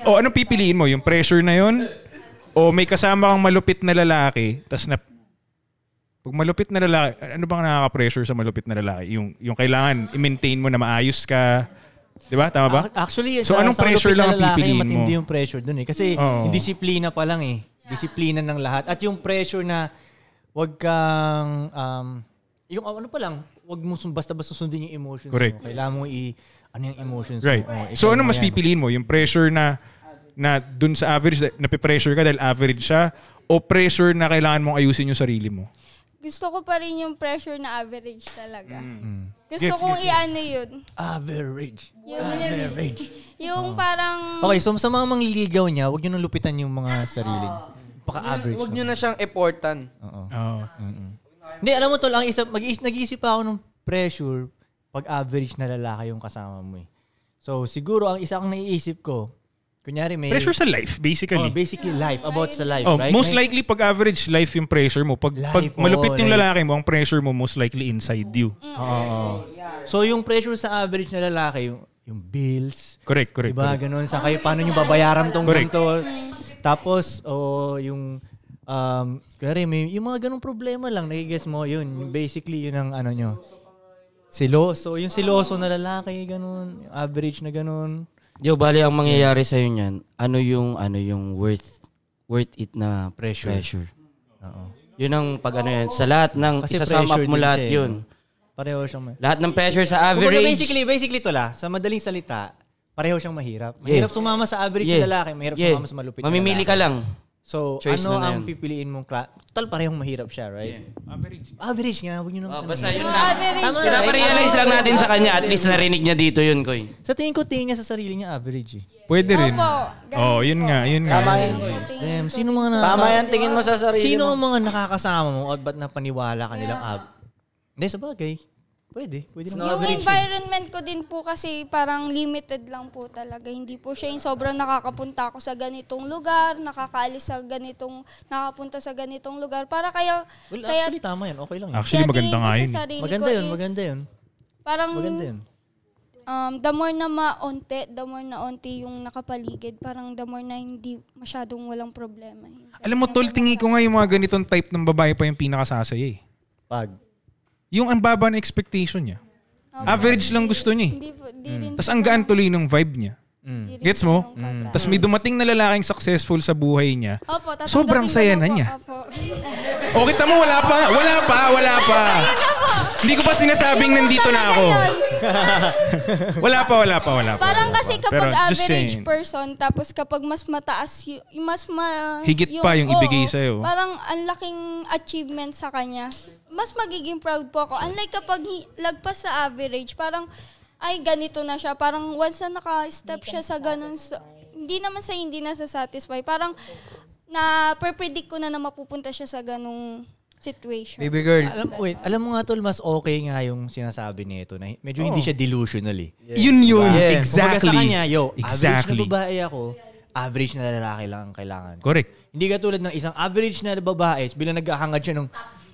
O anong pipiliin mo? Yung pressure na yun? O may kasama kang malupit na lalaki, tapos na pag malupit na lalaki, ano bang nakaka-pressure sa malupit na lalaki? Yung yung kailangan i-maintain mo na maayos ka. 'Di ba? Tama ba? Actually, so, sa, anong sa pressure lang ang pipiliin mo? matindi yung pressure dun eh. Kasi Oo. disiplina pa lang eh. Disiplina ng lahat. At yung pressure na wag kang um, yung oh, ano pa lang, wag mo sum, basta-basta sundin yung emotions Correct. mo. Kailangan mo i ano yung emotions right. mo. Right. so ano mas pipiliin mo? Yung pressure na na dun sa average, nape-pressure ka dahil average siya o pressure na kailangan mong ayusin yung sarili mo? Gusto ko pa rin yung pressure na average talaga. Mm. mm. mm. Gusto gets, kong gets, i-ano yun. Average. Yung, average. Yung oh. parang... Okay, so sa mga mangliligaw niya, huwag niyo nang lupitan yung mga sarili. Oh. Baka average. Huwag niyo na siyang effortan. Oo. Oh. Mm-mm. Hindi, alam mo tol, ang isa, mag-iisip, nag-iisip ako ng pressure pag average na lalaki yung kasama mo eh. So, siguro ang isa kong naiisip ko, kunyari may... Pressure sa life, basically. Oh, basically life, about sa life, oh, right? Most likely, pag average life yung pressure mo, pag, life, pag malupit oh, yung lalaki mo, ang pressure mo most likely inside you. Mm-hmm. Oo. Oh. So, yung pressure sa average na lalaki, yung, yung bills. Correct, correct. Diba, correct. ganun. Sa kayo, paano nyo babayaran tong correct. ganito? Tapos, o oh, yung Um, kaya may, yung mga ganong problema lang, nagigess mo, yun, basically yun ang ano nyo. Siloso, yung siloso na lalaki, ganun, average na ganun. Yo, bali ang mangyayari sa yun yan, ano yung ano yung worth worth it na pressure. pressure. Oo. Yun ang pag ano yan, sa lahat ng Kasi isasum up mo lahat siya, eh. yun. Pareho siyang Lahat ng pressure sa average. Kumbaga basically, basically to la, sa madaling salita, pareho siyang mahirap. Mahirap yeah. sumama sa average yeah. lalaki, mahirap yeah. sumama sa malupit Mamimili ka lang. So, Choice ano na ang pipiliin mong class? Total, parehong mahirap siya, right? Yeah. Average. Average nga, huwag nyo naman. Oh, basta yun na. Average. Tama, right? Pinaparealize lang natin sa kanya. At least narinig niya dito yun, Koy. Sa tingin ko, tingin niya sa sarili niya average eh. Pwede rin. Opo. Oh, yun nga, yun nga. Tama yun. Damn, sino mga na... Tama yan, tingin mo sa sarili mo. Sino mga nakakasama mo at ba't napaniwala ka nilang Hindi, sa bagay. Pwede. Pwede naman. Yung environment ko din po kasi parang limited lang po talaga. Hindi po siya yung sobrang nakakapunta ako sa ganitong lugar, nakakaalis sa ganitong, nakapunta sa ganitong lugar. Para kaya... Well, kaya, actually tama yan. Okay lang. Yan. Actually, maganda nga yun. Eh. Maganda yun, is, maganda yun. Parang... Maganda yun. Um, the more na maonte, the more na onti yung nakapaligid, parang the more na hindi masyadong walang problema. Alam mo, tol, tingi ko nga yung mga ganitong type ng babae pa yung pinakasasaya eh. Pag? yung ang baba ng expectation niya. Okay. Average lang gusto niya eh. Hindi, hindi mm. Tapos ang gaan tuloy ng vibe niya. Mm. Gets mo? Mm. Tapos may dumating na lalaking successful sa buhay niya. Opo, Sobrang saya na niya. Opo. o oh, kita mo, wala pa. Wala pa, wala pa. Hindi ko pa sinasabing nandito na ako. wala pa, wala pa, wala pa. Parang kasi kapag Pero average saying. person, tapos kapag mas mataas, y- mas ma... Higit pa yung oo, ibigay sa'yo. Parang ang laking achievement sa kanya. Mas magiging proud po ako. Unlike kapag hi- lagpas sa average, parang ay ganito na siya. Parang once na naka-step siya sa ganun, sa, hindi naman sa hindi na sa satisfy. Parang na predict ko na na mapupunta siya sa ganung situation. Baby girl, alam, wait, eh, alam mo nga tol, mas okay nga yung sinasabi nito na medyo oh. hindi siya delusional eh. Yeah. Yun yun. Diba? Yeah. Exactly. Kumbaga sa kanya, yo, exactly. average na babae ako, average na lalaki lang ang kailangan. Correct. Hindi ka ng isang average na babae, bilang naghahangad siya ng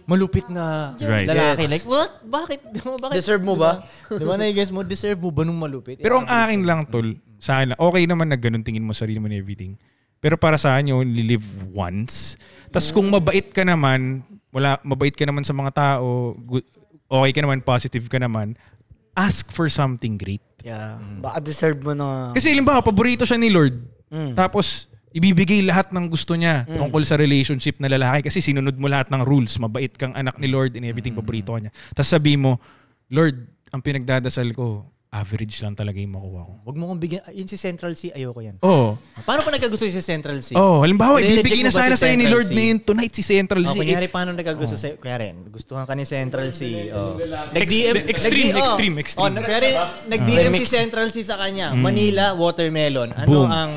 malupit na right. lalaki. Yes. Like, what? Bakit? Bakit? Deserve mo ba? diba na guess mo, deserve mo ba nung malupit? Pero ang akin lang, tol, sa akin lang, okay naman na ganun tingin mo sarili mo and everything. Pero para sa akin yun, live once. Tapos kung mabait ka naman, wala, mabait ka naman sa mga tao, okay ka naman, positive ka naman, ask for something great. Yeah. Mm. Baka deserve mo na. Kasi limbawa, paborito siya ni Lord. Mm. Tapos, ibibigay lahat ng gusto niya mm. tungkol sa relationship na lalaki kasi sinunod mo lahat ng rules. Mabait kang anak ni Lord in everything mm. paborito niya. Tapos sabi mo, Lord, ang pinagdadasal ko, average lang talaga yung makuha ko. Huwag mo kong bigyan. Ah, yun si Central C, ayoko yan. Oo. Oh. Paano pa nagkagusto si Central C? Oo. Oh, halimbawa, ibibigay na sana si sa'yo ni Lord na yun tonight si Central oh, C. Oh, kunyari, paano nagkagusto oh. sa'yo? Kunyari, gustuhan ka ni Central C. Oh. Nag-DM. Extreme, nag extreme, extreme. Oh, oh kunyari, nag-DM si Central C sa kanya. Mm. Manila, watermelon. Ano ang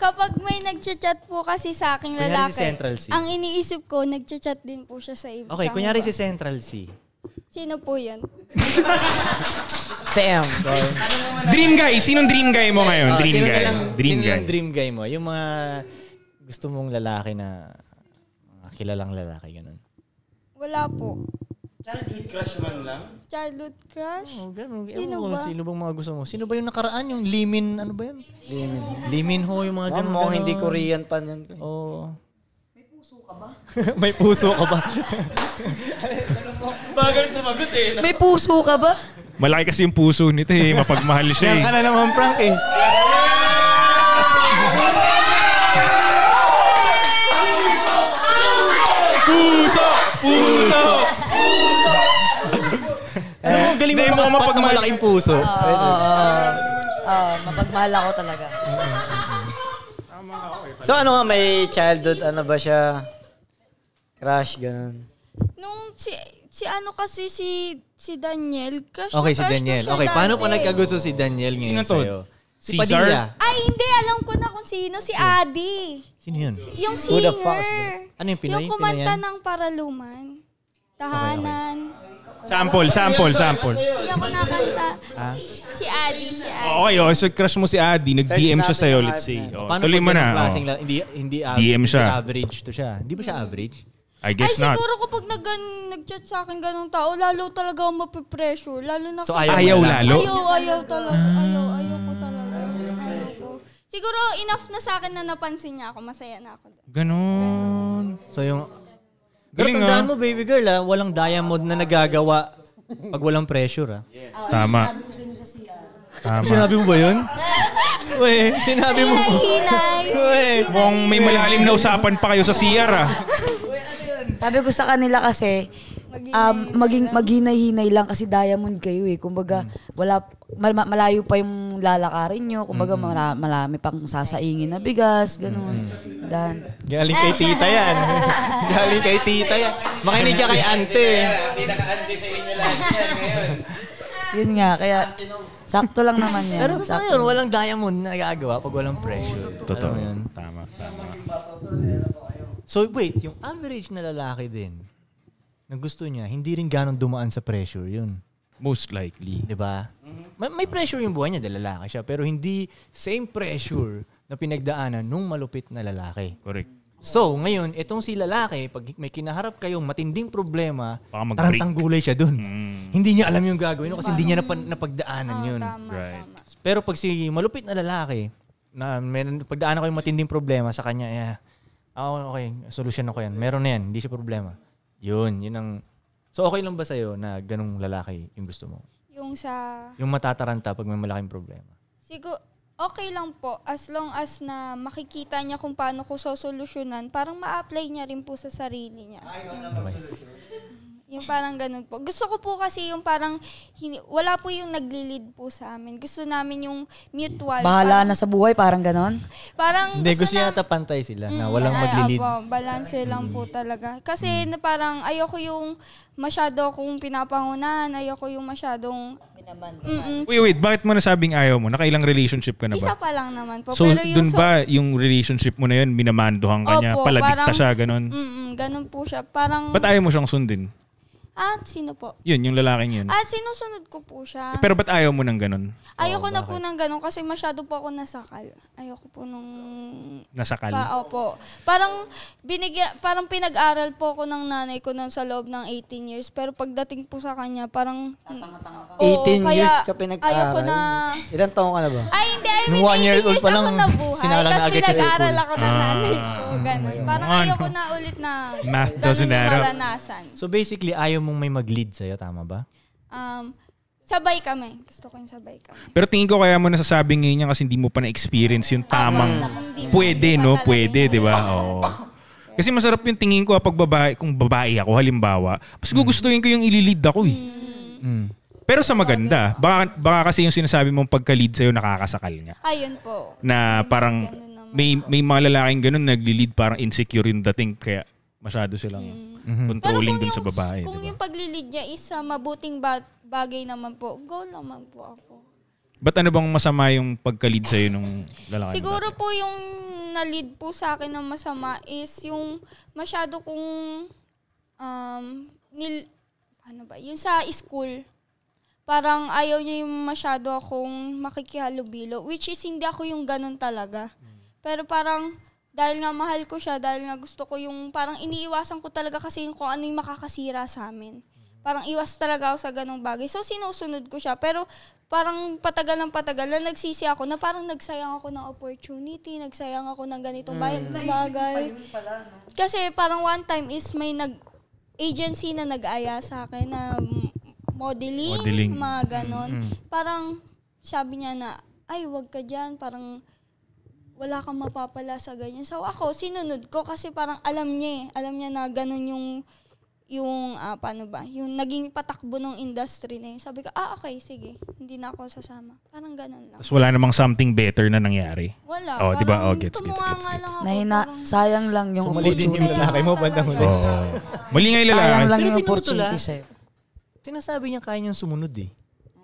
kapag may nagchat-chat po kasi sa akin kunyari lalaki, si C. ang iniisip ko, nagchat-chat din po siya sa iba. Okay, sa kunyari si Central C. Sino po yun? Damn. dream guy. Sinong dream guy mo ngayon? Oh, dream sino guy. Lang, dream sino guy. yung dream guy mo? Yung mga gusto mong lalaki na mga kilalang lalaki, ganun. Wala po. Childhood crush man lang? Childhood crush? oh, ganun. Sino ba? Sino bang mga gusto mo? Sino ba yung nakaraan? Yung Limin, ano ba yun? Limin. Limin ho, yung mga ganun. Mo, ganun. hindi Korean pa niyan. Oo. Oh. May puso ka ba? May puso ka ba? Bagal sumagot eh. No? May puso ka ba? Malaki kasi yung puso nito eh. Mapagmahal siya eh. Yan ka na naman, Frank eh. ang galing mo makaspat ng malaking puso. Oo. Oh, mapagmahal ako talaga. so ano nga, may childhood, ano ba siya? Crush, ganun. Nung si, si ano kasi si si Daniel, crush Okay, si Daniel. Okay, paano pa nagkagusto si Daniel ngayon Sino to? sa'yo? Si Cesar? Ay, hindi. Alam ko na kung sino. Si Adi. Sino yun? Si, yung Who the fuck Ano yung Pinay? Yung kumanta Pinayan? ng Paraluman. Tahanan. Sample, sample, sample. Hindi ako nakanta. Ah? Si Adi, si Adi. Okay, oh, so crush mo si Adi, nag-DM siya sa'yo, let's see. Oh, tuloy mo na. Klaseng, Lang, Hindi, hindi, average, DM siya. average to siya. Hindi ba siya mm. average? I guess Ay, not. siguro kapag nag nag-chat sa akin ganong tao, lalo talaga ako mapipressure. Lalo na so, ayaw, ayaw lalo? Ayaw, ayaw talaga. Ah. Ayaw, ayaw ko talaga. Ayaw ko. Siguro enough na sa akin na napansin niya ako. Masaya na ako. Ganon. So yung pero Galing, tandaan ah. mo, baby girl, ah, walang diamond na nagagawa pag walang pressure. Ah. Tama. Sabi ko sa inyo sa Tama. Sinabi mo ba yun? Uy, sinabi mo. Hinay. Uy. Mukhang may malalim na usapan pa kayo sa CR ah. Sabi ko sa kanila kasi, um, maging maghinay-hinay lang kasi diamond kayo eh. Kumbaga, mm. wala mal, malayo pa yung lalakarin nyo. Kumbaga, hmm. mara, marami pang sasaingin na bigas, ganun. Hmm. Dan. Galing kay tita yan. Galing kay tita yan. Makinig ka kay ante. Pinaka-ante sa inyo lahat yan ngayon. Yun nga, kaya sakto lang naman yan. Pero sa yun, walang diamond na nagagawa pag walang pressure. Oh, totoo. Alam yun? Tama. Tama. So wait, yung average na lalaki din, na gusto niya, hindi rin ganong dumaan sa pressure yun. Most likely. Di ba? May, may pressure yung buhay niya, dalalaki siya. Pero hindi same pressure na pinagdaanan nung malupit na lalaki. Correct. So, ngayon, itong si lalaki, pag may kinaharap kayong matinding problema, Baka mag tarantang gulay siya dun. Mm. Hindi niya alam yung gagawin kasi hindi niya napa- napagdaanan Oo, ah, yun. Tama, Right. tama. Pero pag si malupit na lalaki, na meron, pagdaanan ko yung matinding problema sa kanya, eh, ah, okay, solusyon ako yan. Meron na yan, hindi siya problema. Yun, yun ang... So okay lang ba sa'yo na ganung lalaki yung gusto mo? Yung sa... Yung matataranta pag may malaking problema? Siguro, okay lang po. As long as na makikita niya kung paano ko sosolusyonan, parang ma-apply niya rin po sa sarili niya. Ay, na nice. Yung parang ganun po. Gusto ko po kasi yung parang, hini- wala po yung naglilid po sa amin. Gusto namin yung mutual. Bahala parang, na sa buhay, parang ganun? Parang Hindi, gusto, gusto yata pantay sila mm, na walang maglilid. Apo, balance lang po mm. talaga. Kasi mm. na parang ayoko yung masyado akong pinapangunahan, ayoko yung masyadong naman. mm Wait, wait. Bakit mo nasabing ayaw mo? Nakailang relationship ka na ba? Isa pa lang naman po. So, Pero yung dun so, ba yung relationship mo na yun, minamandohan ka Opo, niya, paladik parang, siya, ganun? Mm-mm, ganun po siya. Parang... Ba't ayaw mo siyang sundin? Ah, sino po? Yun, yung lalaking yun. Ah, sinusunod ko po siya. Eh, pero ba't ayaw mo ng ganun? Ayoko oh, na po ng ganun kasi masyado po ako nasakal. Ayoko po nung... Nasakal? Pa, opo. Parang, binigya, parang pinag-aral po ako ng nanay ko nun sa loob ng 18 years. Pero pagdating po sa kanya, parang... Tatanga-tanga ka. 18 years ka pinag-aral? Ayoko na... Ilan taong ka na ba? Ay, hindi. I mean, 18 year old years pa lang, ako nabuhay. Sinala agad siya pinag-aral ako ng ah. nanay ko. Ganun. Parang ano? ayoko na ulit na... Math doesn't add So basically, ayaw mo mong may mag-lead sa'yo, tama ba? Um, sabay kami. Gusto ko yung sabay kami. Pero tingin ko kaya mo nasasabi ngayon niya kasi hindi mo pa na-experience yung ah, tamang Tama, pwede, no? Pwede, di ba? Oo. Kasi masarap yung tingin ko ah, pag babae, kung babae ako halimbawa, mas gugustuhin ko yung ililid ako eh. Mm. mm. Pero sa maganda, baka, baka kasi yung sinasabi mong pagka-lead sa'yo nakakasakal nga. Ayun po. Na parang may may mga lalaking ganun nagli-lead parang insecure yung dating kaya masyado silang mm mm-hmm. controlling dun sa babae. Kung diba? yung paglilid niya is uh, mabuting ba- bagay naman po, go naman po ako. Ba't ano bang masama yung pagka pagkalid sa'yo nung lalaki? Siguro po yung na-lead po sa akin ng masama is yung masyado kong um, nil, ano ba, yung sa school. Parang ayaw niya yung masyado akong makikihalubilo. Which is hindi ako yung ganun talaga. Mm. Pero parang dahil nga mahal ko siya, dahil nga gusto ko yung, parang iniiwasan ko talaga kasi yung kung ano yung makakasira sa amin. Parang iwas talaga ako sa ganong bagay. So, sinusunod ko siya. Pero, parang patagal ng patagal na nagsisi ako na parang nagsayang ako ng opportunity, nagsayang ako ng ganitong mm. bagay. Kasi parang one time is may nag agency na nag-aya sa akin na modeling, modeling. mga ganon. Mm-hmm. Parang sabi niya na, ay, wag ka dyan. Parang wala kang mapapala sa ganyan. So ako, sinunod ko kasi parang alam niya eh. Alam niya na ganun yung, yung uh, paano ba, yung naging patakbo ng industry na yun. Sabi ko, ah okay, sige, hindi na ako sasama. Parang ganun lang. Tapos wala namang something better na nangyari? Wala. Oh, di ba? Oh, gets, gets, gets, gets. gets. Nahina, sayang lang yung so, mali din yung lalaki mo, bandang huli. Oh. mali nga yung lalaki. Sayang lang yung opportunity sa'yo. Sinasabi niya kaya niyang sumunod eh.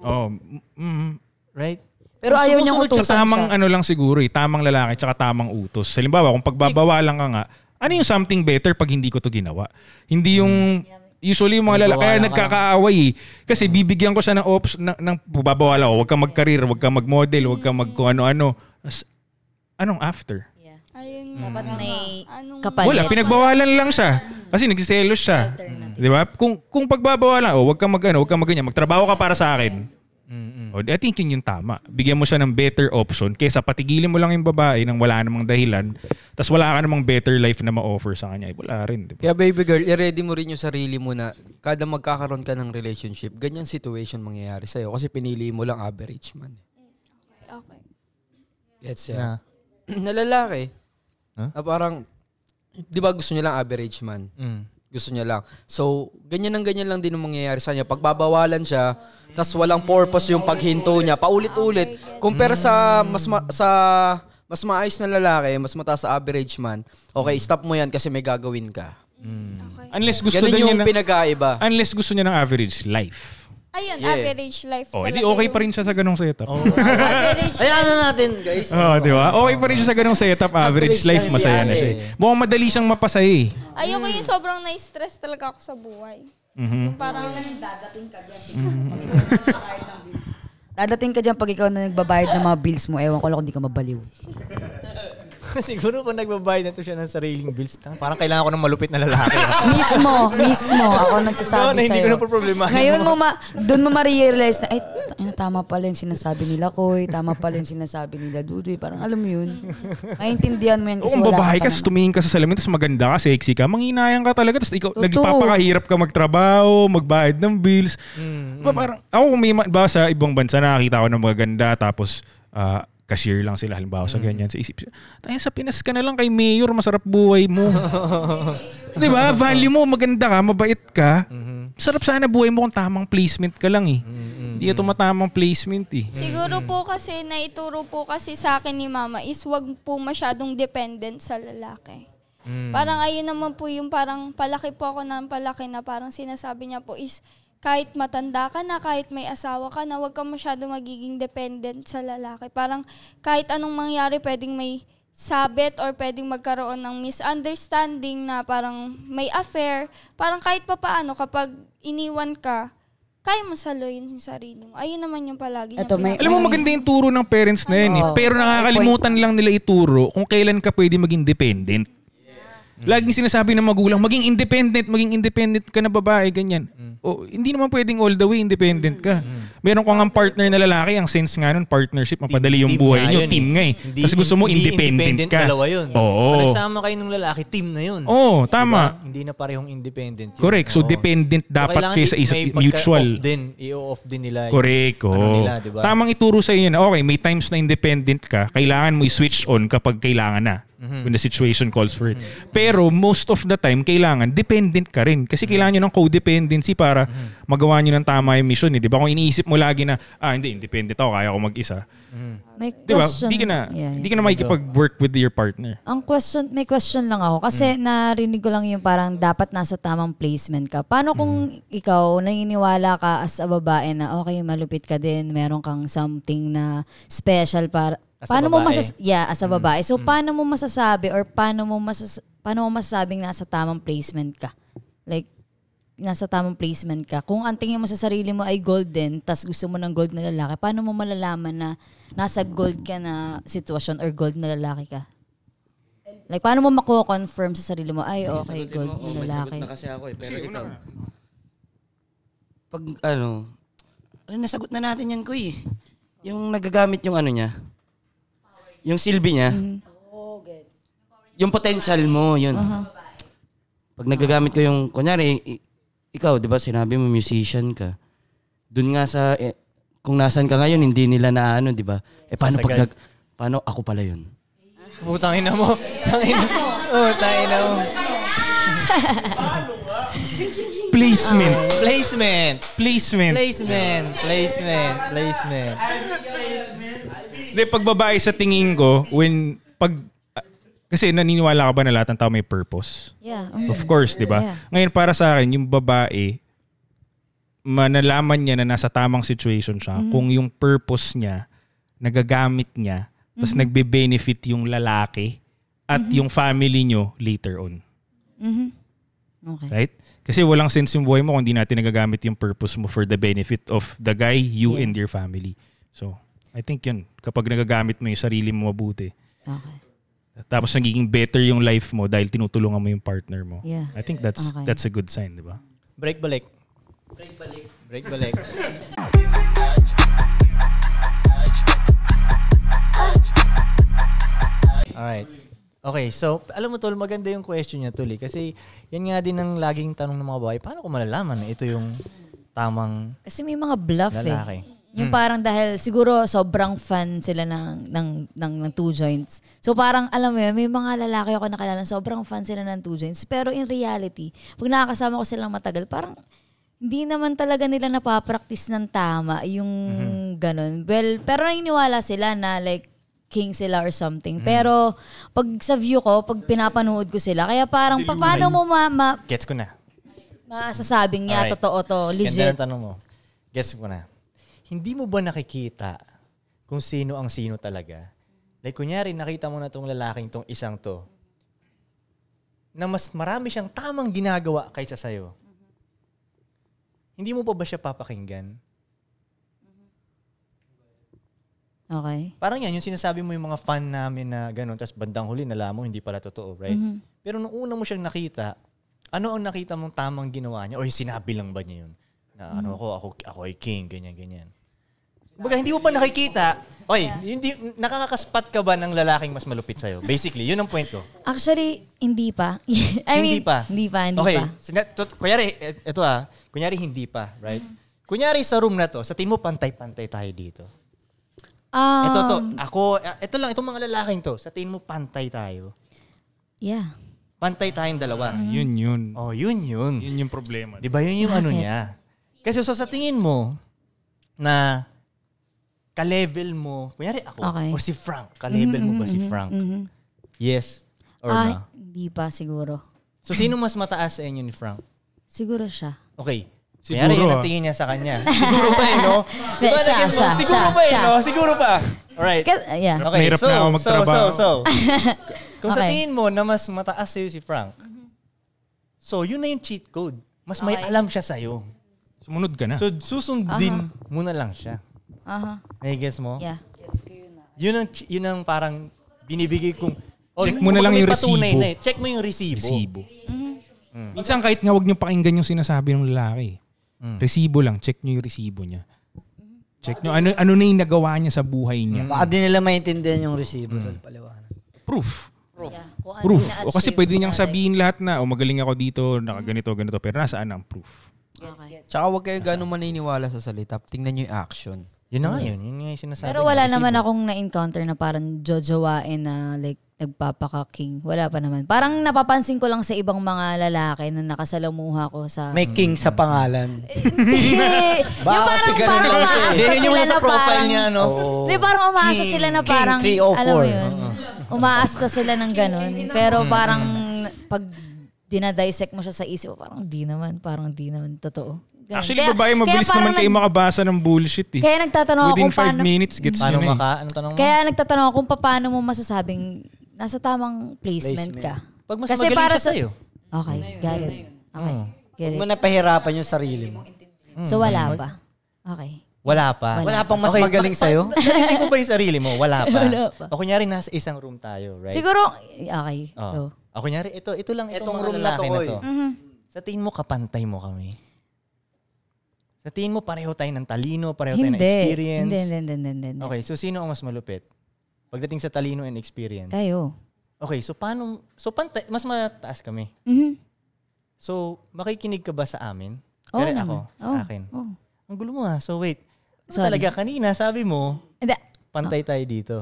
Oh, mm, right? Pero so, ayaw niyang utusan sa tamang siya. ano lang siguro eh, tamang lalaki at tamang utos. Halimbawa, kung pagbabawalan ka nga, ano yung something better pag hindi ko to ginawa? Hindi yung usually yung mga lalaki kaya nagkakaaway eh. Kasi mm. bibigyan ko siya ng ops ng, ng babawala ko, wag kang mag-career, wag kang mag-model, wag kang mm. mag ano-ano. Anong after? Ayun nga. Dapat mm. may Anong kapalit. Wala, pinagbawalan lang siya. Kasi nagsiselos siya. Di ba? Kung, kung pagbabawalan, oh, wag kang mag-ano, wag kang mag-ganyan. Magtrabaho ka para sa akin. Mm-hmm. O, I think yun yung tama. Bigyan mo siya ng better option kaysa patigilin mo lang yung babae nang wala namang dahilan tapos wala ka namang better life na ma-offer sa kanya. Eh, wala rin. Diba? Kaya baby girl, i-ready mo rin yung sarili mo na kada magkakaroon ka ng relationship, ganyan situation mangyayari sa'yo kasi pinili mo lang average man. Okay. okay. Gets ya. Na, na lalaki. Huh? Na parang, di ba gusto niya lang average man? Mm gusto niya lang. So, ganyan ang ganyan lang din ang mangyayari sa kanya. Pagbabawalan siya, mm. tas walang purpose yung paghinto niya, paulit-ulit. Compare sa mas ma- sa mas maayos na lalaki, mas mataas sa average man. Okay, stop mo 'yan kasi may gagawin ka. Mm. Okay. Unless gusto Ganun niya yung na, pinag-aiba. Unless gusto niya ng average life. Ayun, yeah. average life oh, talaga. okay yung... pa rin siya sa ganung setup. Oh. average Ayan na natin, guys. oh, di ba? Okay pa rin siya sa ganung setup. Average, life, masaya na siya. Eh. Mukhang madali siyang mapasay. eh. Ayoko hmm. yung sobrang na-stress talaga ako sa buhay. Mm-hmm. Yung parang... Okay dadating ka dyan. Mm-hmm. Dadating ka dyan pag ikaw na nagbabayad ng mga bills mo. Ewan ko lang kung di ka mabaliw. Siguro pag nagbabayad na to siya ng sariling bills, ta, parang kailangan ko ng malupit na lalaki. mismo, mismo. Ako nagsasabi no, eh, na hindi sa'yo. ko na problema. Ngayon mo, ma, doon mo ma-realize na, ay, tama pala yung sinasabi nila Koy, tama pala yung sinasabi nila Dudoy. Eh. Parang alam mo yun. Maintindihan mo yan kasi Kung wala babae ka, ka, tumingin ka sa salamin, tapos maganda ka, sexy ka, manghinayan ka talaga, tapos ikaw, nagpapakahirap ka magtrabaho, magbayad ng bills. Mm, diba, mm. Parang, ako, may, ba, diba, sa ibang bansa nakakita ko ng magaganda, tapos, uh, cashier lang sila halimbawa sa mm. ganyan. Sa isip, tayo sa Pinas ka na lang kay mayor, masarap buhay mo. 'Di ba? Value mo, maganda ka, mabait ka. Mm-hmm. Sarap sana buhay mo kung tamang placement ka lang eh. Mm-hmm. Hindi ito matamang placement eh. Siguro mm-hmm. po kasi naituro po kasi sa akin ni Mama is wag po masyadong dependent sa lalaki. Mm. Parang ayun naman po yung parang palaki po ako ng palaki na parang sinasabi niya po is kahit matanda ka na, kahit may asawa ka na, huwag ka masyado magiging dependent sa lalaki. Parang kahit anong mangyari, pwedeng may sabit or pwedeng magkaroon ng misunderstanding na parang may affair, parang kahit papaano kapag iniwan ka, kaya mo saluyin sa sarili mo. Ayun naman yung palagi. Ito, may, Alam mo, maganda yung turo ng parents na yun. Ano? Eh. Pero nakakalimutan lang nila ituro kung kailan ka pwede maging dependent. Mm. Laging sinasabi ng magulang, maging independent, maging independent ka na babae, ganyan. Mm. O, hindi naman pwedeng all the way independent ka. Mm. Meron ko nga partner na lalaki, ang sense nga nun, partnership, mapadali yung team buhay nyo, yun, team eh. nga eh. Hindi, Kasi gusto mo hindi independent, independent ka. dalawa yun. Oo. Pag nagsama kayo ng lalaki, team na yun. Oo, diba? tama. Diba? Hindi na parehong independent yun. Correct. So, Oo. dependent dapat so, kayo sa isa't mutual. Off din, i-off din nila. Correct. Oh. Ano nila, diba? Tamang ituro sa inyo na, okay, may times na independent ka, kailangan mo i-switch on kapag kailangan na mm-hmm. when the situation calls for it. Mm-hmm. Pero most of the time, kailangan dependent ka rin. Kasi mm-hmm. kailangan nyo ng codependency para mm-hmm. magawa nyo ng tama yung mission. Eh. Di ba? Kung iniisip mo lagi na, ah, hindi, independent ako, kaya ako mag-isa. Mm-hmm. May di ba? Question, hindi ka na, yeah, yeah. ka na makikipag-work with your partner. Ang question, may question lang ako. Kasi mm-hmm. narinig ko lang yung parang dapat nasa tamang placement ka. Paano kung mm-hmm. ikaw, naniniwala ka as a babae na okay, malupit ka din, meron kang something na special para As paano mo masas yeah, as a mm. babae. So mm-hmm. paano mo masasabi or paano mo masas paano mo masasabing nasa tamang placement ka? Like nasa tamang placement ka. Kung ang tingin mo sa sarili mo ay golden, tas gusto mo ng gold na lalaki, paano mo malalaman na nasa gold ka na sitwasyon or gold na lalaki ka? Like, paano mo mako-confirm sa sarili mo, ay, okay, gold mo, lalaki. na kasi ako eh, pero Sige, ikaw. Pag, ano, ano, nasagot na natin yan, Kuy. Yung nagagamit yung ano niya, yung silbi niya. Mm-hmm. Oh, yung potential mo, yun. Uh-huh. Pag nagagamit ko yung, kunyari, ikaw, di ba, sinabi mo musician ka. Doon nga sa, eh, kung nasan ka ngayon, hindi nila na ano, di ba? Eh, paano pag nag, paano ako pala yun? Putang ina mo. Tangina. Oh, tangina mo. Placement. Placement. Placement. Placement. Placement. Placement. Placement. Hindi, pagbabae sa tingin ko, when, pag, kasi naniniwala ka ba na lahat ng tao may purpose? Yeah. Oh, of course, di ba? Yeah. Ngayon, para sa akin, yung babae, manalaman niya na nasa tamang situation siya mm. kung yung purpose niya, nagagamit niya, mm-hmm. tapos nagbe-benefit yung lalaki at mm-hmm. yung family nyo later on. Mm-hmm. Okay. Right? Kasi walang sense yung buhay mo kung hindi natin nagagamit yung purpose mo for the benefit of the guy, you, yeah. and your family. So, I think yun, kapag nagagamit mo yung sarili mo mabuti. Okay. Tapos nagiging better yung life mo dahil tinutulungan mo yung partner mo. Yeah. I think that's okay. that's a good sign, di ba? Break balik. Break balik. Break balik. Alright. Okay, so alam mo tol, maganda yung question niya tol eh. Kasi yan nga din ang laging tanong ng mga babae, paano ko malalaman na ito yung tamang Kasi may mga bluff eh. lalaki? eh. Yung hmm. parang dahil siguro sobrang fan sila ng ng ng, ng two joints. So parang alam mo yun, may mga lalaki ako nakilala sobrang fan sila ng two joints. Pero in reality, pag nakakasama ko silang matagal, parang hindi naman talaga nila napapractice ng tama yung mm-hmm. ganun. Well, pero naniniwala sila na like king sila or something. Mm. Pero pag sa view ko, pag pinapanood ko sila, kaya parang pa, paano mo ma, ma Gets ko na. Masasabing niya, totoo to, legit. Ganda ng tanong mo. Gets ko na hindi mo ba nakikita kung sino ang sino talaga? Like, kunyari, nakita mo na tong lalaking tong isang to, na mas marami siyang tamang ginagawa kaysa sa'yo. mm Hindi mo pa ba siya papakinggan? Okay. Parang yan, yung sinasabi mo yung mga fan namin na gano'n, tapos bandang huli, nala mo, hindi pala totoo, right? Mm-hmm. Pero nung una mo siyang nakita, ano ang nakita mong tamang ginawa niya? Or yung sinabi lang ba niya yun? Na ano mm-hmm. ano ako, ako, ako ay king, ganyan, ganyan. Baga, hindi mo pa nakikita? Oy, yeah. hindi, nakakakaspat ka ba ng lalaking mas malupit sa'yo? Basically, yun ang point ko. Actually, hindi pa. I mean, hindi pa? Hindi pa, hindi okay. pa. Okay, kunyari, ito e, ah, kunyari hindi pa, right? Mm-hmm. Kunyari sa room na to, sa team mo, pantay-pantay tayo dito. Um, ito to, ako, ito e, lang, itong mga lalaking to, sa tingin mo pantay tayo. Yeah. Pantay tayong dalawa. Mm. Yun yun. Oh, yun yun. Yun yung problema. Di ba yun yung ano Bakit? ano niya? Kasi so sa tingin mo, na ka-level mo, kunyari ako, okay. or si Frank, ka-level mm-hmm, mo ba si mm-hmm, mm-hmm, Frank? Mm-hmm. Yes or ah, na? Hindi pa siguro. So, sino mas mataas sa inyo ni Frank? Siguro siya. Okay. Siguro. Kaya yun ang ah. tingin niya sa kanya. siguro pa eh, no? Diba, siya, siya, siya, siguro siya, pa eh, siya. no? Siguro pa. Alright. Kasi, uh, yeah. Okay, Mahirap so, na ako magtrabaho. So, so, so. Kung okay. sa tingin mo na mas mataas sa'yo si Frank, mm-hmm. so yun na yung cheat code. Mas okay. may alam siya sa'yo. Sumunod ka na. So, susundin uh-huh. mo na lang siya. Uh-huh. Nai-guess mo? Yeah. Gets ko yun ah. Yun ang, yun ang parang binibigay kong... Oh, Check mo na lang yung resibo. Na eh. Check mo yung resibo. Resibo. Mm-hmm. Mm. Minsan kahit nga wag niyo pakinggan yung sinasabi ng lalaki. Mm. Resibo lang. Check niyo yung resibo niya. Mm-hmm. Check niyo ano ano na yung nagawa niya sa buhay niya. Mm. Baka di nila maintindihan yung resibo mm. tol Proof. Proof. Yeah. Ano proof. O kasi pwede niyang sabihin lahat na, o oh, magaling ako dito, nakaganito, ganito, pero nasaan ang proof? Okay. Tsaka huwag kayo gano'ng maniniwala sa salita. Tingnan niyo yung action. Yun na nga hmm. yun. Yun nga yung sinasabi. Pero wala naman akong na-encounter na parang jojowain na like nagpapaka-king. Wala pa naman. Parang napapansin ko lang sa ibang mga lalaki na nakasalamuha ko sa... May hmm. king sa pangalan. Hindi. yung parang, si ganun parang lang siya eh. umaasa yung sila profile niya, no? Oo. Hindi, parang umaasa King- sila na King parang... 304. Alam mo yun? Uh-uh. Umaasta sila ng ganun. Oh Pero hmm, parang pag dinadissect mo siya sa isip, parang di naman, parang di naman totoo. Ganun. Actually, kaya, babae, mabilis naman nag, kayo makabasa ng bullshit eh. Kaya nagtatanong Within ako kung paano... Within 5 minutes, gets paano yun maka, eh. Anong tanong mo? Kaya nagtatanong ako kung paano mo masasabing nasa tamang placement, placement. ka. Pag mas Kasi magaling para siya sa'yo. Okay, got it. Okay, mm. get it. Huwag mo napahirapan yung sarili mo. So wala hmm. pa? Okay. Wala pa. Wala, wala pang mas okay, magaling sa'yo? Narinig mo ba yung sarili mo? Wala pa. wala pa. O kunyari, nasa isang room tayo, right? Siguro, okay. Oh. Go. O kunyari, ito, ito lang itong, itong ano room na to. Na to. Mm-hmm. Sa tingin mo, kapantay mo kami. Sa tingin mo, pareho tayo ng talino, pareho hindi. tayo ng experience? Hindi, hindi, hindi, hindi, hindi. Okay, so sino ang mas malupit? Pagdating sa talino and experience? Kayo. Okay, so paano, so panta, mas mataas kami. Mm-hmm. So, makikinig ka ba sa amin? Oo oh, ako, sa oh, akin. Oh. Ang gulo mo ha. So wait, ano talaga kanina sabi mo, hindi. pantay oh. tayo dito.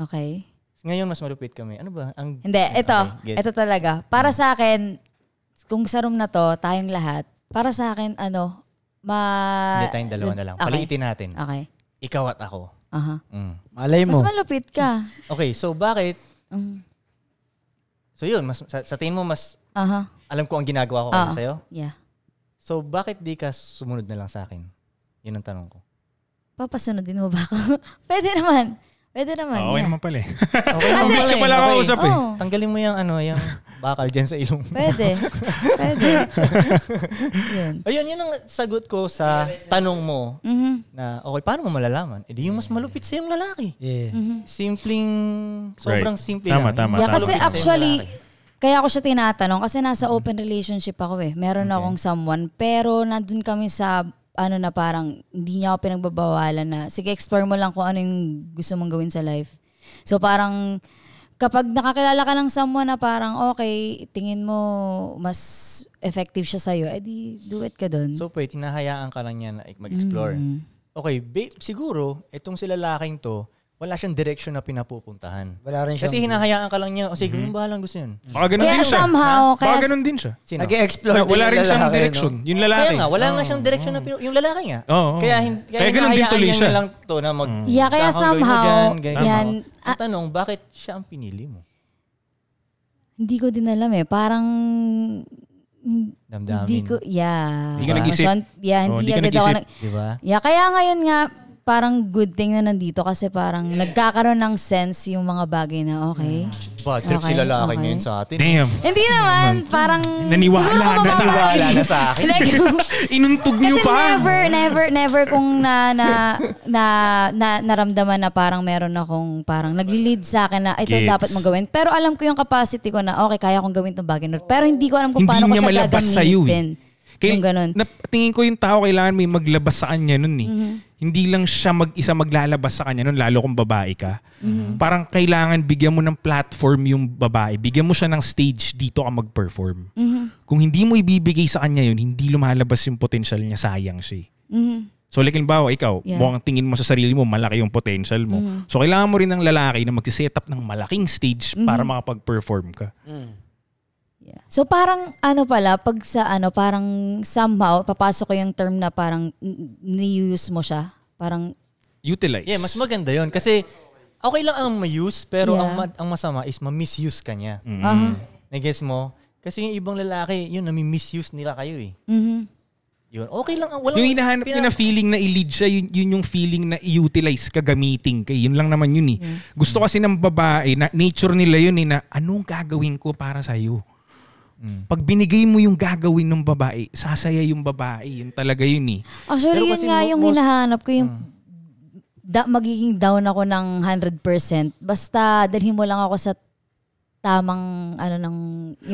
Okay. Ngayon mas malupit kami. Ano ba? Ang, hindi, ano? ito. Okay, ito talaga. Para sa akin, kung sa room na to, tayong lahat, para sa akin, ano, Ma... Hindi tayong dalawa na lang. Okay. Paliitin natin. Okay. Ikaw at ako. Aha. Mm. Malay mo. Mas malupit ka. Okay, so bakit? Mm. So yun, mas, sa, sa tingin mo mas Aha. alam ko ang ginagawa ko uh -oh. sa'yo? Yeah. So bakit di ka sumunod na lang sa akin? Yun ang tanong ko. Papasunod din mo ba ako? Pwede naman. Pwede naman. Oo, ah, oh, yeah. naman pala eh. okay naman pala. Kasi pala ako eh. usap eh. Oh. Tanggalin mo yung ano, yung bakal dyan sa ilong Pwede. Pwede. yun. Ayun, yun ang sagot ko sa tanong mo mm-hmm. na, okay, paano mo malalaman? Eh, di yung mas malupit sa yung lalaki. Yeah. Mm-hmm. Simpleng, sobrang right. simple tama, lang. Tama, yeah, tama. Kasi actually, kaya ako siya tinatanong kasi nasa mm-hmm. open relationship ako eh. Meron okay. akong someone pero nandun kami sa ano na parang hindi niya ako pinagbabawalan na sige explore mo lang kung ano yung gusto mong gawin sa life. So parang kapag nakakilala ka ng someone na parang okay, tingin mo mas effective siya sa'yo, edi eh, do it ka doon. So wait, hinahayaan ka lang niya na mag-explore. Mm. Okay, babe, siguro, itong sila laking to, wala siyang direction na pinapupuntahan. Wala rin siyang... Kasi hinahayaan ka lang niya, o sige, mm-hmm. yung gusto yun. Baka ganun kaya din siya. Somehow, ha? kaya ganun din siya. Sino? Nag-explore din Wala rin siyang direction. No? Yung lalaki. Kaya nga, wala oh. nga siyang direction na pinu- yung lalaki niya. Oh, oh. Kaya, hin- kaya, kaya ganun din tuloy siya. lang to na mag... Mm. Yeah, kaya somehow... Dyan, yan, ang ah. tanong, bakit siya ang pinili mo? Hindi ko din alam eh. Parang Damdamin. Hindi ko, yeah. Hindi ka nag-isip. Yeah, hindi, oh, hindi ka nag-isip. Diba? Yeah, kaya ngayon nga, parang good thing na nandito kasi parang yeah. nagkakaroon ng sense yung mga bagay na okay. Ba, trip okay, sila lalaki okay. ngayon sa atin. Damn. Hindi naman, parang naniwala na, naniwala na sa akin. like, Inuntog niyo pa. Kasi never, never, never kung na, na, na, na, naramdaman na parang meron akong parang nagli-lead sa akin na ito Gets. dapat magawin. Pero alam ko yung capacity ko na okay, kaya kong gawin tong bagay. Pero hindi ko alam kung hindi paano ko siya gagamitin. Hindi niya malabas sa'yo eh. Kail- yung ganun. Na, tingin ko yung tao kailangan may maglabas sa kanya nun eh. Mm-hmm. Hindi lang siya mag-isa maglalabas sa kanya nun, lalo kung babae ka. Mm-hmm. Parang kailangan bigyan mo ng platform yung babae. Bigyan mo siya ng stage dito ka mag-perform. Mm-hmm. Kung hindi mo ibibigay sa kanya yun, hindi lumalabas yung potential niya, sayang siya eh. Mm-hmm. So like halimbawa, ikaw, yeah. mukhang tingin mo sa sarili mo, malaki yung potential mo. Mm. So kailangan mo rin ng lalaki na mag-set up ng malaking stage mm-hmm. para makapag-perform ka. Mm. Yeah. So parang ano pala, pag sa ano, parang somehow, papasok ko yung term na parang ni-use mo siya. Parang utilize. Yeah, mas maganda 'yon kasi okay lang ang ma-use pero yeah. ang ma- ang masama is ma-misuse kanya. Mm. Mm-hmm. Uh-huh. Ah. Nagets mo? Kasi yung ibang lalaki, yun nami-misuse nila kayo eh. Mhm. hmm Yun. Okay lang. Walang, yung hinahanap pina- niya na feeling na i-lead siya, yun, yun yung feeling na i-utilize kagamitin gamitin kay. Eh. Yun lang naman yun eh. Mm. Gusto kasi ng babae, na nature nila yun eh, na anong gagawin ko para sa'yo? Mm. Pag binigay mo yung gagawin ng babae, sasaya yung babae. Yun talaga yun eh. Actually, Pero yun nga yung most, hinahanap ko yung uh, da, magiging down ako ng 100%. Basta dalhin mo lang ako sa tamang ano ng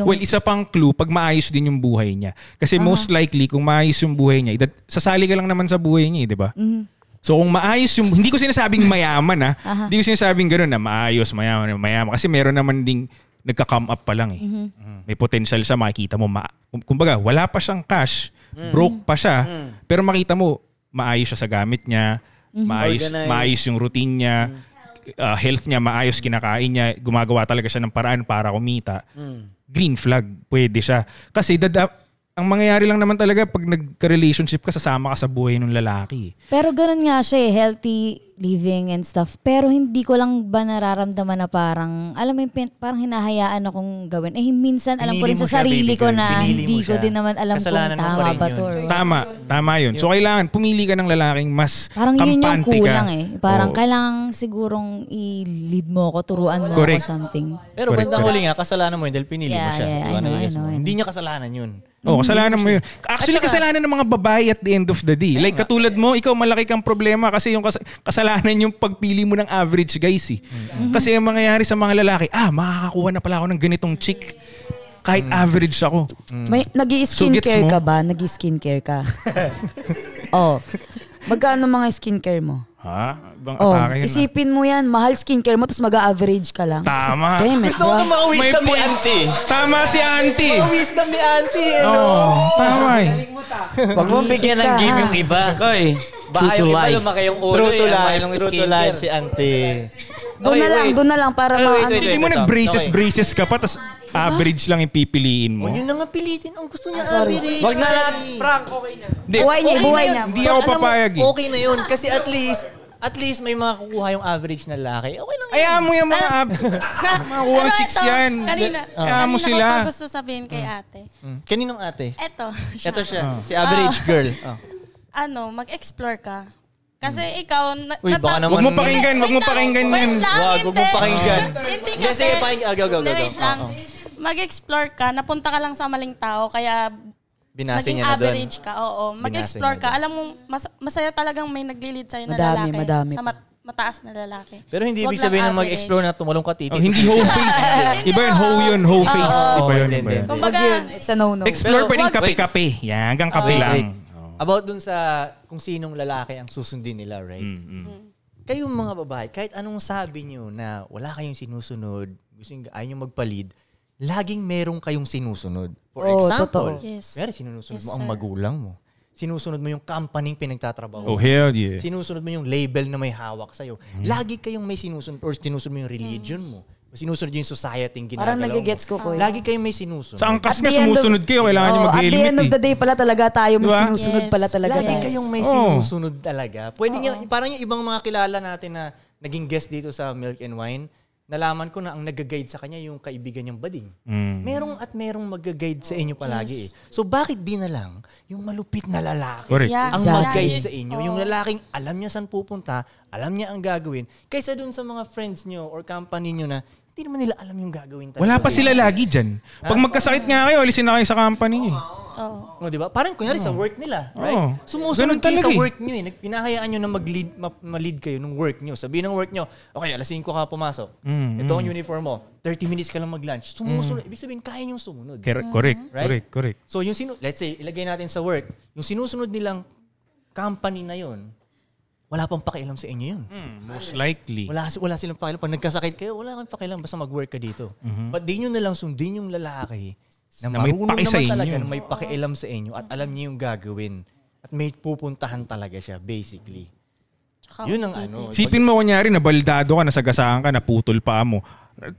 yung Well, isa pang clue pag maayos din yung buhay niya. Kasi uh-huh. most likely kung maayos yung buhay niya, idat, sasali ka lang naman sa buhay niya, eh, 'di ba? Mm-hmm. So kung maayos yung hindi ko sinasabing mayaman ah. ha. uh-huh. Hindi ko sinasabing ganoon na maayos, mayaman, mayaman kasi meron naman ding nagka-come up pa lang eh. Mm-hmm. mm-hmm. May potential siya makikita mo. Ma- kumbaga, wala pa siyang cash, mm-hmm. broke pa siya, mm-hmm. pero makita mo, maayos siya sa gamit niya, mm-hmm. maayos, maayos yung routine niya, mm-hmm. uh, health niya, maayos kinakain niya, gumagawa talaga siya ng paraan para kumita. Mm-hmm. Green flag, pwede siya. Kasi dada- ang mangyayari lang naman talaga pag nagka-relationship ka, sasama ka sa buhay ng lalaki. Pero ganun nga siya eh, healthy living and stuff. Pero hindi ko lang ba nararamdaman na parang, alam mo yung parang hinahayaan akong gawin. Eh minsan alam Pinili ko rin sa sarili ko na Pinili hindi ko din naman alam Kasalanan kung tama ba, to. Tama, tama yun. So kailangan pumili ka ng lalaking mas Parang yun yung kulang ka. eh. Parang oh. kailangan sigurong i-lead mo ko, turuan mo ako something. Pero Correct. bandang huli nga, kasalanan mo yun dahil pinili yeah, mo siya. Yeah, I know, I know, I know. Hindi niya kasalanan yun. Oh, kasalanan mo yun. Actually, kasalanan ng mga babae at the end of the day. Like, katulad mo, ikaw malaki kang problema kasi yung kasalanan yung pagpili mo ng average guys eh. Mm-hmm. Kasi yung mangyayari sa mga lalaki, ah, makakakuha na pala ako ng ganitong chick kahit mm. average ako. Mm. May nag-skincare so, ka ba? Nag-skincare ka. oh. Magkano mga skincare mo? Ha? Ibang oh, atake yun. Ah. Isipin mo yan, mahal skincare mo, tapos mag-average ka lang. Tama. Damn it, Gusto ko na makawisdom ni auntie. Tama si auntie. Makawisdom ni auntie, eh, Oh, tama eh. Huwag mong bigyan ng game yung iba. Koy, baka yung iba lumaki yung ulo, true to eh, life, true to life si auntie. Doon na lang, doon na lang para ma... Hindi mo nag-braces-braces ka pa, tapos Diba? average lang yung pipiliin mo. O, oh, yun na nga pilitin. Ang gusto niya ah, average. Wag na lang. Frank. Okay na. Hindi, buhay niya, okay buhay niya. Hindi ako papayag. Mo, eh. okay na yun. Kasi at least, at least may makakuha yung average na laki. Okay lang yun. Ayaw mo yung mga ab- makakuha ano, chicks ito, yan. Kanina, oh. Ayaw mo sila. Kanina ko gusto sabihin kay hmm. ate. Mm. Kaninong ate? Ito. Siya. Ito siya. Oh. Si average oh. girl. Oh. Ano, mag-explore ka. Kasi hmm. ikaw... Na, Uy, baka naman... Huwag mo pakinggan, huwag mo pakinggan yan. Wag, huwag mo pakinggan. Hindi kasi... Sige, pakinggan. Ah, go, go, go. Wait lang. Ah, oh mag-explore ka, napunta ka lang sa maling tao, kaya Binasi niya na average ka, oo. Mag-explore ka. Alam mo, mas, masaya talagang may naglilid sa'yo na madami, lalaki. Madami, Sa mat- mataas na lalaki. Pero hindi ibig sabihin na mag-explore na tumulong ka titi. Oh, hindi hoe face. Iba yun, hoe yun, hoe face. Oo, Iba yun, hindi, iba yun. Kumbaga, it's a no-no. Explore Pero- pwedeng kape-kape. Yan, hanggang kape lang. wait. About dun sa kung sinong lalaki ang susundin nila, right? Mm, mm, mm. Kayong mga babae, kahit anong sabi nyo na wala kayong sinusunod, gusto nyo, ayaw nyo magpalid, laging merong kayong sinusunod. For oh, example, totoo. yes. pero sinusunod yes, mo ang sir. magulang mo. Sinusunod mo yung company pinagtatrabaho. Oh, hell yeah. Sinusunod mo yung label na may hawak sa'yo. Mm. Lagi kayong may sinusunod or sinusunod mo yung religion mm. mo. Sinusunod yung society yung ginagalaw Parang nagigets ko ko. Lagi kayong may sinusunod. Sa angkas nga sumusunod of, kayo, kailangan oh, nyo mag-helmet. At the end of eh. the day pala talaga tayo may sinusunod yes. pala talaga. Lagi yes. kayong may oh. sinusunod talaga. Pwede oh. niya, parang yung ibang mga kilala natin na naging guest dito sa Milk and Wine, nalaman ko na ang nag-guide sa kanya yung kaibigan niyang bading. Mm. Merong at merong mag-guide sa inyo palagi. Yes. Eh. So bakit di na lang yung malupit na lalaki Correct. Yeah, ang exactly. mag-guide sa inyo? Oh. Yung lalaking alam niya saan pupunta, alam niya ang gagawin, kaysa dun sa mga friends niyo or company niyo na hindi naman nila alam yung gagawin talaga. Wala pa sila lagi dyan. Pag ah, magkasakit nga kayo, alisin na kayo sa company. Oh. Eh. Oh. oh 'di ba? Parang kunyari oh. sa work nila, oh. right? Oh. Sumusunod kayo sa eh. work niyo eh. Pinahayaan niyo na mag-lead ma-lead kayo ng work niyo. Sabi ng work niyo, okay, alas 5 ka pumasok. Mm-hmm. Ito ang mm. uniform mo. 30 minutes ka lang mag-lunch. Sumusunod. mm Ibig sabihin kaya niyo sumunod. Correct, correct, right? correct, correct. So yung sinu let's say ilagay natin sa work, yung sinusunod nilang company na 'yon, wala pang pakialam sa inyo yun. Mm, most likely. Wala, wala silang pakialam. Pag nagkasakit kayo, wala kang pakialam. Basta mag-work ka dito. Mm-hmm. But di nyo nalang sundin yung lalaki na, na may paki sa inyo. Talaga, na may pakialam sa inyo at alam niya yung gagawin. At may pupuntahan talaga siya, basically. Tsaka, Yun ang ano. Sipin mo kunyari, nabaldado ka, nasagasaan ka, naputol pa mo.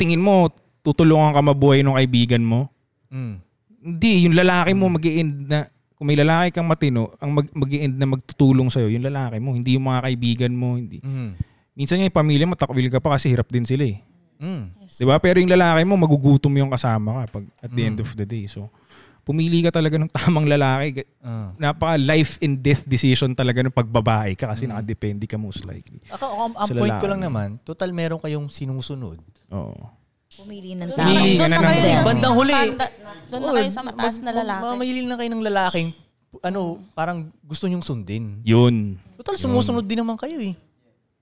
Tingin mo, tutulungan ka mabuhay ng kaibigan mo? Mm. Hindi, yung lalaki mo mag end na, kung may lalaki kang matino, ang mag, mag end na magtutulong sa'yo, yung lalaki mo, hindi yung mga kaibigan mo. Hindi. Mm. Minsan nga yung pamilya mo, takwil ka pa kasi hirap din sila eh. Mm. Yes. 'Di ba? Pero yung lalaki mo magugutom yung kasama ka pag at the mm. end of the day. So pumili ka talaga ng tamang lalaki. Uh. Napaka life and death decision talaga ng pagbabae ka kasi mm. nakadepende ka most likely. Ako, ako ang, ang point ko lang naman, total meron kayong sinusunod. Oo. Pumili ng tao. Pumili ka na ng tao. Bandang huli. Doon na kayo sa mataas na lalaki. Mamahilin na kayo ng lalaking ano, parang gusto nyong sundin. Yun. Total, sumusunod din naman kayo eh.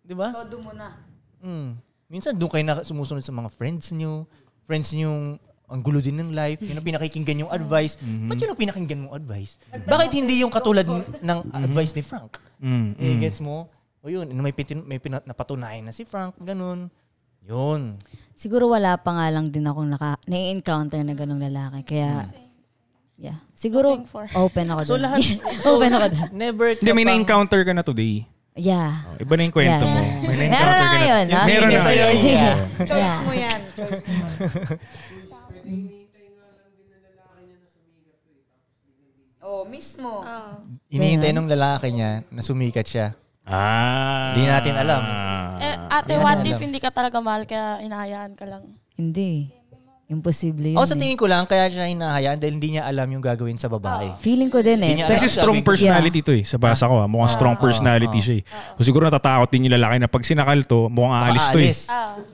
Di ba? Todo mo na. Mm. Minsan doon kayo na sumusunod sa mga friends nyo, friends nyo ang gulo din ng life, yun ang pinakikinggan yung advice. Mm-hmm. Ba't yun ang pinakinggan mong advice? Mm-hmm. Bakit hindi yung katulad ng mm-hmm. advice ni Frank? Mm-hmm. Eh, gets mo? O yun, may, pitin, may pina, napatunayan na si Frank, ganun. Yun. Siguro wala pa nga lang din akong naka, na-encounter na ganung lalaki. Kaya, mm-hmm. yeah. Siguro, open ako doon. So lahat, so, open ako doon. Never ka Hindi, may na-encounter ka na today. Yeah. Oh, iba na yung kwento yeah. mo. May na-encounter Meron na ka ngayon. Na. Meron na ngayon. Sige, sige. Choice mo yan. Choice mo yan. Oh, mismo. Oh. Iniintay nung lalaki niya na sumikat siya. Ah. Hindi natin alam. Eh, ate, what if hindi ka talaga mahal kaya inahayaan ka lang? Hindi. Imposible yun. O, sa eh. tingin ko lang, kaya siya hinahayaan dahil hindi niya alam yung gagawin sa babae. Ah. Feeling ko din eh. Hindi niya Pero, Kasi strong personality to eh. Sa basa ko ha. Ah. Mukhang ah, strong personality siya eh. So siguro natatakot din yung lalaki na pag sinakal to, mukhang aalis to eh. Aalis.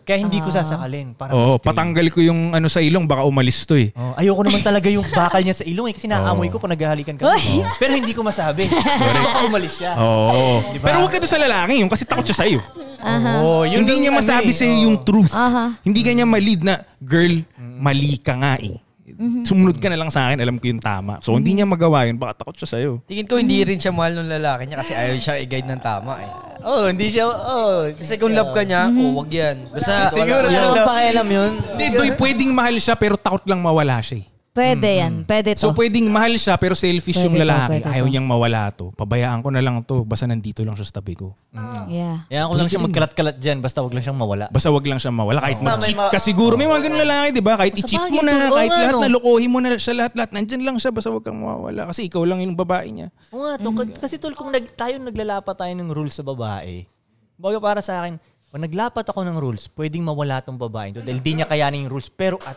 Kaya hindi ko sasakalin. Para Oo, ma-stay. patanggal ko yung ano sa ilong, baka umalis to eh. Oh, ayoko naman talaga yung bakal niya sa ilong eh. Kasi naamoy ko pag naghahalikan kami. Uy. Pero hindi ko masabi. Baka umalis siya. Oh. Di diba? Pero huwag ka doon sa lalaki yung kasi takot siya sa sa'yo. Oo, yun hindi ang niya ano eh, masabi eh. iyo yung truth. Aha. Hindi ka niya malid na girl, mali ka nga eh. Mm-hmm. Sumunod ka na lang sa akin, alam ko yung tama. So, mm-hmm. hindi niya magawa yun, baka takot siya sa'yo. Tingin ko, hindi rin siya mahal ng lalaki niya kasi ayaw siya i-guide ng tama eh. Oo, oh, hindi siya, oh. Kasi kung love ka niya, mm-hmm. oh, wag yan. Basta, siguro, wala, wala. pakialam yun. Hindi, doy, pwedeng mahal siya pero takot lang mawala siya eh. Pwede mm-hmm. yan. Pwede to. So, pwedeng mahal siya pero selfish pwede yung lalaki. To, Ayaw to. niyang mawala to. Pabayaan ko na lang to. Basta nandito lang siya sa tabi ko. Mm. Yeah. Hayaan ko lang siya magkalat-kalat dyan. Basta wag lang siyang mawala. Basta wag lang siyang mawala. Kahit oh. mag-cheat ka siguro. May mga ganun lalaki, di ba? Kahit i-cheat mo na. Kahit lahat ano? na lokohin mo na siya lahat-lahat. Nandyan lang siya. Basta wag kang mawawala. Kasi ikaw lang yung babae niya. Oo nga. Mm. Kasi tol, kung nag, tayo naglalapa tayo ng rules sa babae, bago para sa akin, pag naglapat ako ng rules, pwedeng mawala tong babae to dahil di niya kayanin yung rules. Pero at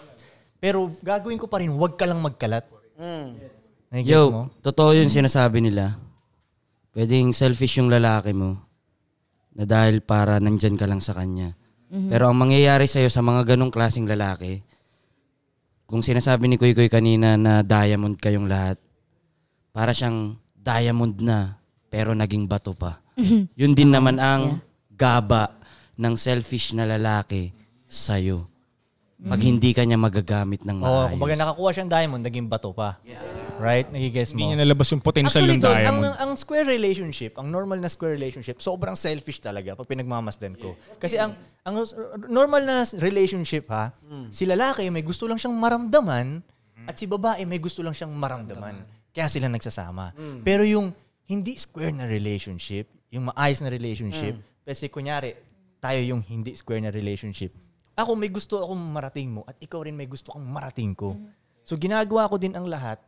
pero gagawin ko pa rin, huwag ka lang magkalat. Mm. Yo, mo? totoo yung sinasabi nila. Pwedeng selfish yung lalaki mo na dahil para nandyan ka lang sa kanya. Mm-hmm. Pero ang mangyayari sa'yo sa mga ganong klaseng lalaki, kung sinasabi ni Kuy Kuy kanina na diamond kayong lahat, para siyang diamond na pero naging bato pa. Mhm. Yun din naman ang gaba ng selfish na lalaki sa'yo pag mm. hindi ka niya magagamit ng maayos. Oo, oh, kumbaga nakakuha siyang diamond, naging bato pa. Yes. Right? Nagigess mo. Hindi niya nalabas yung potential Actually, ng doon, diamond. Ang, ang square relationship, ang normal na square relationship, sobrang selfish talaga pag pinagmamasdan ko. Yeah. Kasi ang ang normal na relationship ha, mm. si lalaki may gusto lang siyang maramdaman at si babae may gusto lang siyang maramdaman. Kaya sila nagsasama. Mm. Pero yung hindi square na relationship, yung maayos na relationship, mm. kasi kunyari, tayo yung hindi square na relationship, ako may gusto akong marating mo at ikaw rin may gusto kang marating ko. Mm-hmm. So ginagawa ko din ang lahat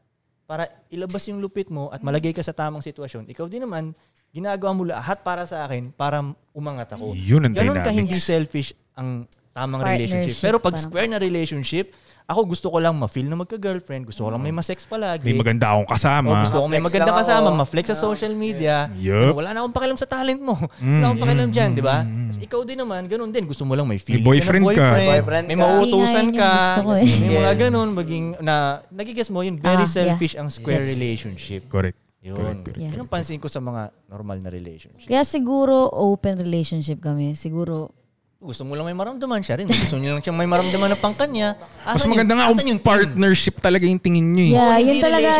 para ilabas yung lupit mo at mm-hmm. malagay ka sa tamang sitwasyon. Ikaw din naman, ginagawa mo lahat para sa akin para umangat ako. Yun ang Ganun ka hindi selfish ang tamang relationship. Pero pag square na relationship, ako gusto ko lang ma-feel na magka-girlfriend. Gusto ko lang may ma-sex palagi. May maganda akong kasama. O, oh, gusto ko may maganda kasama. Ma-flex sa ah, social media. Yep. Ano, wala na akong pakialam sa talent mo. wala mm, akong pakialam mm, dyan, di ba? Mm, mm. ikaw din naman, ganun din. Gusto mo lang may feeling may boyfriend ka. Na boyfriend, ka. boyfriend may mauutusan ka. Ko, eh. May mga ganun. Maging, na, nagigas mo, yun very ah, selfish yeah. ang square yes. relationship. Correct. Yun. Correct, yeah. Anong pansin ko sa mga normal na relationship? Kaya siguro open relationship kami. Siguro gusto mo lang may maramdaman siya rin. Gusto niyo lang siya may maramdaman ng pang kanya. Asan Mas maganda nga kung yung partnership talaga yung tingin niyo. Eh. Yeah, yun talaga,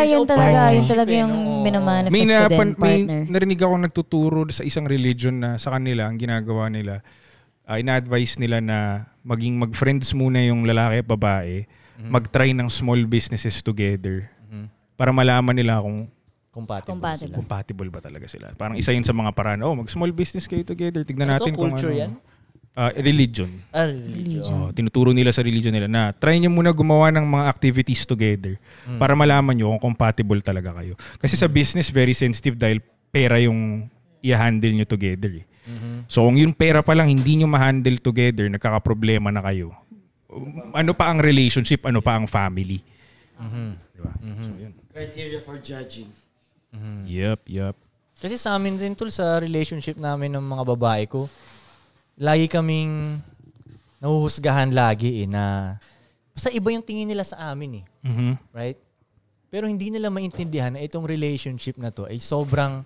yun talaga, yun talaga yung minamanifest may na, ko din, partner. May narinig ako nagtuturo sa isang religion na sa kanila, ang ginagawa nila, uh, ina-advise nila na maging mag-friends muna yung lalaki at babae, mm-hmm. mag-try ng small businesses together mm-hmm. para malaman nila kung compatible, compatible. compatible ba talaga sila. Parang isa yun sa mga paraan, oh, mag-small business kayo together, tignan ano natin kung ano. Yan? uh, religion. Ah, religion. Oh, tinuturo nila sa religion nila na try niyo muna gumawa ng mga activities together mm. para malaman niyo kung compatible talaga kayo. Kasi mm. sa hmm. business, very sensitive dahil pera yung i-handle niyo together. Eh. Mm-hmm. So kung yung pera pa lang hindi niyo ma-handle together, nagkakaproblema na kayo. Ano pa ang relationship, ano pa ang family. Mm-hmm. Diba? Mm-hmm. So, yun. Criteria for judging. Mm-hmm. Yep, yep. Kasi sa amin din tol sa relationship namin ng mga babae ko, lagi kaming nahuhusgahan lagi eh, na basta iba yung tingin nila sa amin eh. Mm-hmm. Right? Pero hindi nila maintindihan na itong relationship na to ay sobrang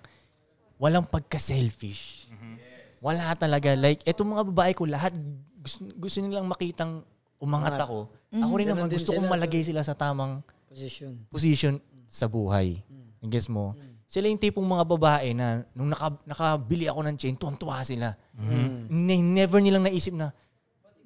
walang pagka-selfish. Mm-hmm. Yes. Wala talaga. Like, itong mga babae ko, lahat gusto, gusto nilang makitang umangat ako. Mm-hmm. Ako rin naman, gusto kong malagay sila sa tamang position, position mm. sa buhay. Mm-hmm. Guess mo? Mm-hmm sila yung tipong mga babae na nung naka, nakabili ako ng chain, tuwan sila. Mm. Ne- never nilang naisip na,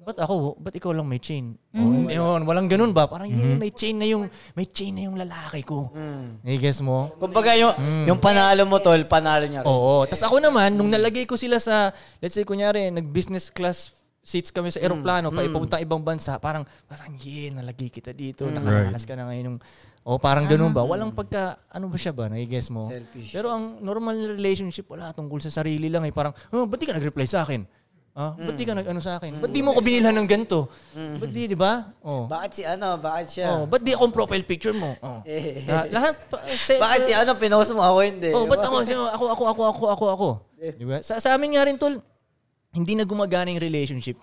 ba't ako, ba't ikaw lang may chain? Mm. Oh, yun, walang ganun ba? Parang mm. may chain na yung may chain na yung lalaki ko. Mm. I eh, guess mo? Kumbaga yung, mm. yung panalo mo tol, panalo niya rin. Oo. Yes. Tapos ako naman, nung nalagay ko sila sa, let's say kunyari, nag-business class seats kami sa hmm. eroplano mm. pa ipupunta hmm. ibang bansa, parang, parang, yeah, nalagi kita dito, mm. nakaranas right. ka na ngayon. O oh, parang ganun ba? Walang pagka, ano ba siya ba? Nag-guess mo? Selfish. Pero ang normal relationship, wala tungkol sa sarili lang eh. Parang, oh, ba't di ka nag-reply sa akin? Ah, mm. ba't di ka hmm. nag-ano sa akin? Mm. Ba't di mo ko binilhan ng ganito? Mm. Ba't di, di ba? Oh. Bakit si ano? Bakit siya? Oh, ba't di akong profile picture mo? Oh. eh. Ah, lahat. Pa, eh, se, Bakit si ano? Pinost mo ako hindi. Oh, ba't ako, ako, ako, ako, ako, ako, ako. Eh. Di ba? Sa, sa amin nga rin, tol, hindi na gumagana yung relationship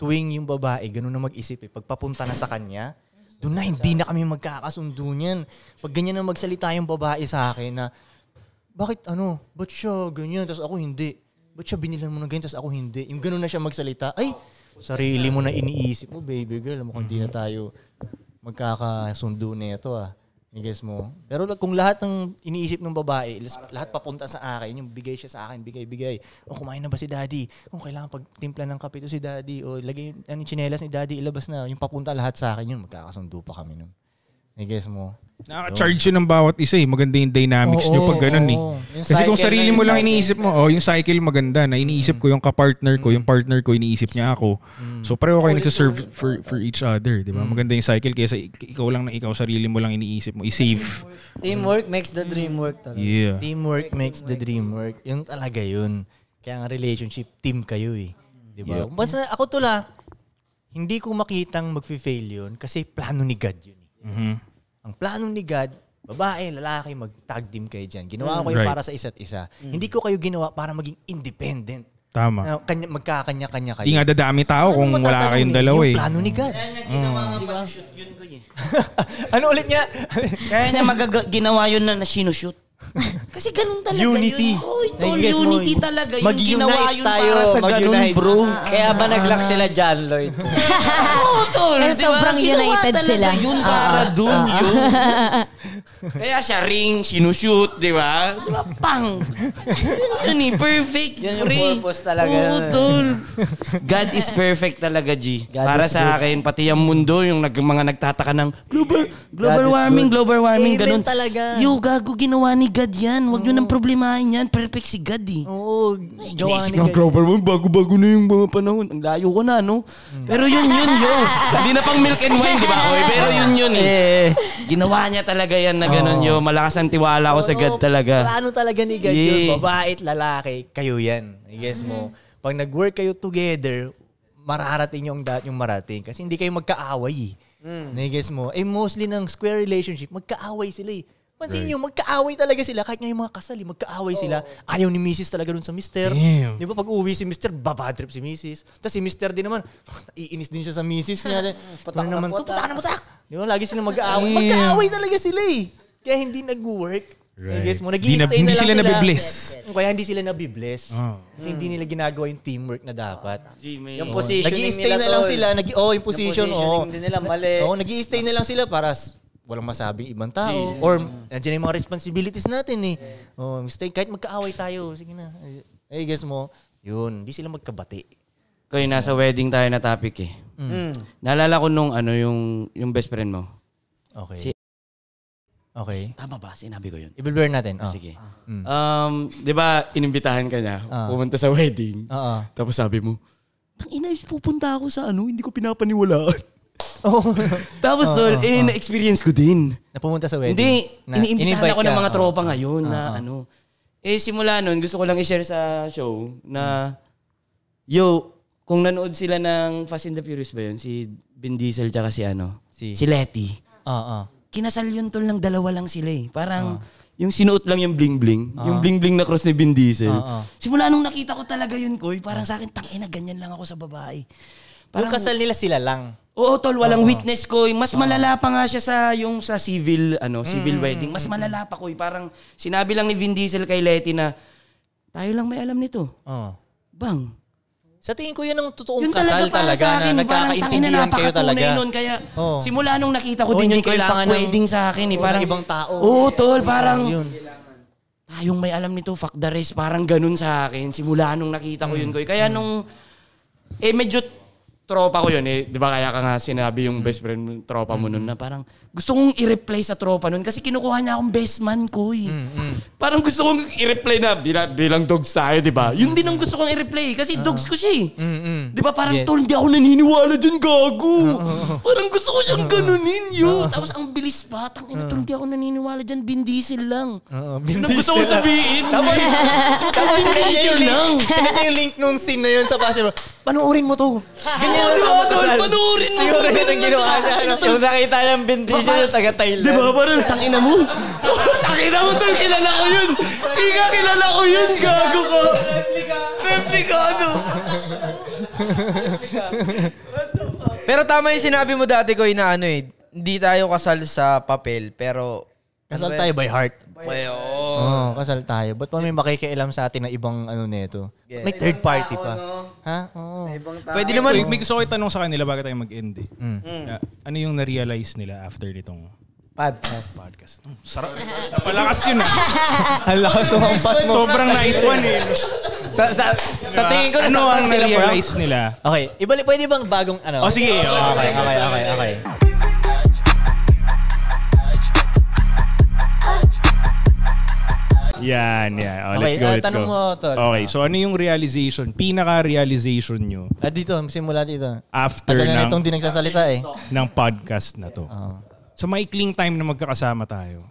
tuwing yung babae, ganun na mag-isip eh. Pagpapunta na sa kanya, doon na hindi na kami magkakasundo niyan. Pag ganyan na magsalita yung babae sa akin na, bakit ano, ba't siya ganyan, tapos ako hindi. Ba't siya binilan mo na ganyan, tapos ako hindi. Yung ganun na siya magsalita, ay, sarili mo na iniisip mo, baby girl, mukhang hindi na tayo magkakasundo na ito ah. I guess mo. Pero kung lahat ng iniisip ng babae, lahat papunta sa akin, yung bigay siya sa akin, bigay, bigay. O kumain na ba si daddy? O kailangan pagtimpla ng kape to si daddy? O lagay yung ano, chinelas ni daddy, ilabas na. Yung papunta lahat sa akin, yun, magkakasundo pa kami nun. I guess mo. Nakaka-charge yun ng bawat isa eh. Maganda yung dynamics oo, nyo pag ganun eh. Kasi kung sarili mo lang cycle iniisip mo, oh, yung cycle maganda na iniisip ko yung ka-partner ko, yung partner ko, iniisip niya ako. Mm. So pareho kayo nagsaserve for, for each other. Di ba? Mm. Maganda yung cycle kaysa ikaw lang na ikaw, sarili mo lang iniisip mo. I-save. Teamwork makes the dream work talaga. Yeah. Teamwork makes the dream work. Yun talaga yun. Kaya nga relationship, team kayo eh. Di ba? Yeah. Basta ako tula, hindi ko makitang magfi-fail yun kasi plano ni God yun. eh. Mhm. Ang planong ni God, babae, lalaki, mag-tag team kayo dyan. Ginawa ko kayo mm. right. para sa isa't isa. Mm. Hindi ko kayo ginawa para maging independent. Tama. Na, kanya, magkakanya-kanya kayo. Hindi nga dadami tao ano kung wala kayong eh? dalawa eh. plano ni God. Kaya niya ginawa mm. diba? shoot yun ko eh. ano ulit niya? Kaya niya magag- ginawa yun na, na sinushoot. Kasi ganun talaga unity. yun. Oh, tol, unity. Unity talaga. Yung ginawa yun tayo, para sa ganun, bro. Ah, ah, ah. Kaya ba nag-lock sila John Lloyd? Oo, oh, tol. Diba? Sobrang united sila. yun para dun yun. Kaya siya ring, sinushoot, di ba? Di ba? Pang! Yun eh, perfect. Yun yung ring. purpose talaga. Eh. Oo, God is perfect talaga, G. God Para is sa akin, pati ang mundo, yung nag, mga nagtataka ng global, global God warming, global warming, Amen ganun. talaga. Yo, gago, ginawa ni God yan. Huwag nyo nang problemahin yan. Perfect si God, eh. Oo. Jowa Iniisip ng global warming, bago-bago na yung mga panahon. Ang layo ko na, no? Hmm. Pero yun, yun, yo. Hindi na pang milk and wine, di ba? Oy, pero yun, yun, eh. eh. Ginawa niya talaga yan na ganun yun. Malakas ang tiwala ko sa God talaga. Plano talaga ni God yun. Yeah. Babae at lalaki, kayo yan. I guess mo. Mm-hmm. Pag nag-work kayo together, mararating yung dahil yung marating. Kasi hindi kayo magkaaway. Eh. Mm. I guess mo. Eh mostly ng square relationship, magkaaway sila eh. Pansin right. nyo, magkaaway talaga sila. Kahit nga yung mga kasal, eh, magkaaway oh. sila. Ayaw ni Mrs. talaga dun sa Mr. Damn. Di ba pag uwi si Mr., babatrip si Mrs. Tapos si Mr. din naman, iinis din siya sa Mrs. niya. Patak ano na naman puta. to, patak na Di ba, lagi silang mag-aaway. Magkaaway talaga sila eh. Kaya hindi nag-work. Right. guess mo, nag na, na hindi sila, sila. nabibless. Kaya hindi sila nabibless. Oh. Kasi hindi nila ginagawa yung teamwork na dapat. Oh, yung positioning nag stay na lang sila. Nag oh, yung position. Yung oh. positioning oh. din nila mali. Oh, nag stay na lang sila para walang masabing ibang tao. Yeah. Or, nandiyan yung mga responsibilities natin eh. Oh, mistake. Kahit magkaaway tayo, sige na. I guess mo, yun, hindi sila magkabati. Kayo, nasa wedding tayo na topic eh. Mm. Naalala ko nung ano yung yung best friend mo. Okay. Si Okay. Tama ba? Sinabi ko yun. I-blur natin. Oh. Sige. Ah. Mm. Um, di ba, inimbitahan ka niya, uh. pumunta sa wedding. uh Tapos sabi mo, Tang ina, pupunta ako sa ano, hindi ko pinapaniwalaan. Oh. Tapos oh, tol, oh, oh. Eh, experience ko din. Na Napumunta sa wedding. Hindi, na, iniimbitahan ako ka. ng mga tropa oh. ngayon oh. na ano. Eh simula noon, gusto ko lang i-share sa show na hmm. yo, kung nanood sila ng Fast and the Furious ba yun? Si Vin Diesel tsaka si ano? Si, si Letty. Oo. Oh, oh kinasal yun tol ng dalawa lang sila eh. Parang uh. yung sinuot lang yung bling-bling, uh. yung bling-bling na cross ni Vin Diesel. Uh, uh. Simula nung nakita ko talaga yun, Koy, parang uh. sa akin, tangina, ganyan lang ako sa babae. Parang, yung kasal nila sila lang. Oo, tol, walang uh. witness, Koy. Mas malala pa nga siya sa yung sa civil, ano, civil mm. wedding. Mas malala pa, Koy. Parang sinabi lang ni Vin Diesel kay Letty na, tayo lang may alam nito. Uh. Bang, sa tingin ko yun ang totoong yun kasal talaga, talaga akin, na nagkakaintindihan na kayo talaga. Nun, kaya oh. simula nung nakita ko oh, din yun, kailangan wedding sa akin. Eh. Parang, ibang tao. Oo, oh, tol, parang... Yun. Tayong may alam nito, fuck the rest. Parang ganun sa akin. Simula nung nakita ko yun, Koy. Mm. Kaya nung... Eh, medyo tropa ko yun eh. Di ba kaya ka nga sinabi yung mm. best friend mo, tropa mo nun na mm. parang gusto kong i reply sa tropa nun kasi kinukuha niya akong best man ko eh. Mm, parang gusto kong i reply na bila, bilang dogs tayo, di ba? Yun din ang gusto kong i reply kasi ah. dogs ko siya eh. Di ba parang Yes. tol, hindi ako naniniwala dyan gago. Ah, ah, parang gusto ko siyang ganunin yun. Tapos ang bilis pa. Tang ina, tol, hindi ako naniniwala dyan. Vin Diesel lang. Yun ang gusto ko sabihin. Tapos, tapos Vin sinend niya Diesel yung link. lang. Sinend niya yung link nung scene na sa basketball. Panoorin mo to. Ayun, tol. Panoorin mo. Siguro yun ang ginawa niya. Yung ano? nakita niyang binti siya na taga Thailand. Di ba? Parang tangina mo. Tangina mo, tol. Kilala ko yun. Kika, kilala ko yun. Gago ka. Replikado. Pero tama yung sinabi mo dati ko na ano eh. Hindi tayo kasal sa papel, pero... Kasal ano tayo by heart. By Oo. Oh, kasal tayo. Ba't pa may makikialam sa atin na ibang ano nito? May third party pa. Ha? Oo. Ibang tao. Pwede naman, may gusto ko itanong sa kanila bago tayo mag-end eh. Mm. Mm. Ah, ano yung na-realize nila after nitong Podcast. podcast? Mm, sarap. Napalakas yun ah. Ang lakas umampas mo. Sobrang nice one eh. eh. sa, sa, sa tingin ko na ano ang na-realize nila? Okay, ibalik, pwede bang bagong ano? O oh, sige, okay, okay, okay, okay. Yan, yan. Oh, okay, let's go, uh, let's tanong go. Mo, tol. Okay, so ano yung realization, pinaka-realization nyo? Ah, dito, simula dito. After Tagal ng... Tagal di nagsasalita eh. Ng podcast na to. Oh. Ah. Sa so, maikling time na magkakasama tayo,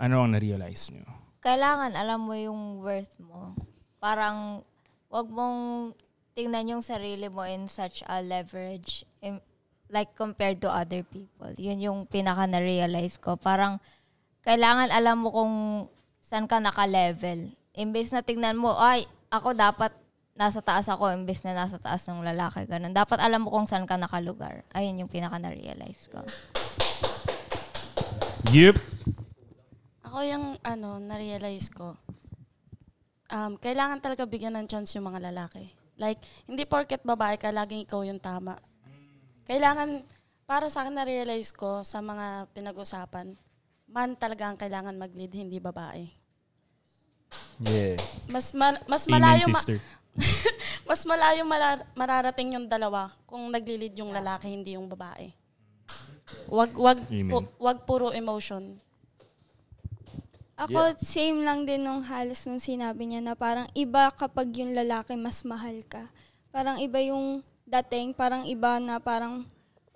ano ang na-realize nyo? Kailangan alam mo yung worth mo. Parang, wag mong tingnan yung sarili mo in such a leverage like compared to other people. Yun yung pinaka na-realize ko. Parang, kailangan alam mo kung saan ka naka-level. Imbes na tingnan mo, ay, ako dapat nasa taas ako, imbes na nasa taas ng lalaki, ganun. Dapat alam mo kung saan ka nakalugar. Ayun yung pinaka na-realize ko. Yep. Ako yung, ano, na-realize ko. Um, kailangan talaga bigyan ng chance yung mga lalaki. Like, hindi porket babae ka, laging ikaw yung tama. Kailangan, para sa akin na-realize ko sa mga pinag-usapan, man talaga ang kailangan mag-lead, hindi babae. Yeah. Mas ma- mas malayo Amen, ma- mas malayo malar- mararating yung dalawa kung nagli-lead yung lalaki hindi yung babae. Wag wag pu- wag puro emotion. Ako, yeah. same lang din nung halos nung sinabi niya na parang iba kapag yung lalaki mas mahal ka. Parang iba yung dating, parang iba na parang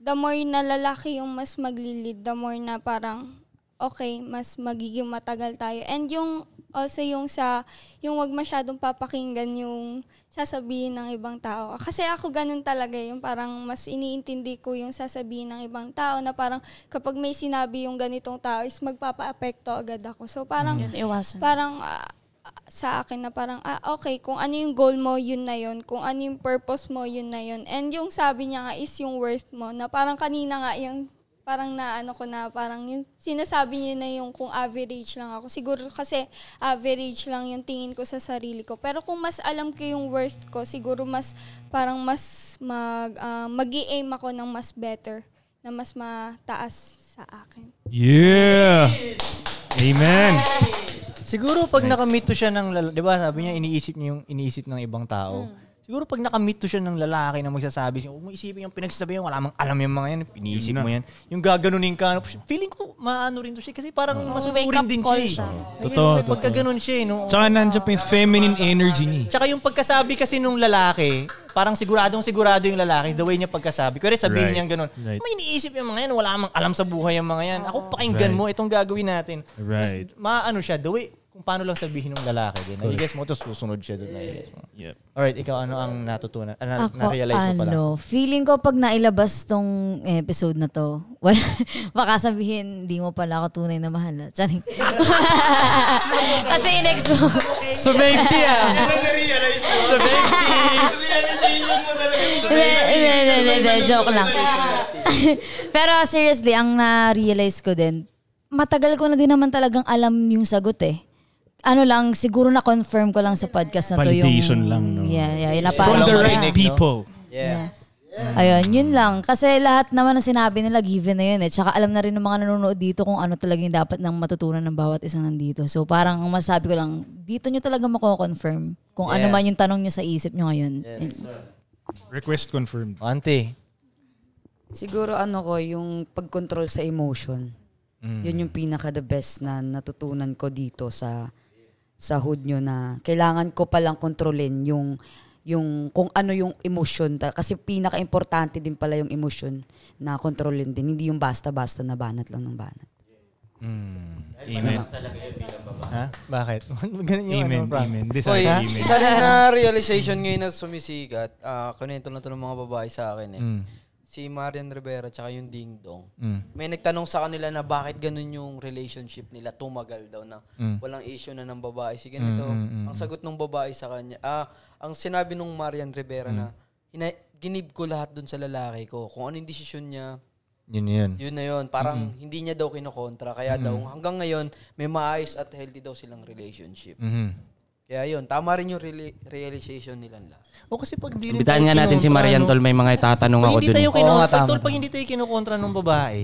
the more na lalaki yung mas magli-lead, the more na parang okay, mas magiging matagal tayo. And yung also yung sa yung wag masyadong papakinggan yung sasabihin ng ibang tao. Kasi ako ganun talaga eh, yung parang mas iniintindi ko yung sasabihin ng ibang tao na parang kapag may sinabi yung ganitong tao is magpapaapekto agad ako. So parang mm. iwasan. Parang uh, sa akin na parang, ah, okay, kung ano yung goal mo, yun na yun. Kung ano yung purpose mo, yun na yun. And yung sabi niya nga is yung worth mo, na parang kanina nga yung parang naano ko na parang yung sinasabi niyo na yung kung average lang ako. Siguro kasi average lang yung tingin ko sa sarili ko. Pero kung mas alam ko yung worth ko, siguro mas parang mas mag uh, magi-aim ako ng mas better, na mas mataas sa akin. Yeah. Amen. Siguro pag nice. nakamito siya ng, 'di ba, sabi niya iniisip niya yung iniisip ng ibang tao. Mm Siguro pag nakamit to siya ng lalaki na magsasabi siya, huwag mo isipin yung pinagsasabi yung wala mang alam yung mga yan, pinisip yun mo yan. Yung gaganunin ka, feeling ko maano rin to siya kasi parang oh, masusurin din siya. Eh. siya. Totoo. Ay, pagka siya, eh, no? Tsaka nandiyan pa yung feminine energy niya. Eh. Tsaka yung pagkasabi kasi nung lalaki, parang siguradong sigurado yung lalaki, the way niya pagkasabi. Kasi sabihin right. niya ganun, right. may iniisip yung mga yan, wala mang alam sa buhay yung mga yan. Ako pakinggan right. mo, itong gagawin natin. Right. Mas, maano siya, the way, kung paano lang sabihin ng lalaki din. Correct. Nagigets mo, tapos susunod siya doon. Nagigets mo. Yep. Alright, ikaw ano ang natutunan? Uh, na, Ako, na-realize mo pala? Ano, feeling ko pag nailabas tong episode na to, wala, baka sabihin, hindi mo pala ako tunay na mahal. Ah. Kasi in-ex mo. Sumekti ah. Na-realize mo. Sumekti. Realization mo talaga. Hindi, hindi, Joke lang. Pero seriously, ang na-realize ko din, matagal ko na din naman talagang alam yung sagot eh ano lang, siguro na-confirm ko lang sa podcast na to yung... Validation lang. No? Yeah, yeah. Yun na From the right na, people. Yeah. Yes. Yeah. Ayun, yun lang. Kasi lahat naman na sinabi nila, given na yun eh. Tsaka alam na rin ng mga nanonood dito kung ano talaga yung dapat nang matutunan ng bawat isa nandito. So parang ang masabi ko lang, dito nyo talaga mako-confirm kung ano yeah. ano man yung tanong nyo sa isip nyo ngayon. Yes. sir. Request confirmed. Ante. Siguro ano ko, yung pag-control sa emotion. Mm. Yun yung pinaka the best na natutunan ko dito sa sa hood nyo na kailangan ko palang kontrolin yung yung kung ano yung emotion ta- kasi pinaka-importante din pala yung emotion na kontrolin din hindi yung basta-basta na banat lang ng banat. Mm. Amen. Ha? Bakit? Ganun yung amen, ano, Amen. Di Oy, amen. Isa rin na realization ngayon na sumisikat, uh, kunento na to ng mga babae sa akin eh. Mm si Marian Rivera tsaka yung Ding Dong, mm. may nagtanong sa kanila na bakit ganun yung relationship nila, tumagal daw na mm. walang issue na ng babae. Si ganito, mm, mm, mm, ang mm. sagot ng babae sa kanya, ah, ang sinabi nung Marian Rivera mm. na, hina- ginib ko lahat dun sa lalaki ko. Kung ano yung desisyon niya, yun yun. Yun na yun. Parang mm-hmm. hindi niya daw kinokontra. Kaya mm-hmm. daw hanggang ngayon, may maayos at healthy daw silang relationship. Mm-hmm. Kaya yun, tama rin yung re- realization nila nila. O kasi pag di rin Bitahan nga natin si Marian Tol, may mga itatanong ako dun. Hindi tayo kinukontra, Tol, pag hindi tayo kinukontra ng babae,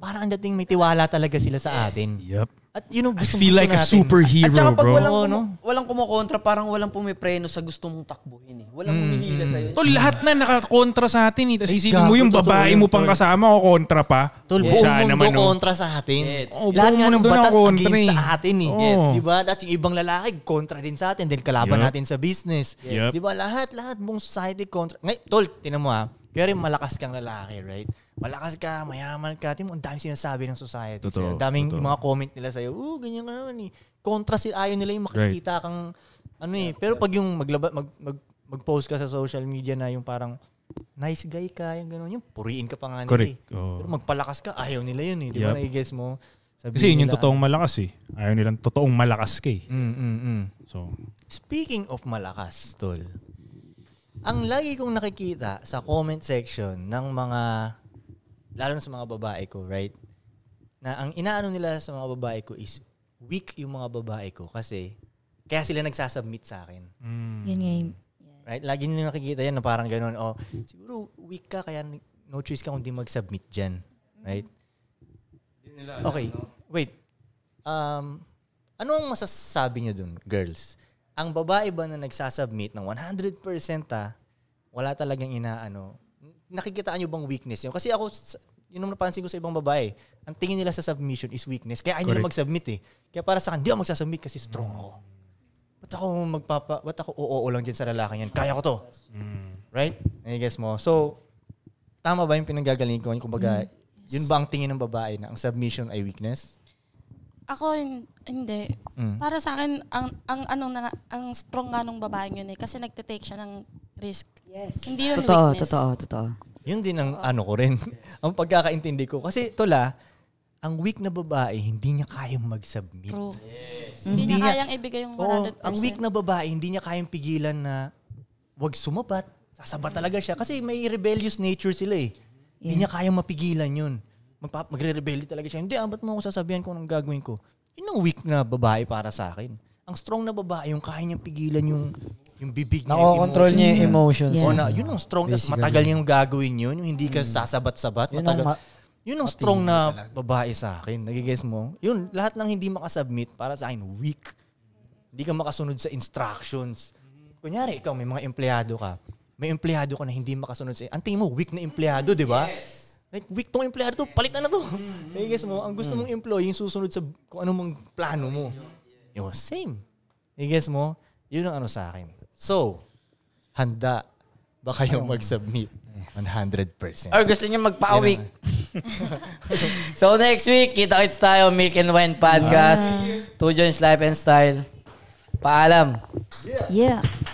parang ang dating may tiwala talaga sila sa atin. Yep. At yun ang gusto I feel like natin. a superhero, At saka pag bro. Walang, oh, no? walang kumukontra, parang walang pumipreno sa gusto mong takbuhin eh. Walang mm. humihila mm. sa'yo. Tol, lahat na nakakontra sa atin eh. Tapos isipin mo yung babae mo pang kasama o kontra pa. Tol, yes. buong mundo naman, oh. kontra sa atin. Yes. Oh, lahat nga ng batas kontra, against eh. sa atin eh. Oh. Yes. Diba? At yung ibang lalaki, kontra din sa atin. Then kalaban yep. natin sa business. Yep. Diba? Lahat, lahat buong society kontra. Ngay, tol, tinan mo ah. Kaya rin malakas kang lalaki, right? Malakas ka, mayaman ka. Tingnan mo, ang daming sinasabi ng society. Totoo, ang daming totoo. mga comment nila sa'yo, oh, ganyan ka naman eh. Contrast, ayaw nila yung makikita right. kang, ano eh. Pero pag yung maglaba, mag, mag, mag-post ka sa social media na yung parang, nice guy ka, yung gano'n, yung puriin ka pa nga nila eh. Oh. Pero magpalakas ka, ayaw nila yun eh. Di ba yep. na-guess mo? Sabihin Kasi yun yung totoong malakas eh. Ayaw nilang totoong malakas ka eh. Mm, mm, mm. So, Speaking of malakas, Tol, ang lagi kong nakikita sa comment section ng mga, lalo na sa mga babae ko, right? Na ang inaano nila sa mga babae ko is weak yung mga babae ko kasi kaya sila nagsasubmit sa akin. Mm. Yun nga yung Right? Lagi nyo nakikita yan na parang ganun, oh, siguro weak ka kaya no choice ka kundi mag-submit dyan. Mm. Right? mm Okay. Wait. Um, ano ang masasabi nyo dun, girls? ang babae ba na nagsasubmit ng 100% ha, ah, wala talagang inaano. Nakikita nyo bang weakness yun? Kasi ako, yun ang napansin ko sa ibang babae, ang tingin nila sa submission is weakness. Kaya ayaw nila mag-submit eh. Kaya para sa akin, di ako magsasubmit kasi strong ako. Ba't ako magpapa, ba't ako oo lang dyan sa lalaki yan? Kaya ko to. Mm. Right? I guess mo. So, tama ba yung pinanggagaling ko? Kumbaga, mm. yun ba ang tingin ng babae na ang submission ay weakness? Ako, hindi. Mm. Para sa akin, ang, ang, anong, na, ang strong nga nung babae yun eh. Kasi nagte-take siya ng risk. Yes. Hindi yun totoo, weakness. Totoo, totoo, Yun din ang totoo. ano ko rin. ang pagkakaintindi ko. Kasi tola ang weak na babae, hindi niya kayang mag-submit. True. Yes. Hindi, hindi niya kayang ibigay yung 100%. Oo, ang weak na babae, hindi niya kayang pigilan na wag sumabat. Sasaba talaga siya. Kasi may rebellious nature sila eh. Yeah. Hindi niya kayang mapigilan yun magpa- magre-rebelde talaga siya. Hindi, ah, ba't mo ako sasabihan kung anong gagawin ko? Yun ang weak na babae para sa akin. Ang strong na babae, yung kaya niyang pigilan yung yung bibig niya, Nakokontrol niya yung emotions. Yeah. O na, yun ang strong, tas matagal niyang gagawin yun, yung hindi ka hmm. sasabat-sabat, Yun ang ma- yun ang strong na babae sa akin. Nagigess mo? Yun, lahat ng hindi makasubmit para sa akin, weak. Hindi ka makasunod sa instructions. Kunyari, ikaw may mga empleyado ka. May empleyado ka na hindi makasunod sa... Ang tingin mo, weak na empleyado, di ba? Like, weak tong empleyado to. Palitan na to. Mm-hmm. Nagigets mo? Ang gusto mong employee, yung susunod sa kung anong mong plano mo. Yung same. Nagigets mo? Yun ang ano sa akin. So, handa ba kayong ano? mag-submit? 100%. Or gusto niyo magpa-week. so next week, kita-kits tayo, Milk and Wine Podcast. Yeah. Two Joints Life and Style. Paalam. Yeah. yeah.